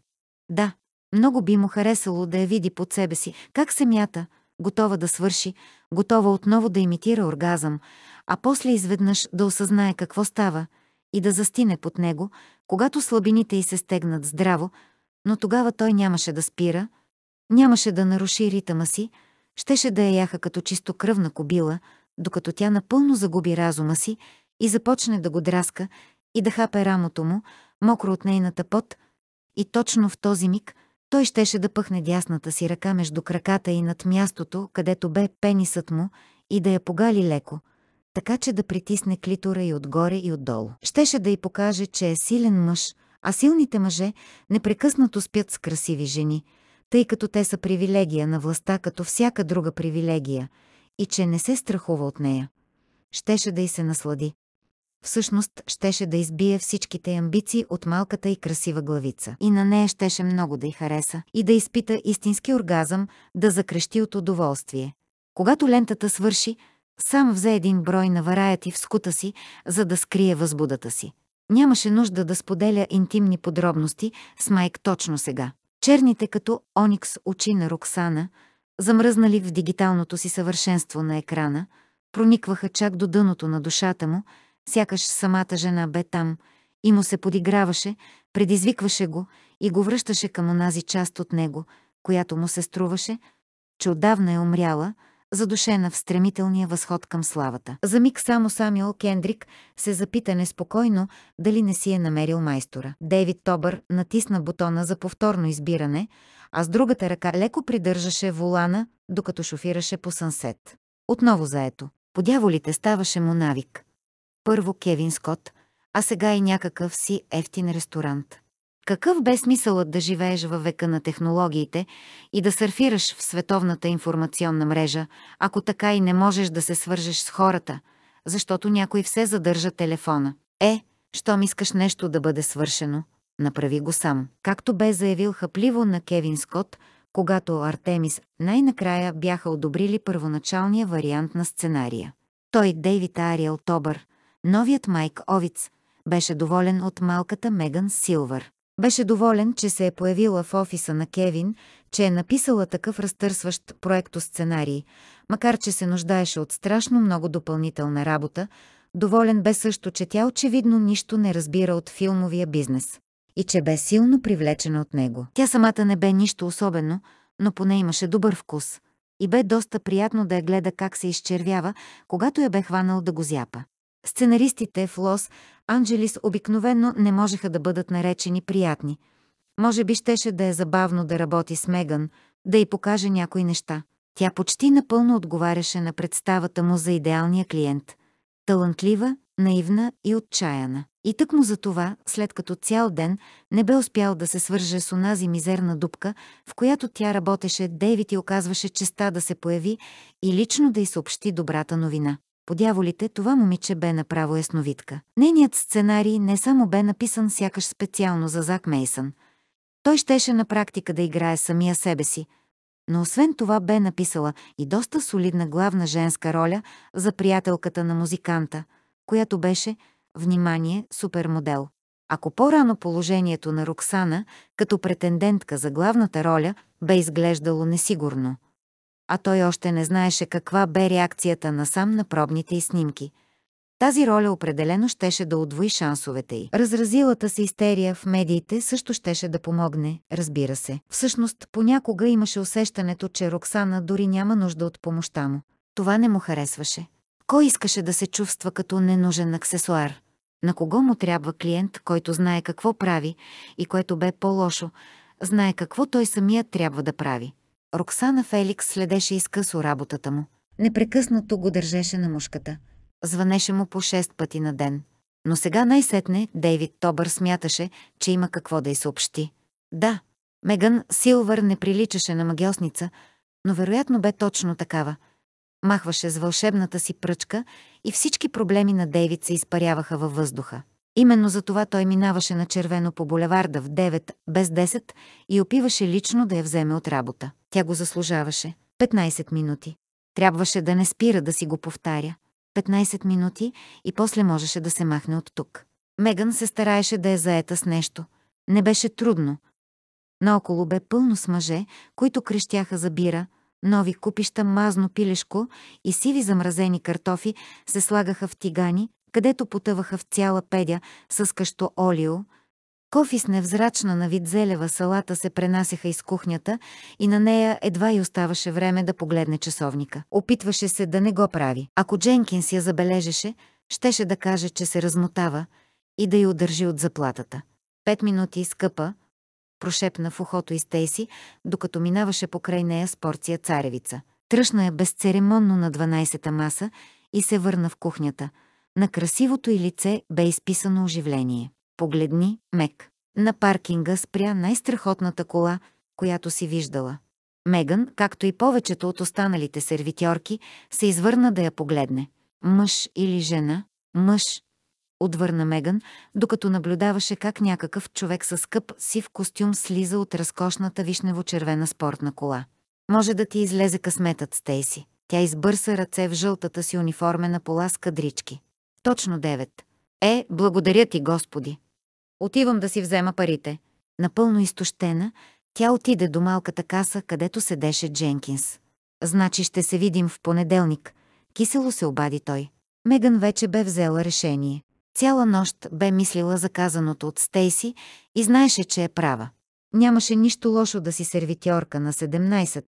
Да, много би му харесало да я види под себе си, как се мята, готова да свърши, готова отново да имитира оргазъм, а после изведнъж да осъзнае какво става и да застине под него, когато слабините й се стегнат здраво, но тогава той нямаше да спира, нямаше да наруши ритъма си, щеше да я яха като чистокръвна кобила, докато тя напълно загуби разума си и започне да го драска и да хапе рамото му, мокро от нейната пот, и точно в този миг – той щеше да пъхне дясната си ръка между краката и над мястото, където бе пенисът му, и да я погали леко, така че да притисне клитора и отгоре и отдолу. Щеше да й покаже, че е силен мъж, а силните мъже непрекъснато спят с красиви жени, тъй като те са привилегия на властта като всяка друга привилегия и че не се страхува от нея. Щеше да й се наслади всъщност щеше да избие всичките амбиции от малката и красива главица. И на нея щеше много да й хареса и да изпита истински оргазъм, да закрещи от удоволствие. Когато лентата свърши, сам взе един брой на вараяти в скута си, за да скрие възбудата си. Нямаше нужда да споделя интимни подробности с Майк точно сега. Черните като Оникс очи на Роксана, замръзнали в дигиталното си съвършенство на екрана, проникваха чак до дъното на душата му – Сякаш самата жена бе там и му се подиграваше, предизвикваше го и го връщаше към онази част от него, която му се струваше, че отдавна е умряла, задушена в стремителния възход към славата. За миг само Самюел Кендрик се запита неспокойно дали не си е намерил майстора. Дейвид Тобър натисна бутона за повторно избиране, а с другата ръка леко придържаше вулана, докато шофираше по сънсет. Отново заето. Подяволите ставаше му навик първо Кевин Скот, а сега и някакъв си ефтин ресторант. Какъв бе смисълът да живееш във века на технологиите и да сърфираш в световната информационна мрежа, ако така и не можеш да се свържеш с хората, защото някой все задържа телефона? Е, щом искаш нещо да бъде свършено, направи го сам. Както бе заявил хъпливо на Кевин Скот, когато Артемис най-накрая бяха одобрили първоначалния вариант на сценария. Той Дейвид Ариел Тобър Новият Майк Овиц беше доволен от малката Меган Силвър. Беше доволен, че се е появила в офиса на Кевин, че е написала такъв разтърсващ проекто сценарий, макар че се нуждаеше от страшно много допълнителна работа, доволен бе също, че тя очевидно нищо не разбира от филмовия бизнес и че бе силно привлечена от него. Тя самата не бе нищо особено, но поне имаше добър вкус и бе доста приятно да я гледа как се изчервява, когато я бе хванал да го зяпа. Сценаристите в Лос Анджелис обикновенно не можеха да бъдат наречени приятни. Може би щеше да е забавно да работи с Меган, да й покаже някои неща. Тя почти напълно отговаряше на представата му за идеалния клиент. Талантлива, наивна и отчаяна. И тък му за това, след като цял ден не бе успял да се свърже с онази мизерна дупка, в която тя работеше, Дейвид и оказваше честа да се появи и лично да й съобщи добрата новина подяволите, това момиче бе направо ясновидка. Нейният сценарий не само бе написан сякаш специално за Зак Мейсън. Той щеше на практика да играе самия себе си, но освен това бе написала и доста солидна главна женска роля за приятелката на музиканта, която беше, внимание, супермодел. Ако по-рано положението на Роксана като претендентка за главната роля бе изглеждало несигурно – а той още не знаеше каква бе реакцията на сам на пробните и снимки. Тази роля определено щеше да удвои шансовете й. Разразилата се истерия в медиите също щеше да помогне, разбира се. Всъщност, понякога имаше усещането, че Роксана дори няма нужда от помощта му. Това не му харесваше. Кой искаше да се чувства като ненужен аксесуар? На кого му трябва клиент, който знае какво прави и което бе по-лошо, знае какво той самия трябва да прави? Роксана Феликс следеше изкъсо работата му. Непрекъснато го държеше на мушката. Звънеше му по шест пъти на ден. Но сега най-сетне Дейвид Тобър смяташе, че има какво да й съобщи. Да, Меган Силвър не приличаше на магиосница, но вероятно бе точно такава. Махваше с вълшебната си пръчка и всички проблеми на Дейвид се изпаряваха във въздуха. Именно за това той минаваше на червено по булеварда в 9, без 10 и опиваше лично да я вземе от работа. Тя го заслужаваше. 15 минути. Трябваше да не спира да си го повтаря. 15 минути и после можеше да се махне от тук. Меган се стараеше да е заета с нещо. Не беше трудно. Наоколо бе пълно с мъже, които крещяха за бира, нови купища мазно пилешко и сиви замразени картофи се слагаха в тигани, където потъваха в цяла педя с къщо олио, кофи с невзрачна на вид зелева салата се пренасеха из кухнята и на нея едва и оставаше време да погледне часовника. Опитваше се да не го прави. Ако Дженкинс я забележеше, щеше да каже, че се размотава и да я удържи от заплатата. Пет минути, скъпа, прошепна в ухото и Стейси, докато минаваше покрай нея с порция царевица. Тръщна я безцеремонно на 12-та маса и се върна в кухнята – на красивото й лице бе изписано оживление. Погледни, Мек. На паркинга спря най-страхотната кола, която си виждала. Меган, както и повечето от останалите сервитьорки, се извърна да я погледне. Мъж или жена? Мъж. Отвърна Меган, докато наблюдаваше как някакъв човек със скъп сив костюм слиза от разкошната вишнево-червена спортна кола. Може да ти излезе късметът, Стейси. Тя избърса ръце в жълтата си униформена пола с кадрички. Точно 9. Е, благодаря ти, Господи. Отивам да си взема парите. Напълно изтощена, тя отиде до малката каса, където седеше Дженкинс. Значи ще се видим в понеделник. Кисело се обади той. Меган вече бе взела решение. Цяла нощ бе мислила за казаното от Стейси и знаеше, че е права. Нямаше нищо лошо да си сервитьорка на 17,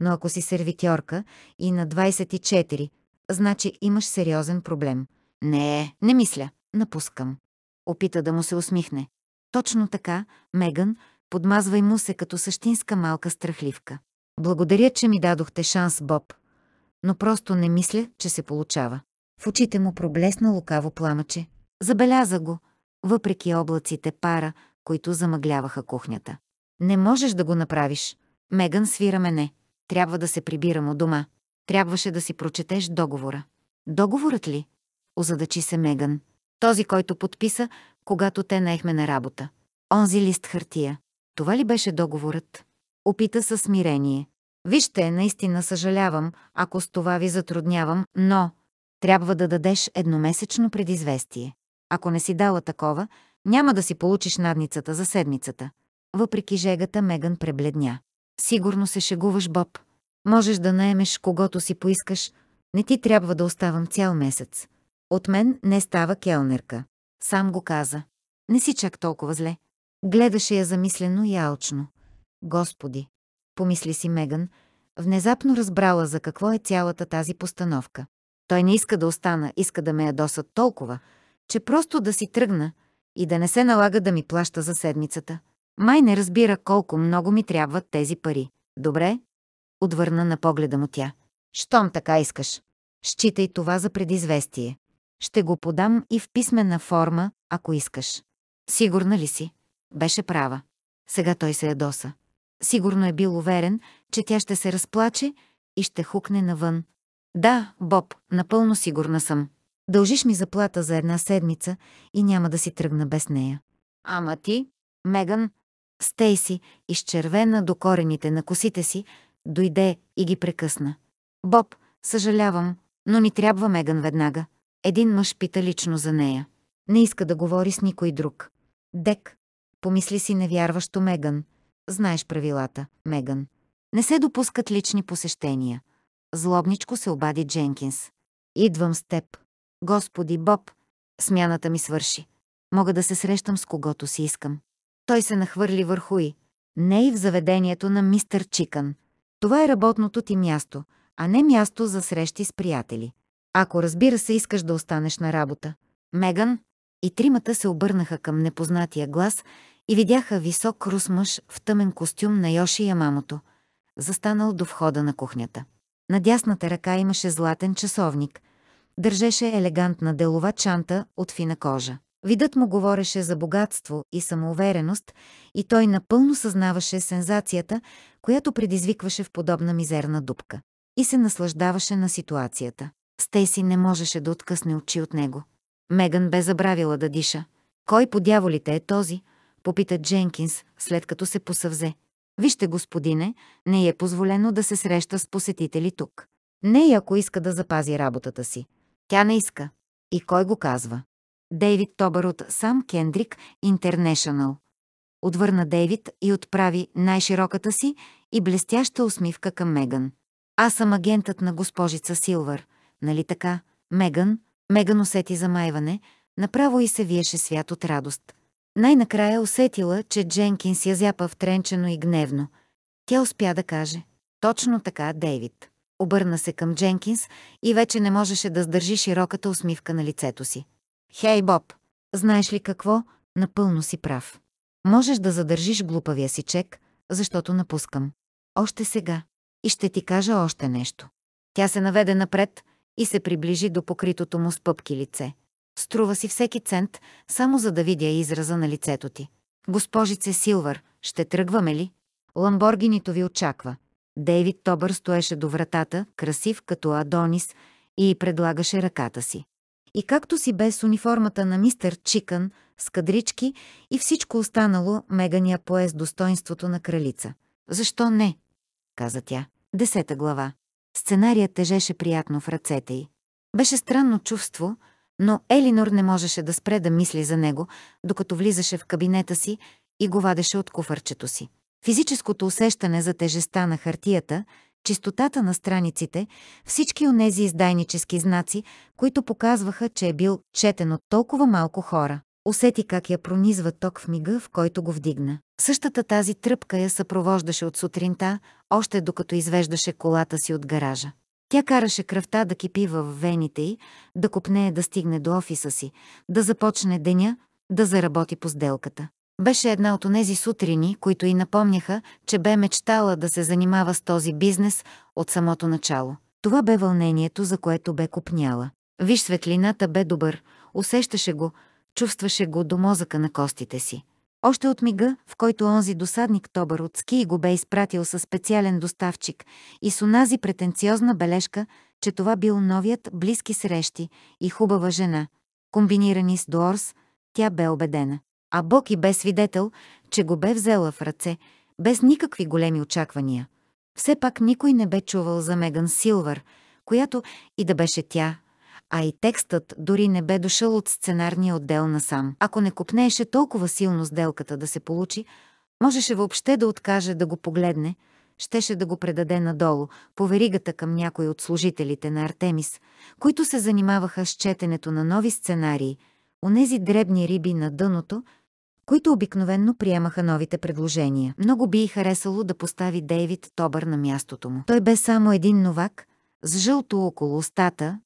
но ако си сервитьорка и на 24, значи имаш сериозен проблем – не, не мисля. Напускам. Опита да му се усмихне. Точно така, Меган, подмазвай му се като същинска малка страхливка. Благодаря, че ми дадохте шанс, Боб. Но просто не мисля, че се получава. В очите му проблесна лукаво пламъче. Забеляза го, въпреки облаците пара, които замъгляваха кухнята. Не можеш да го направиш. Меган свира мене. Трябва да се прибирам у дома. Трябваше да си прочетеш договора. Договорът ли? озадачи се Меган. Този, който подписа, когато те наехме на работа. Онзи лист хартия. Това ли беше договорът? Опита със смирение. Вижте, наистина съжалявам, ако с това ви затруднявам, но трябва да дадеш едномесечно предизвестие. Ако не си дала такова, няма да си получиш надницата за седмицата. Въпреки жегата, Меган пребледня. Сигурно се шегуваш, Боб. Можеш да наемеш когото си поискаш. Не ти трябва да оставам цял месец. От мен не става келнерка. Сам го каза. Не си чак толкова зле. Гледаше я замислено и алчно. Господи, помисли си Меган, внезапно разбрала за какво е цялата тази постановка. Той не иска да остана, иска да ме ядосат толкова, че просто да си тръгна и да не се налага да ми плаща за седмицата. Май не разбира колко много ми трябват тези пари. Добре? Отвърна на погледа му тя. Щом така искаш. Считай това за предизвестие. Ще го подам и в писмена форма, ако искаш. Сигурна ли си? Беше права. Сега той се ядоса. Сигурно е бил уверен, че тя ще се разплаче и ще хукне навън. Да, Боб, напълно сигурна съм. Дължиш ми заплата за една седмица и няма да си тръгна без нея. Ама ти, Меган, Стейси, изчервена до корените на косите си, дойде и ги прекъсна. Боб, съжалявам, но ни трябва Меган веднага. Един мъж пита лично за нея. Не иска да говори с никой друг. Дек, помисли си невярващо Меган. Знаеш правилата, Меган. Не се допускат лични посещения. Злобничко се обади Дженкинс. Идвам с теб. Господи Боб, смяната ми свърши. Мога да се срещам с когото си искам. Той се нахвърли върху и. Не и в заведението на мистер Чикън. Това е работното ти място, а не място за срещи с приятели. Ако разбира се искаш да останеш на работа. Меган и тримата се обърнаха към непознатия глас и видяха висок рус мъж в тъмен костюм на Йоши Ямамото, застанал до входа на кухнята. На дясната ръка имаше златен часовник. Държеше елегантна делова чанта от фина кожа. Видът му говореше за богатство и самоувереност и той напълно съзнаваше сензацията, която предизвикваше в подобна мизерна дупка. И се наслаждаваше на ситуацията. Стейси не можеше да откъсне очи от него. Меган бе забравила да диша. Кой по дяволите е този? Попита Дженкинс, след като се посъвзе. Вижте, господине, не е позволено да се среща с посетители тук. Не и е, ако иска да запази работата си. Тя не иска. И кой го казва? Дейвид Тобър от Сам Кендрик Интернешънъл. Отвърна Дейвид и отправи най-широката си и блестяща усмивка към Меган. Аз съм агентът на госпожица Силвър – нали така? Меган, Меган усети замайване, направо и се виеше свят от радост. Най-накрая усетила, че Дженкинс я зяпа втренчено и гневно. Тя успя да каже. Точно така, Дейвид. Обърна се към Дженкинс и вече не можеше да сдържи широката усмивка на лицето си. Хей, Боб! Знаеш ли какво? Напълно си прав. Можеш да задържиш глупавия си чек, защото напускам. Още сега. И ще ти кажа още нещо. Тя се наведе напред, и се приближи до покритото му с пъпки лице. Струва си всеки цент, само за да видя израза на лицето ти. Госпожице Силвър, ще тръгваме ли? Ламборгинито ви очаква. Дейвид Тобър стоеше до вратата, красив като Адонис, и предлагаше ръката си. И както си бе с униформата на мистер Чикън, с кадрички и всичко останало, Мегания пое с достоинството на кралица. «Защо не?» каза тя. Десета глава. Сценарият тежеше приятно в ръцете й. Беше странно чувство, но Елинор не можеше да спре да мисли за него, докато влизаше в кабинета си и го вадеше от куфърчето си. Физическото усещане за тежестта на хартията, чистотата на страниците, всички онези издайнически знаци, които показваха, че е бил четен от толкова малко хора. Усети как я пронизва ток в мига, в който го вдигна. Същата тази тръпка я съпровождаше от сутринта, още докато извеждаше колата си от гаража. Тя караше кръвта да кипи в вените й, да копнее да стигне до офиса си, да започне деня, да заработи по сделката. Беше една от онези сутрини, които й напомняха, че бе мечтала да се занимава с този бизнес от самото начало. Това бе вълнението, за което бе купняла. Виж, светлината бе добър, усещаше го, чувстваше го до мозъка на костите си. Още от мига, в който онзи досадник Тобър от ски го бе изпратил със специален доставчик и с онази претенциозна бележка, че това бил новият близки срещи и хубава жена, комбинирани с Дуорс, тя бе убедена. А Бог и бе свидетел, че го бе взела в ръце, без никакви големи очаквания. Все пак никой не бе чувал за Меган Силвър, която и да беше тя, а и текстът дори не бе дошъл от сценарния отдел насам. Ако не купнееше толкова силно сделката да се получи, можеше въобще да откаже да го погледне, щеше да го предаде надолу, по веригата към някой от служителите на Артемис, които се занимаваха с четенето на нови сценарии, унези дребни риби на дъното, които обикновенно приемаха новите предложения. Много би и харесало да постави Дейвид Тобър на мястото му. Той бе само един новак, с жълто около устата,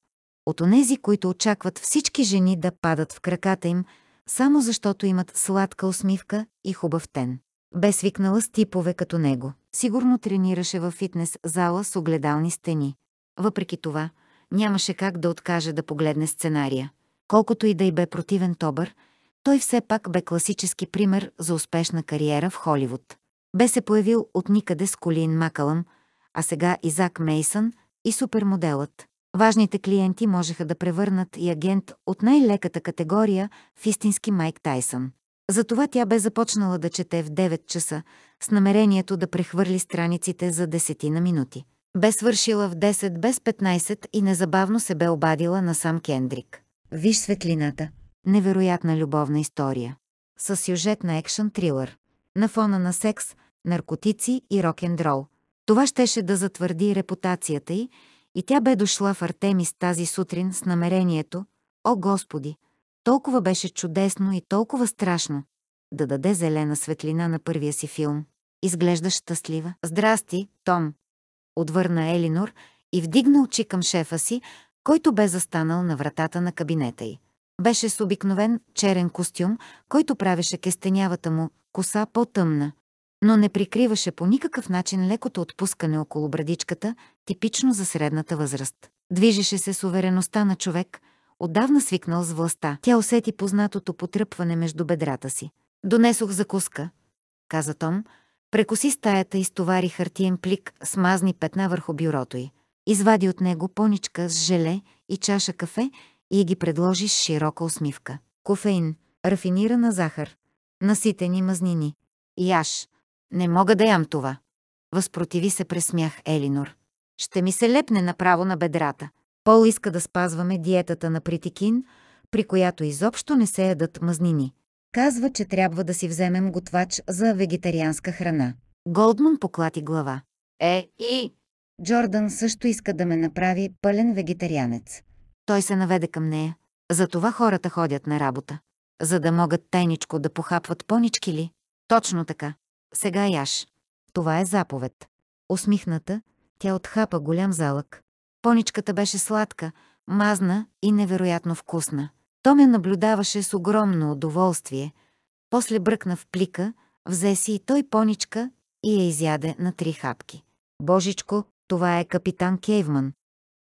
от онези, които очакват всички жени да падат в краката им, само защото имат сладка усмивка и хубав тен. Бе свикнала с типове като него. Сигурно тренираше във фитнес зала с огледални стени. Въпреки това, нямаше как да откаже да погледне сценария. Колкото и да й бе противен Тобър, той все пак бе класически пример за успешна кариера в Холивуд. Бе се появил от никъде с Колин Макалъм, а сега Изак Мейсън и супермоделът. Важните клиенти можеха да превърнат и агент от най-леката категория в истински Майк Тайсън. Затова тя бе започнала да чете в 9 часа с намерението да прехвърли страниците за десетина минути. Бе свършила в 10 без 15 и незабавно се бе обадила на сам Кендрик. Виж светлината. Невероятна любовна история. С сюжет на екшен трилър. На фона на секс, наркотици и рок-н-рол. Това щеше да затвърди репутацията й и тя бе дошла в Артемис тази сутрин с намерението, о Господи, толкова беше чудесно и толкова страшно, да даде зелена светлина на първия си филм. Изглежда щастлива. Здрасти, Том! Отвърна Елинор и вдигна очи към шефа си, който бе застанал на вратата на кабинета й. Беше с обикновен черен костюм, който правеше кестенявата му коса по-тъмна, но не прикриваше по никакъв начин лекото отпускане около брадичката, типично за средната възраст. Движеше се с увереността на човек, отдавна свикнал с властта. Тя усети познатото потръпване между бедрата си. «Донесох закуска», каза Том, прекоси стаята и стовари хартиен плик с мазни петна върху бюрото й. Извади от него поничка с желе и чаша кафе и ги предложи с широка усмивка. Кофеин, рафинирана захар, наситени мазнини, яш, не мога да ям това. Възпротиви се пресмях Елинор. Ще ми се лепне направо на бедрата. Пол иска да спазваме диетата на притикин, при която изобщо не се ядат мазнини. Казва, че трябва да си вземем готвач за вегетарианска храна. Голдман поклати глава. Е, и... Джордан също иска да ме направи пълен вегетарианец. Той се наведе към нея. Затова хората ходят на работа. За да могат тайничко да похапват понички ли? Точно така. Сега яш. Е това е заповед. Усмихната, тя отхапа голям залък. Поничката беше сладка, мазна и невероятно вкусна. То ме наблюдаваше с огромно удоволствие. После бръкна в плика, взе си и той поничка и я изяде на три хапки. Божичко, това е капитан Кейвман,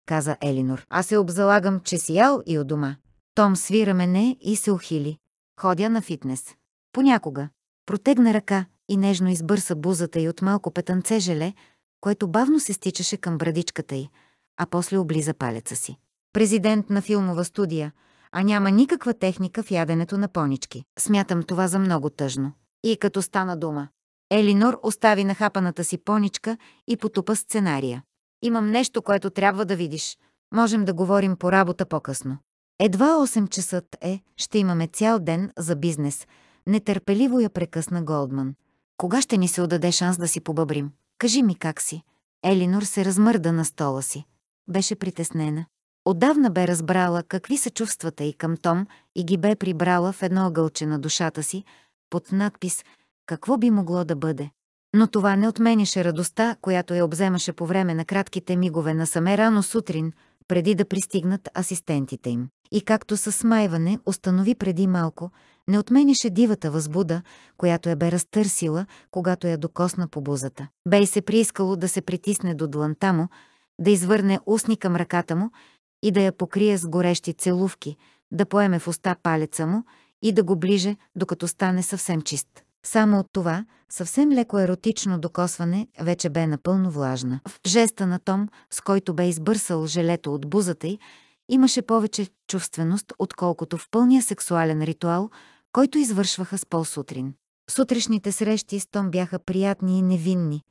каза Елинор. Аз се обзалагам, че си ял и у дома. Том свира мене и се ухили. Ходя на фитнес. Понякога. Протегна ръка, и нежно избърса бузата й от малко петънце желе, което бавно се стичаше към брадичката й, а после облиза палеца си. Президент на филмова студия, а няма никаква техника в яденето на понички. Смятам това за много тъжно. И като стана дума. Елинор остави нахапаната си поничка и потупа сценария. Имам нещо, което трябва да видиш. Можем да говорим по работа по-късно. Едва 8 часа е, ще имаме цял ден за бизнес. Нетърпеливо я прекъсна Голдман. Кога ще ни се отдаде шанс да си побъбрим? Кажи ми как си. Елинор се размърда на стола си. Беше притеснена. Отдавна бе разбрала какви са чувствата и към Том и ги бе прибрала в едно гълче на душата си, под надпис «Какво би могло да бъде?». Но това не отменяше радостта, която я обземаше по време на кратките мигове насаме рано сутрин, преди да пристигнат асистентите им. И както със смайване установи преди малко – не отменяше дивата възбуда, която я бе разтърсила, когато я докосна по бузата. Бе и се приискало да се притисне до дланта му, да извърне устни към ръката му и да я покрие с горещи целувки, да поеме в уста палеца му и да го ближе, докато стане съвсем чист. Само от това, съвсем леко еротично докосване, вече бе напълно влажна. В жеста на Том, с който бе избърсал желето от бузата й, имаше повече чувственост, отколкото в пълния сексуален ритуал, който извършваха с Пол сутрин. Сутрешните срещи с Том бяха приятни и невинни,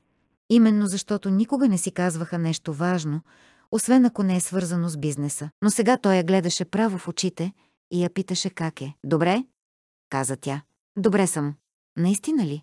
именно защото никога не си казваха нещо важно, освен ако не е свързано с бизнеса. Но сега той я гледаше право в очите и я питаше как е. «Добре?» каза тя. «Добре съм». «Наистина ли?»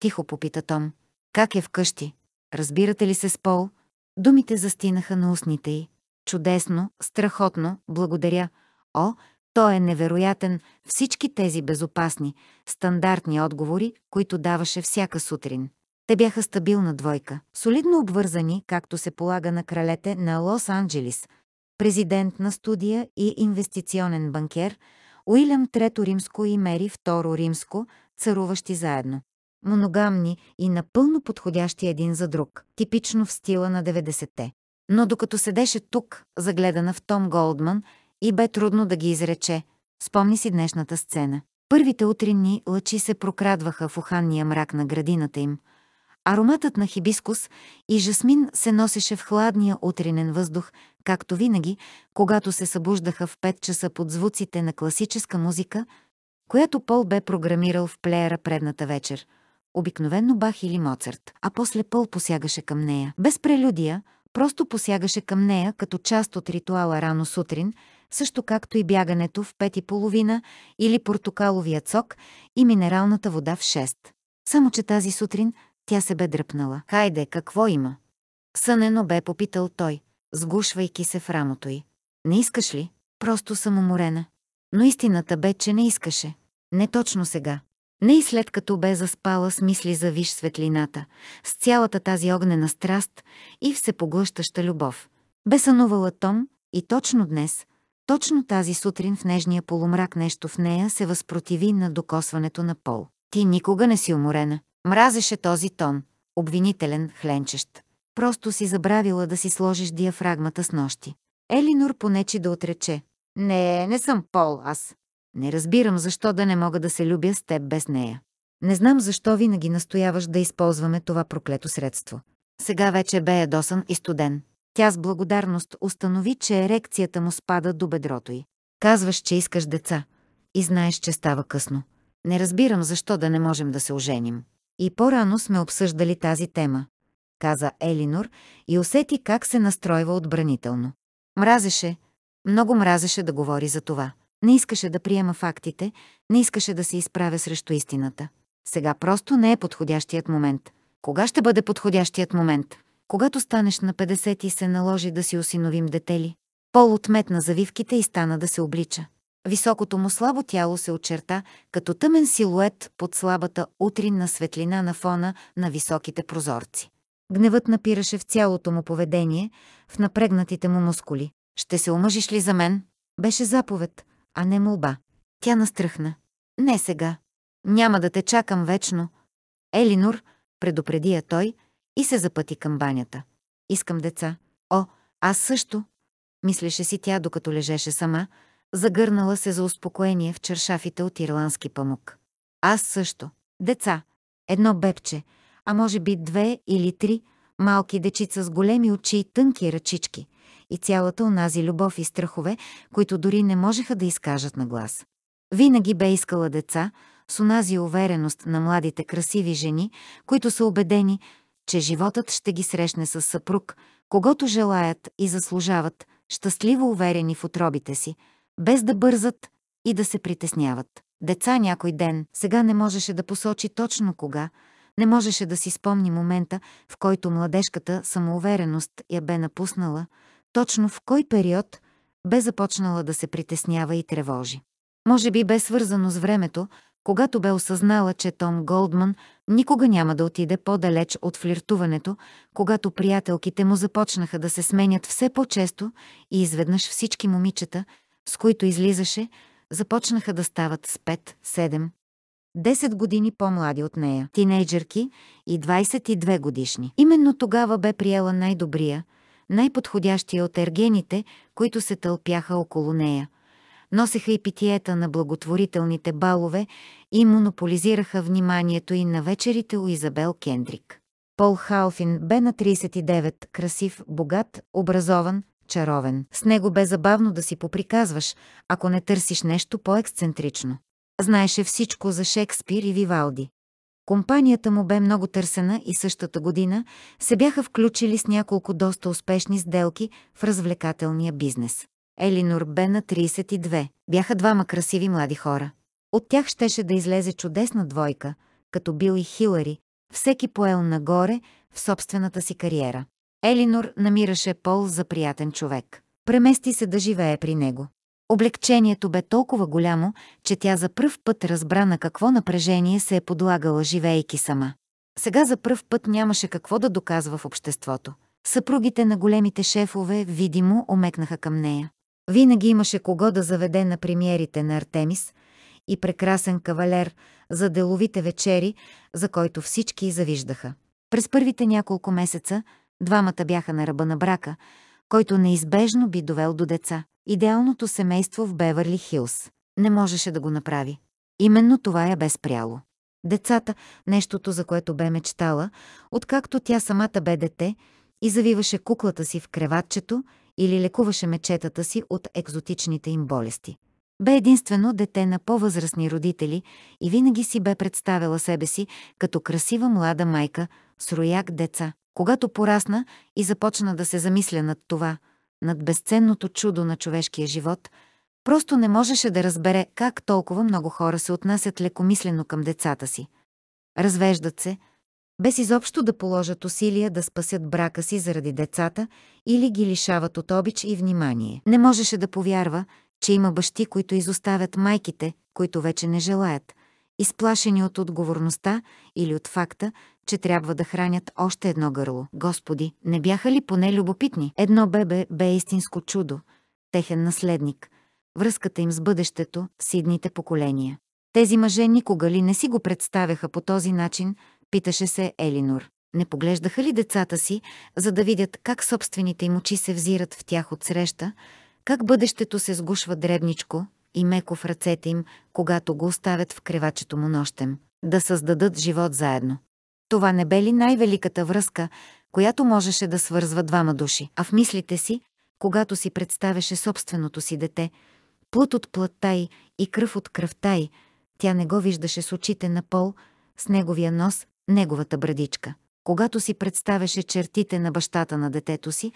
Тихо попита Том. «Как е вкъщи? Разбирате ли се с Пол?» Думите застинаха на устните й. Чудесно, страхотно, благодаря. О, той е невероятен, всички тези безопасни, стандартни отговори, които даваше всяка сутрин. Те бяха стабилна двойка, солидно обвързани, както се полага на кралете на Лос-Анджелис, президент на студия и инвестиционен банкер, Уилям Трето Римско и Мери Второ Римско, царуващи заедно. Моногамни и напълно подходящи един за друг, типично в стила на 90-те. Но докато седеше тук, загледана в Том Голдман, и бе трудно да ги изрече, спомни си днешната сцена. Първите утринни лъчи се прокрадваха в уханния мрак на градината им. Ароматът на хибискус и жасмин се носеше в хладния утринен въздух, както винаги, когато се събуждаха в 5 часа под звуците на класическа музика, която Пол бе програмирал в плеера предната вечер. Обикновенно Бах или Моцарт, а после Пол посягаше към нея. Без прелюдия, Просто посягаше към нея като част от ритуала рано сутрин, също както и бягането в пет и половина или портокаловия цок и минералната вода в 6. Само, че тази сутрин тя се бе дръпнала. «Хайде, какво има?» Сънено бе попитал той, сгушвайки се в рамото й. «Не искаш ли? Просто съм уморена». Но истината бе, че не искаше. Не точно сега. Не и след като бе заспала с мисли за виж светлината, с цялата тази огнена страст и всепоглъщаща любов. Бе сънувала Том и точно днес, точно тази сутрин в нежния полумрак нещо в нея се възпротиви на докосването на пол. Ти никога не си уморена. Мразеше този тон, обвинителен, хленчещ. Просто си забравила да си сложиш диафрагмата с нощи. Елинор понечи да отрече. Не, не съм Пол, аз. Не разбирам защо да не мога да се любя с теб без нея. Не знам защо винаги настояваш да използваме това проклето средство. Сега вече бе ядосан и студен. Тя с благодарност установи, че ерекцията му спада до бедрото й. Казваш, че искаш деца. И знаеш, че става късно. Не разбирам защо да не можем да се оженим. И по-рано сме обсъждали тази тема, каза Елинор и усети как се настройва отбранително. Мразеше, много мразеше да говори за това. Не искаше да приема фактите, не искаше да се изправя срещу истината. Сега просто не е подходящият момент. Кога ще бъде подходящият момент? Когато станеш на 50 и се наложи да си осиновим детели. Пол отметна завивките и стана да се облича. Високото му слабо тяло се очерта като тъмен силует под слабата утринна светлина на фона на високите прозорци. Гневът напираше в цялото му поведение, в напрегнатите му мускули. «Ще се омъжиш ли за мен?» Беше заповед, а не молба. Тя настръхна. Не сега. Няма да те чакам вечно. Елинор, предупреди я той и се запъти към банята. Искам деца. О, аз също. Мислеше си тя, докато лежеше сама, загърнала се за успокоение в чершафите от ирландски памук. Аз също. Деца. Едно бепче, а може би две или три, малки дечица с големи очи и тънки ръчички и цялата онази любов и страхове, които дори не можеха да изкажат на глас. Винаги бе искала деца, с онази увереност на младите красиви жени, които са убедени, че животът ще ги срещне с съпруг, когато желаят и заслужават, щастливо уверени в отробите си, без да бързат и да се притесняват. Деца някой ден, сега не можеше да посочи точно кога, не можеше да си спомни момента, в който младежката самоувереност я бе напуснала, точно в кой период бе започнала да се притеснява и тревожи. Може би бе свързано с времето, когато бе осъзнала, че Том Голдман никога няма да отиде по-далеч от флиртуването, когато приятелките му започнаха да се сменят все по-често и изведнъж всички момичета, с които излизаше, започнаха да стават с 5, 7, 10 години по-млади от нея, тинейджерки и 22 годишни. Именно тогава бе приела най-добрия, най-подходящия от ергените, които се тълпяха около нея. Носеха и питиета на благотворителните балове и монополизираха вниманието и на вечерите у Изабел Кендрик. Пол Халфин бе на 39, красив, богат, образован, чаровен. С него бе забавно да си поприказваш, ако не търсиш нещо по-ексцентрично. Знаеше всичко за Шекспир и Вивалди. Компанията му бе много търсена и същата година се бяха включили с няколко доста успешни сделки в развлекателния бизнес. Елинор бе на 32. Бяха двама красиви млади хора. От тях щеше да излезе чудесна двойка, като Бил и Хилари, всеки поел нагоре в собствената си кариера. Елинор намираше Пол за приятен човек. Премести се да живее при него. Облегчението бе толкова голямо, че тя за пръв път разбра на какво напрежение се е подлагала, живеейки сама. Сега за пръв път нямаше какво да доказва в обществото. Съпругите на големите шефове видимо омекнаха към нея. Винаги имаше кого да заведе на премиерите на Артемис и прекрасен кавалер за деловите вечери, за който всички завиждаха. През първите няколко месеца двамата бяха на ръба на брака – който неизбежно би довел до деца. Идеалното семейство в Беверли Хилс. Не можеше да го направи. Именно това я бе спряло. Децата, нещото за което бе мечтала, откакто тя самата бе дете и завиваше куклата си в креватчето или лекуваше мечетата си от екзотичните им болести. Бе единствено дете на по-възрастни родители и винаги си бе представила себе си като красива млада майка – с рояк деца. Когато порасна и започна да се замисля над това, над безценното чудо на човешкия живот, просто не можеше да разбере как толкова много хора се отнасят лекомислено към децата си. Развеждат се, без изобщо да положат усилия да спасят брака си заради децата или ги лишават от обич и внимание. Не можеше да повярва, че има бащи, които изоставят майките, които вече не желаят, изплашени от отговорността или от факта, че трябва да хранят още едно гърло. Господи, не бяха ли поне любопитни? Едно бебе бе истинско чудо, техен наследник, връзката им с бъдещето, с идните поколения. Тези мъже никога ли не си го представяха по този начин, питаше се Елинор. Не поглеждаха ли децата си, за да видят как собствените им очи се взират в тях от среща, как бъдещето се сгушва дребничко и меко в ръцете им, когато го оставят в кревачето му нощем, да създадат живот заедно. Това не бе ли най-великата връзка, която можеше да свързва двама души? А в мислите си, когато си представяше собственото си дете, плът от плътта й и кръв от кръвта й, тя не го виждаше с очите на пол, с неговия нос, неговата брадичка. Когато си представяше чертите на бащата на детето си,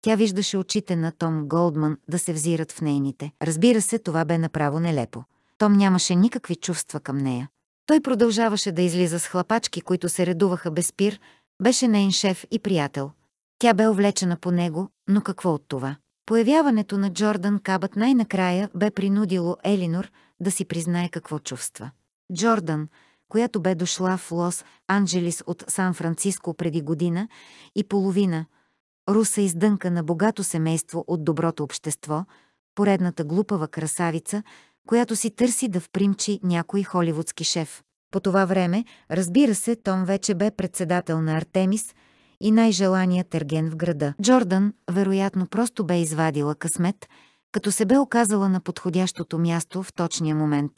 тя виждаше очите на Том Голдман да се взират в нейните. Разбира се, това бе направо нелепо. Том нямаше никакви чувства към нея. Той продължаваше да излиза с хлапачки, които се редуваха без пир, беше нейн шеф и приятел. Тя бе увлечена по него, но какво от това? Появяването на Джордан Кабът най-накрая бе принудило Елинор да си признае какво чувства. Джордан, която бе дошла в Лос Анджелис от Сан-Франциско преди година и половина, руса издънка на богато семейство от доброто общество, поредната глупава красавица – която си търси да впримчи някой холивудски шеф. По това време, разбира се, Том вече бе председател на Артемис и най желания търген в града. Джордан, вероятно, просто бе извадила късмет, като се бе оказала на подходящото място в точния момент.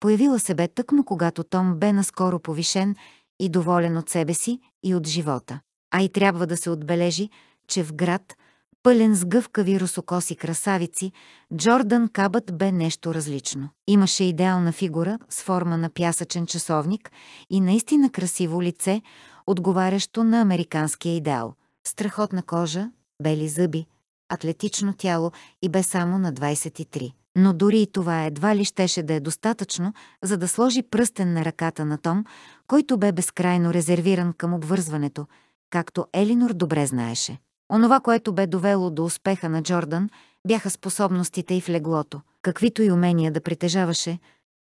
Появила се бе тъкмо, когато Том бе наскоро повишен и доволен от себе си и от живота. А и трябва да се отбележи, че в град – пълен с гъвкави русокоси красавици, Джордан Кабът бе нещо различно. Имаше идеална фигура с форма на пясъчен часовник и наистина красиво лице, отговарящо на американския идеал. Страхотна кожа, бели зъби, атлетично тяло и бе само на 23. Но дори и това едва ли щеше да е достатъчно, за да сложи пръстен на ръката на Том, който бе безкрайно резервиран към обвързването, както Елинор добре знаеше. Онова, което бе довело до успеха на Джордан, бяха способностите и в леглото. Каквито и умения да притежаваше,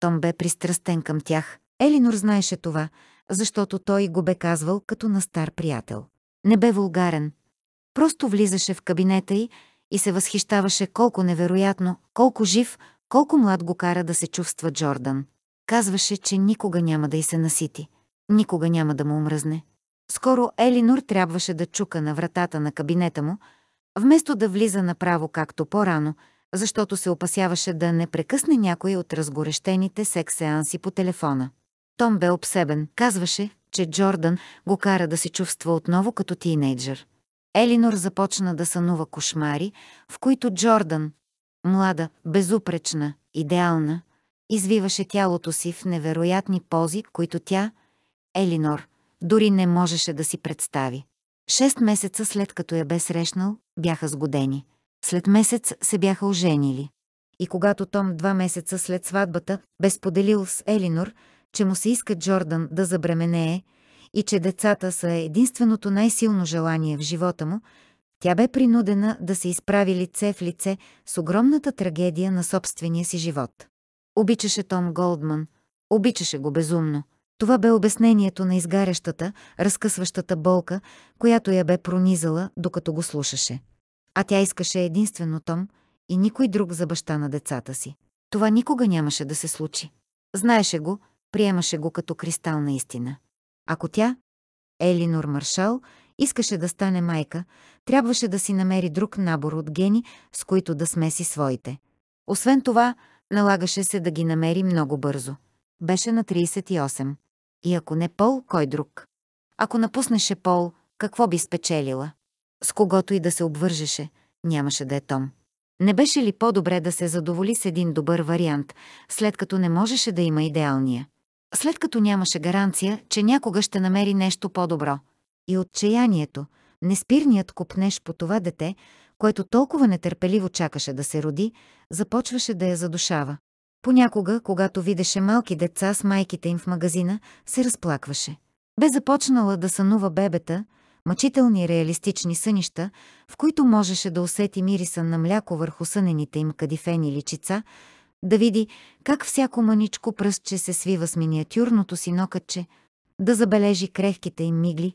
Том бе пристрастен към тях. Елинор знаеше това, защото той го бе казвал като на стар приятел. Не бе вулгарен. Просто влизаше в кабинета й и се възхищаваше колко невероятно, колко жив, колко млад го кара да се чувства Джордан. Казваше, че никога няма да й се насити, никога няма да му омръзне. Скоро Елинор трябваше да чука на вратата на кабинета му, вместо да влиза направо както по-рано, защото се опасяваше да не прекъсне някой от разгорещените секс-сеанси по телефона. Том бе обсебен, казваше, че Джордан го кара да се чувства отново като тинейджър. Елинор започна да сънува кошмари, в които Джордан, млада, безупречна, идеална, извиваше тялото си в невероятни пози, които тя, Елинор, дори не можеше да си представи. Шест месеца след като я бе срещнал, бяха сгодени. След месец се бяха оженили. И когато Том два месеца след сватбата бе споделил с Елинор, че му се иска Джордан да забременее и че децата са единственото най-силно желание в живота му, тя бе принудена да се изправи лице в лице с огромната трагедия на собствения си живот. Обичаше Том Голдман, обичаше го безумно – това бе обяснението на изгарящата, разкъсващата болка, която я бе пронизала, докато го слушаше. А тя искаше единствено Том и никой друг за баща на децата си. Това никога нямаше да се случи. Знаеше го, приемаше го като кристална истина. Ако тя, Елинор Маршал, искаше да стане майка, трябваше да си намери друг набор от гени, с които да смеси своите. Освен това, налагаше се да ги намери много бързо. Беше на 38. И ако не Пол, кой друг? Ако напуснеше Пол, какво би спечелила? С когото и да се обвържеше, нямаше да е Том. Не беше ли по-добре да се задоволи с един добър вариант, след като не можеше да има идеалния? След като нямаше гаранция, че някога ще намери нещо по-добро. И отчаянието, неспирният купнеш по това дете, което толкова нетърпеливо чакаше да се роди, започваше да я задушава. Понякога, когато видеше малки деца с майките им в магазина, се разплакваше. Бе започнала да сънува бебета, мъчителни реалистични сънища, в които можеше да усети мириса на мляко върху сънените им кадифени личица, да види как всяко маничко пръстче се свива с миниатюрното си нокътче, да забележи крехките им мигли,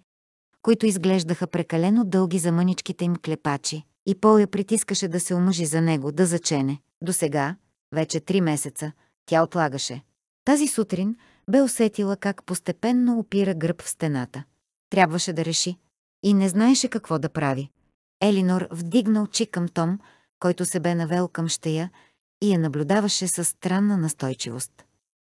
които изглеждаха прекалено дълги за мъничките им клепачи. И Пол я притискаше да се омъжи за него, да зачене. До сега, вече три месеца тя отлагаше. Тази сутрин бе усетила как постепенно опира гръб в стената. Трябваше да реши. И не знаеше какво да прави. Елинор вдигна очи към Том, който се бе навел към щея и я наблюдаваше със странна настойчивост.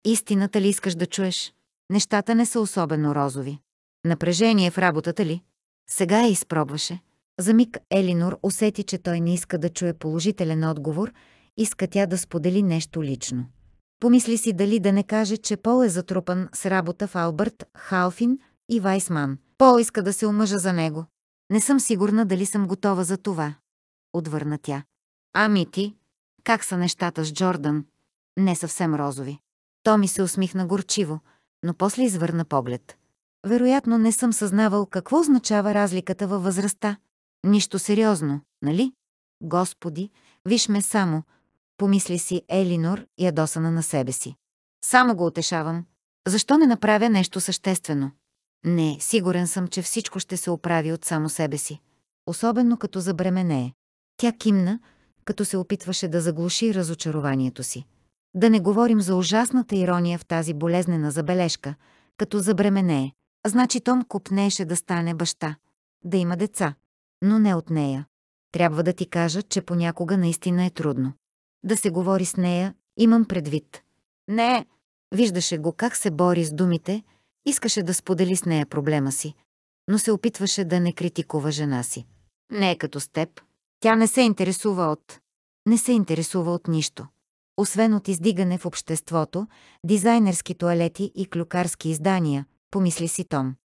Истината ли искаш да чуеш? Нещата не са особено розови. Напрежение в работата ли? Сега я изпробваше. За миг Елинор усети, че той не иска да чуе положителен отговор – иска тя да сподели нещо лично. Помисли си дали да не каже, че Пол е затрупан с работа в Албърт, Халфин и Вайсман. Пол иска да се омъжа за него. Не съм сигурна дали съм готова за това. Отвърна тя. Ами ти? Как са нещата с Джордан? Не съвсем розови. Томи се усмихна горчиво, но после извърна поглед. Вероятно не съм съзнавал какво означава разликата във възрастта. Нищо сериозно, нали? Господи, виж ме само, помисли си Елинор, ядосана на себе си. Само го утешавам. Защо не направя нещо съществено? Не, сигурен съм, че всичко ще се оправи от само себе си. Особено като забременее. Тя кимна, като се опитваше да заглуши разочарованието си. Да не говорим за ужасната ирония в тази болезнена забележка, като забременее. Значи Том купнееше да стане баща, да има деца, но не от нея. Трябва да ти кажа, че понякога наистина е трудно да се говори с нея, имам предвид. Не, виждаше го как се бори с думите, искаше да сподели с нея проблема си, но се опитваше да не критикува жена си. Не е като с теб. Тя не се интересува от... Не се интересува от нищо. Освен от издигане в обществото, дизайнерски туалети и клюкарски издания, помисли си Том.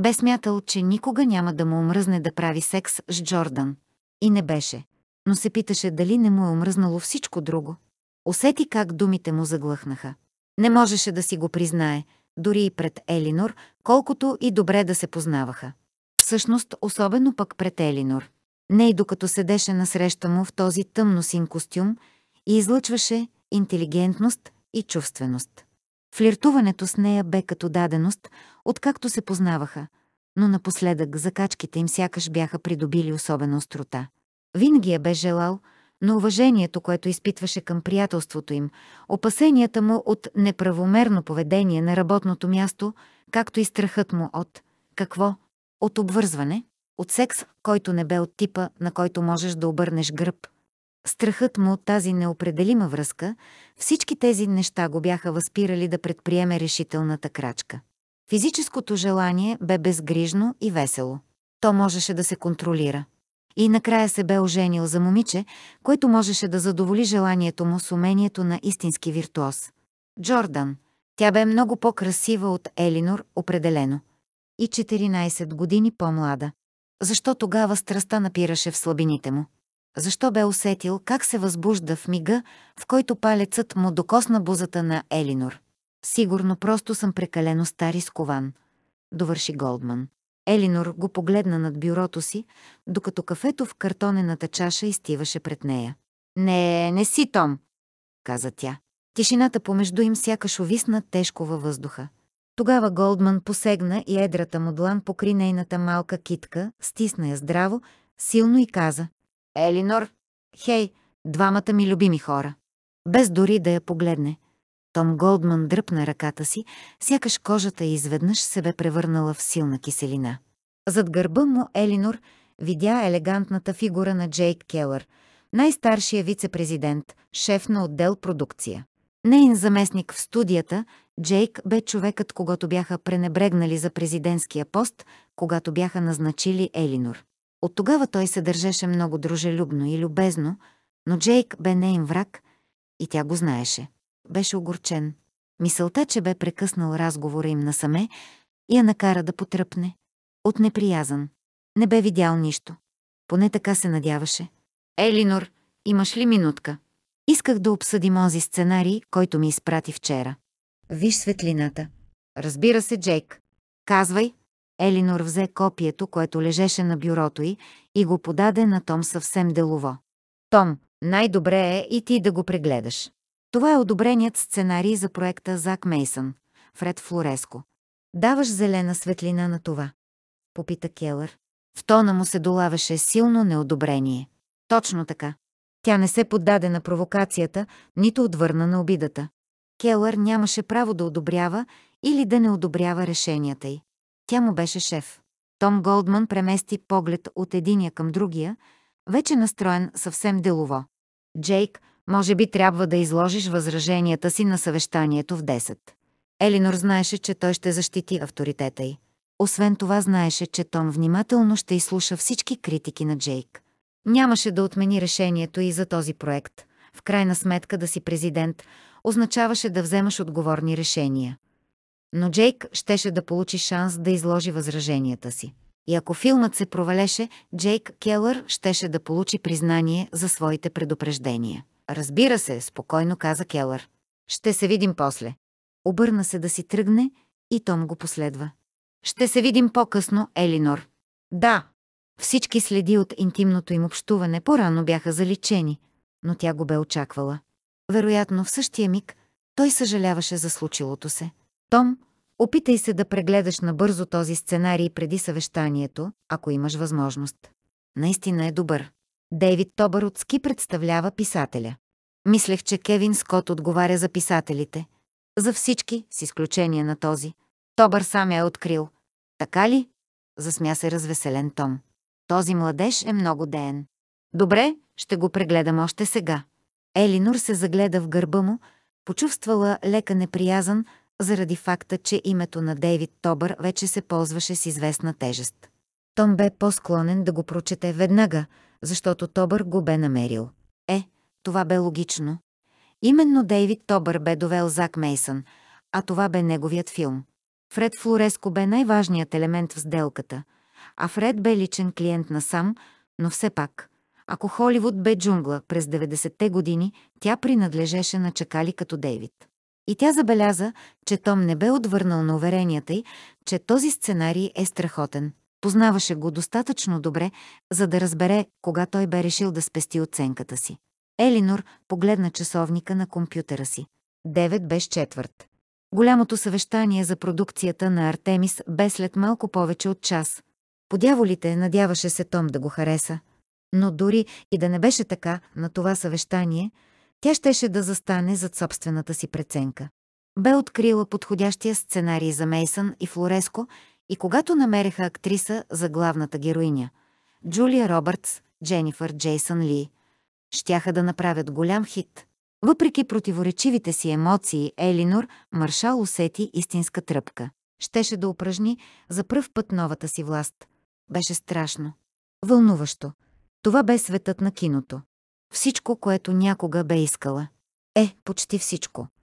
Бе смятал, че никога няма да му омръзне да прави секс с Джордан. И не беше но се питаше дали не му е омръзнало всичко друго. Усети как думите му заглъхнаха. Не можеше да си го признае, дори и пред Елинор, колкото и добре да се познаваха. Всъщност, особено пък пред Елинор. Не и докато седеше насреща му в този тъмно син костюм и излъчваше интелигентност и чувственост. Флиртуването с нея бе като даденост, откакто се познаваха, но напоследък закачките им сякаш бяха придобили особена острота. Винаги я е бе желал, но уважението, което изпитваше към приятелството им, опасенията му от неправомерно поведение на работното място, както и страхът му от какво? От обвързване, от секс, който не бе от типа, на който можеш да обърнеш гръб. Страхът му от тази неопределима връзка, всички тези неща го бяха възпирали да предприеме решителната крачка. Физическото желание бе безгрижно и весело. То можеше да се контролира. И накрая се бе оженил за момиче, което можеше да задоволи желанието му с умението на истински виртуоз. Джордан. Тя бе много по-красива от Елинор, определено. И 14 години по-млада. Защо тогава страстта напираше в слабините му? Защо бе усетил как се възбужда в мига, в който палецът му докосна бузата на Елинор? Сигурно просто съм прекалено стар и скован, довърши Голдман. Елинор го погледна над бюрото си, докато кафето в картонената чаша изтиваше пред нея. «Не, не си, Том!» каза тя. Тишината помежду им сякаш увисна тежко във въздуха. Тогава Голдман посегна и едрата му длан покри нейната малка китка, стисна я здраво, силно и каза «Елинор, хей, двамата ми любими хора!» Без дори да я погледне – Том Голдман дръпна ръката си, сякаш кожата изведнъж се бе превърнала в силна киселина. Зад гърба му Елинор видя елегантната фигура на Джейк Келър, най-старшия вице-президент, шеф на отдел продукция. Нейн заместник в студията, Джейк бе човекът, когато бяха пренебрегнали за президентския пост, когато бяха назначили Елинор. От тогава той се държеше много дружелюбно и любезно, но Джейк бе нейн враг и тя го знаеше беше огорчен. Мисълта, че бе прекъснал разговора им насаме, я накара да потръпне. От неприязан. Не бе видял нищо. Поне така се надяваше. Елинор, имаш ли минутка? Исках да обсъдим онзи сценарий, който ми изпрати вчера. Виж светлината. Разбира се, Джейк. Казвай. Елинор взе копието, което лежеше на бюрото й и го подаде на Том съвсем делово. Том, най-добре е и ти да го прегледаш. Това е одобреният сценарий за проекта Зак Мейсън, Фред Флореско. Даваш зелена светлина на това? Попита Келър. В тона му се долаваше силно неодобрение. Точно така. Тя не се поддаде на провокацията, нито отвърна на обидата. Келър нямаше право да одобрява или да не одобрява решенията й. Тя му беше шеф. Том Голдман премести поглед от единия към другия, вече настроен съвсем делово. Джейк може би трябва да изложиш възраженията си на съвещанието в 10. Елинор знаеше, че той ще защити авторитета й. Освен това знаеше, че Том внимателно ще изслуша всички критики на Джейк. Нямаше да отмени решението и за този проект. В крайна сметка да си президент означаваше да вземаш отговорни решения. Но Джейк щеше да получи шанс да изложи възраженията си. И ако филмът се провалеше, Джейк Келър щеше да получи признание за своите предупреждения. Разбира се, спокойно каза Келър. Ще се видим после. Обърна се да си тръгне и Том го последва. Ще се видим по-късно, Елинор. Да. Всички следи от интимното им общуване по-рано бяха заличени, но тя го бе очаквала. Вероятно в същия миг той съжаляваше за случилото се. Том, Опитай се да прегледаш набързо този сценарий преди съвещанието, ако имаш възможност. Наистина е добър. Дейвид Тобър от Ски представлява писателя. Мислех, че Кевин Скот отговаря за писателите. За всички, с изключение на този. Тобър сам я е открил. Така ли? Засмя се развеселен Том. Този младеж е много деен. Добре, ще го прегледам още сега. Елинор се загледа в гърба му, почувствала лека неприязан, заради факта, че името на Дейвид Тобър вече се ползваше с известна тежест. Том бе по-склонен да го прочете веднага, защото Тобър го бе намерил. Е, това бе логично. Именно Дейвид Тобър бе довел Зак Мейсън, а това бе неговият филм. Фред Флореско бе най-важният елемент в сделката, а Фред бе личен клиент на сам, но все пак. Ако Холивуд бе джунгла през 90-те години, тя принадлежеше на чакали като Дейвид. И тя забеляза, че Том не бе отвърнал на уверенията й, че този сценарий е страхотен. Познаваше го достатъчно добре, за да разбере кога той бе решил да спести оценката си. Елинор погледна часовника на компютъра си. Девет без четвърт. Голямото съвещание за продукцията на Артемис бе след малко повече от час. Подяволите надяваше се Том да го хареса. Но дори и да не беше така на това съвещание – тя щеше да застане зад собствената си преценка. Бе открила подходящия сценарий за Мейсън и Флореско и когато намереха актриса за главната героиня – Джулия Робъртс, Дженифър Джейсън Ли, щяха да направят голям хит. Въпреки противоречивите си емоции, Елинор Маршал усети истинска тръпка. Щеше да упражни за пръв път новата си власт. Беше страшно. Вълнуващо. Това бе светът на киното. Всичко, което някога бе искала. Е, почти всичко.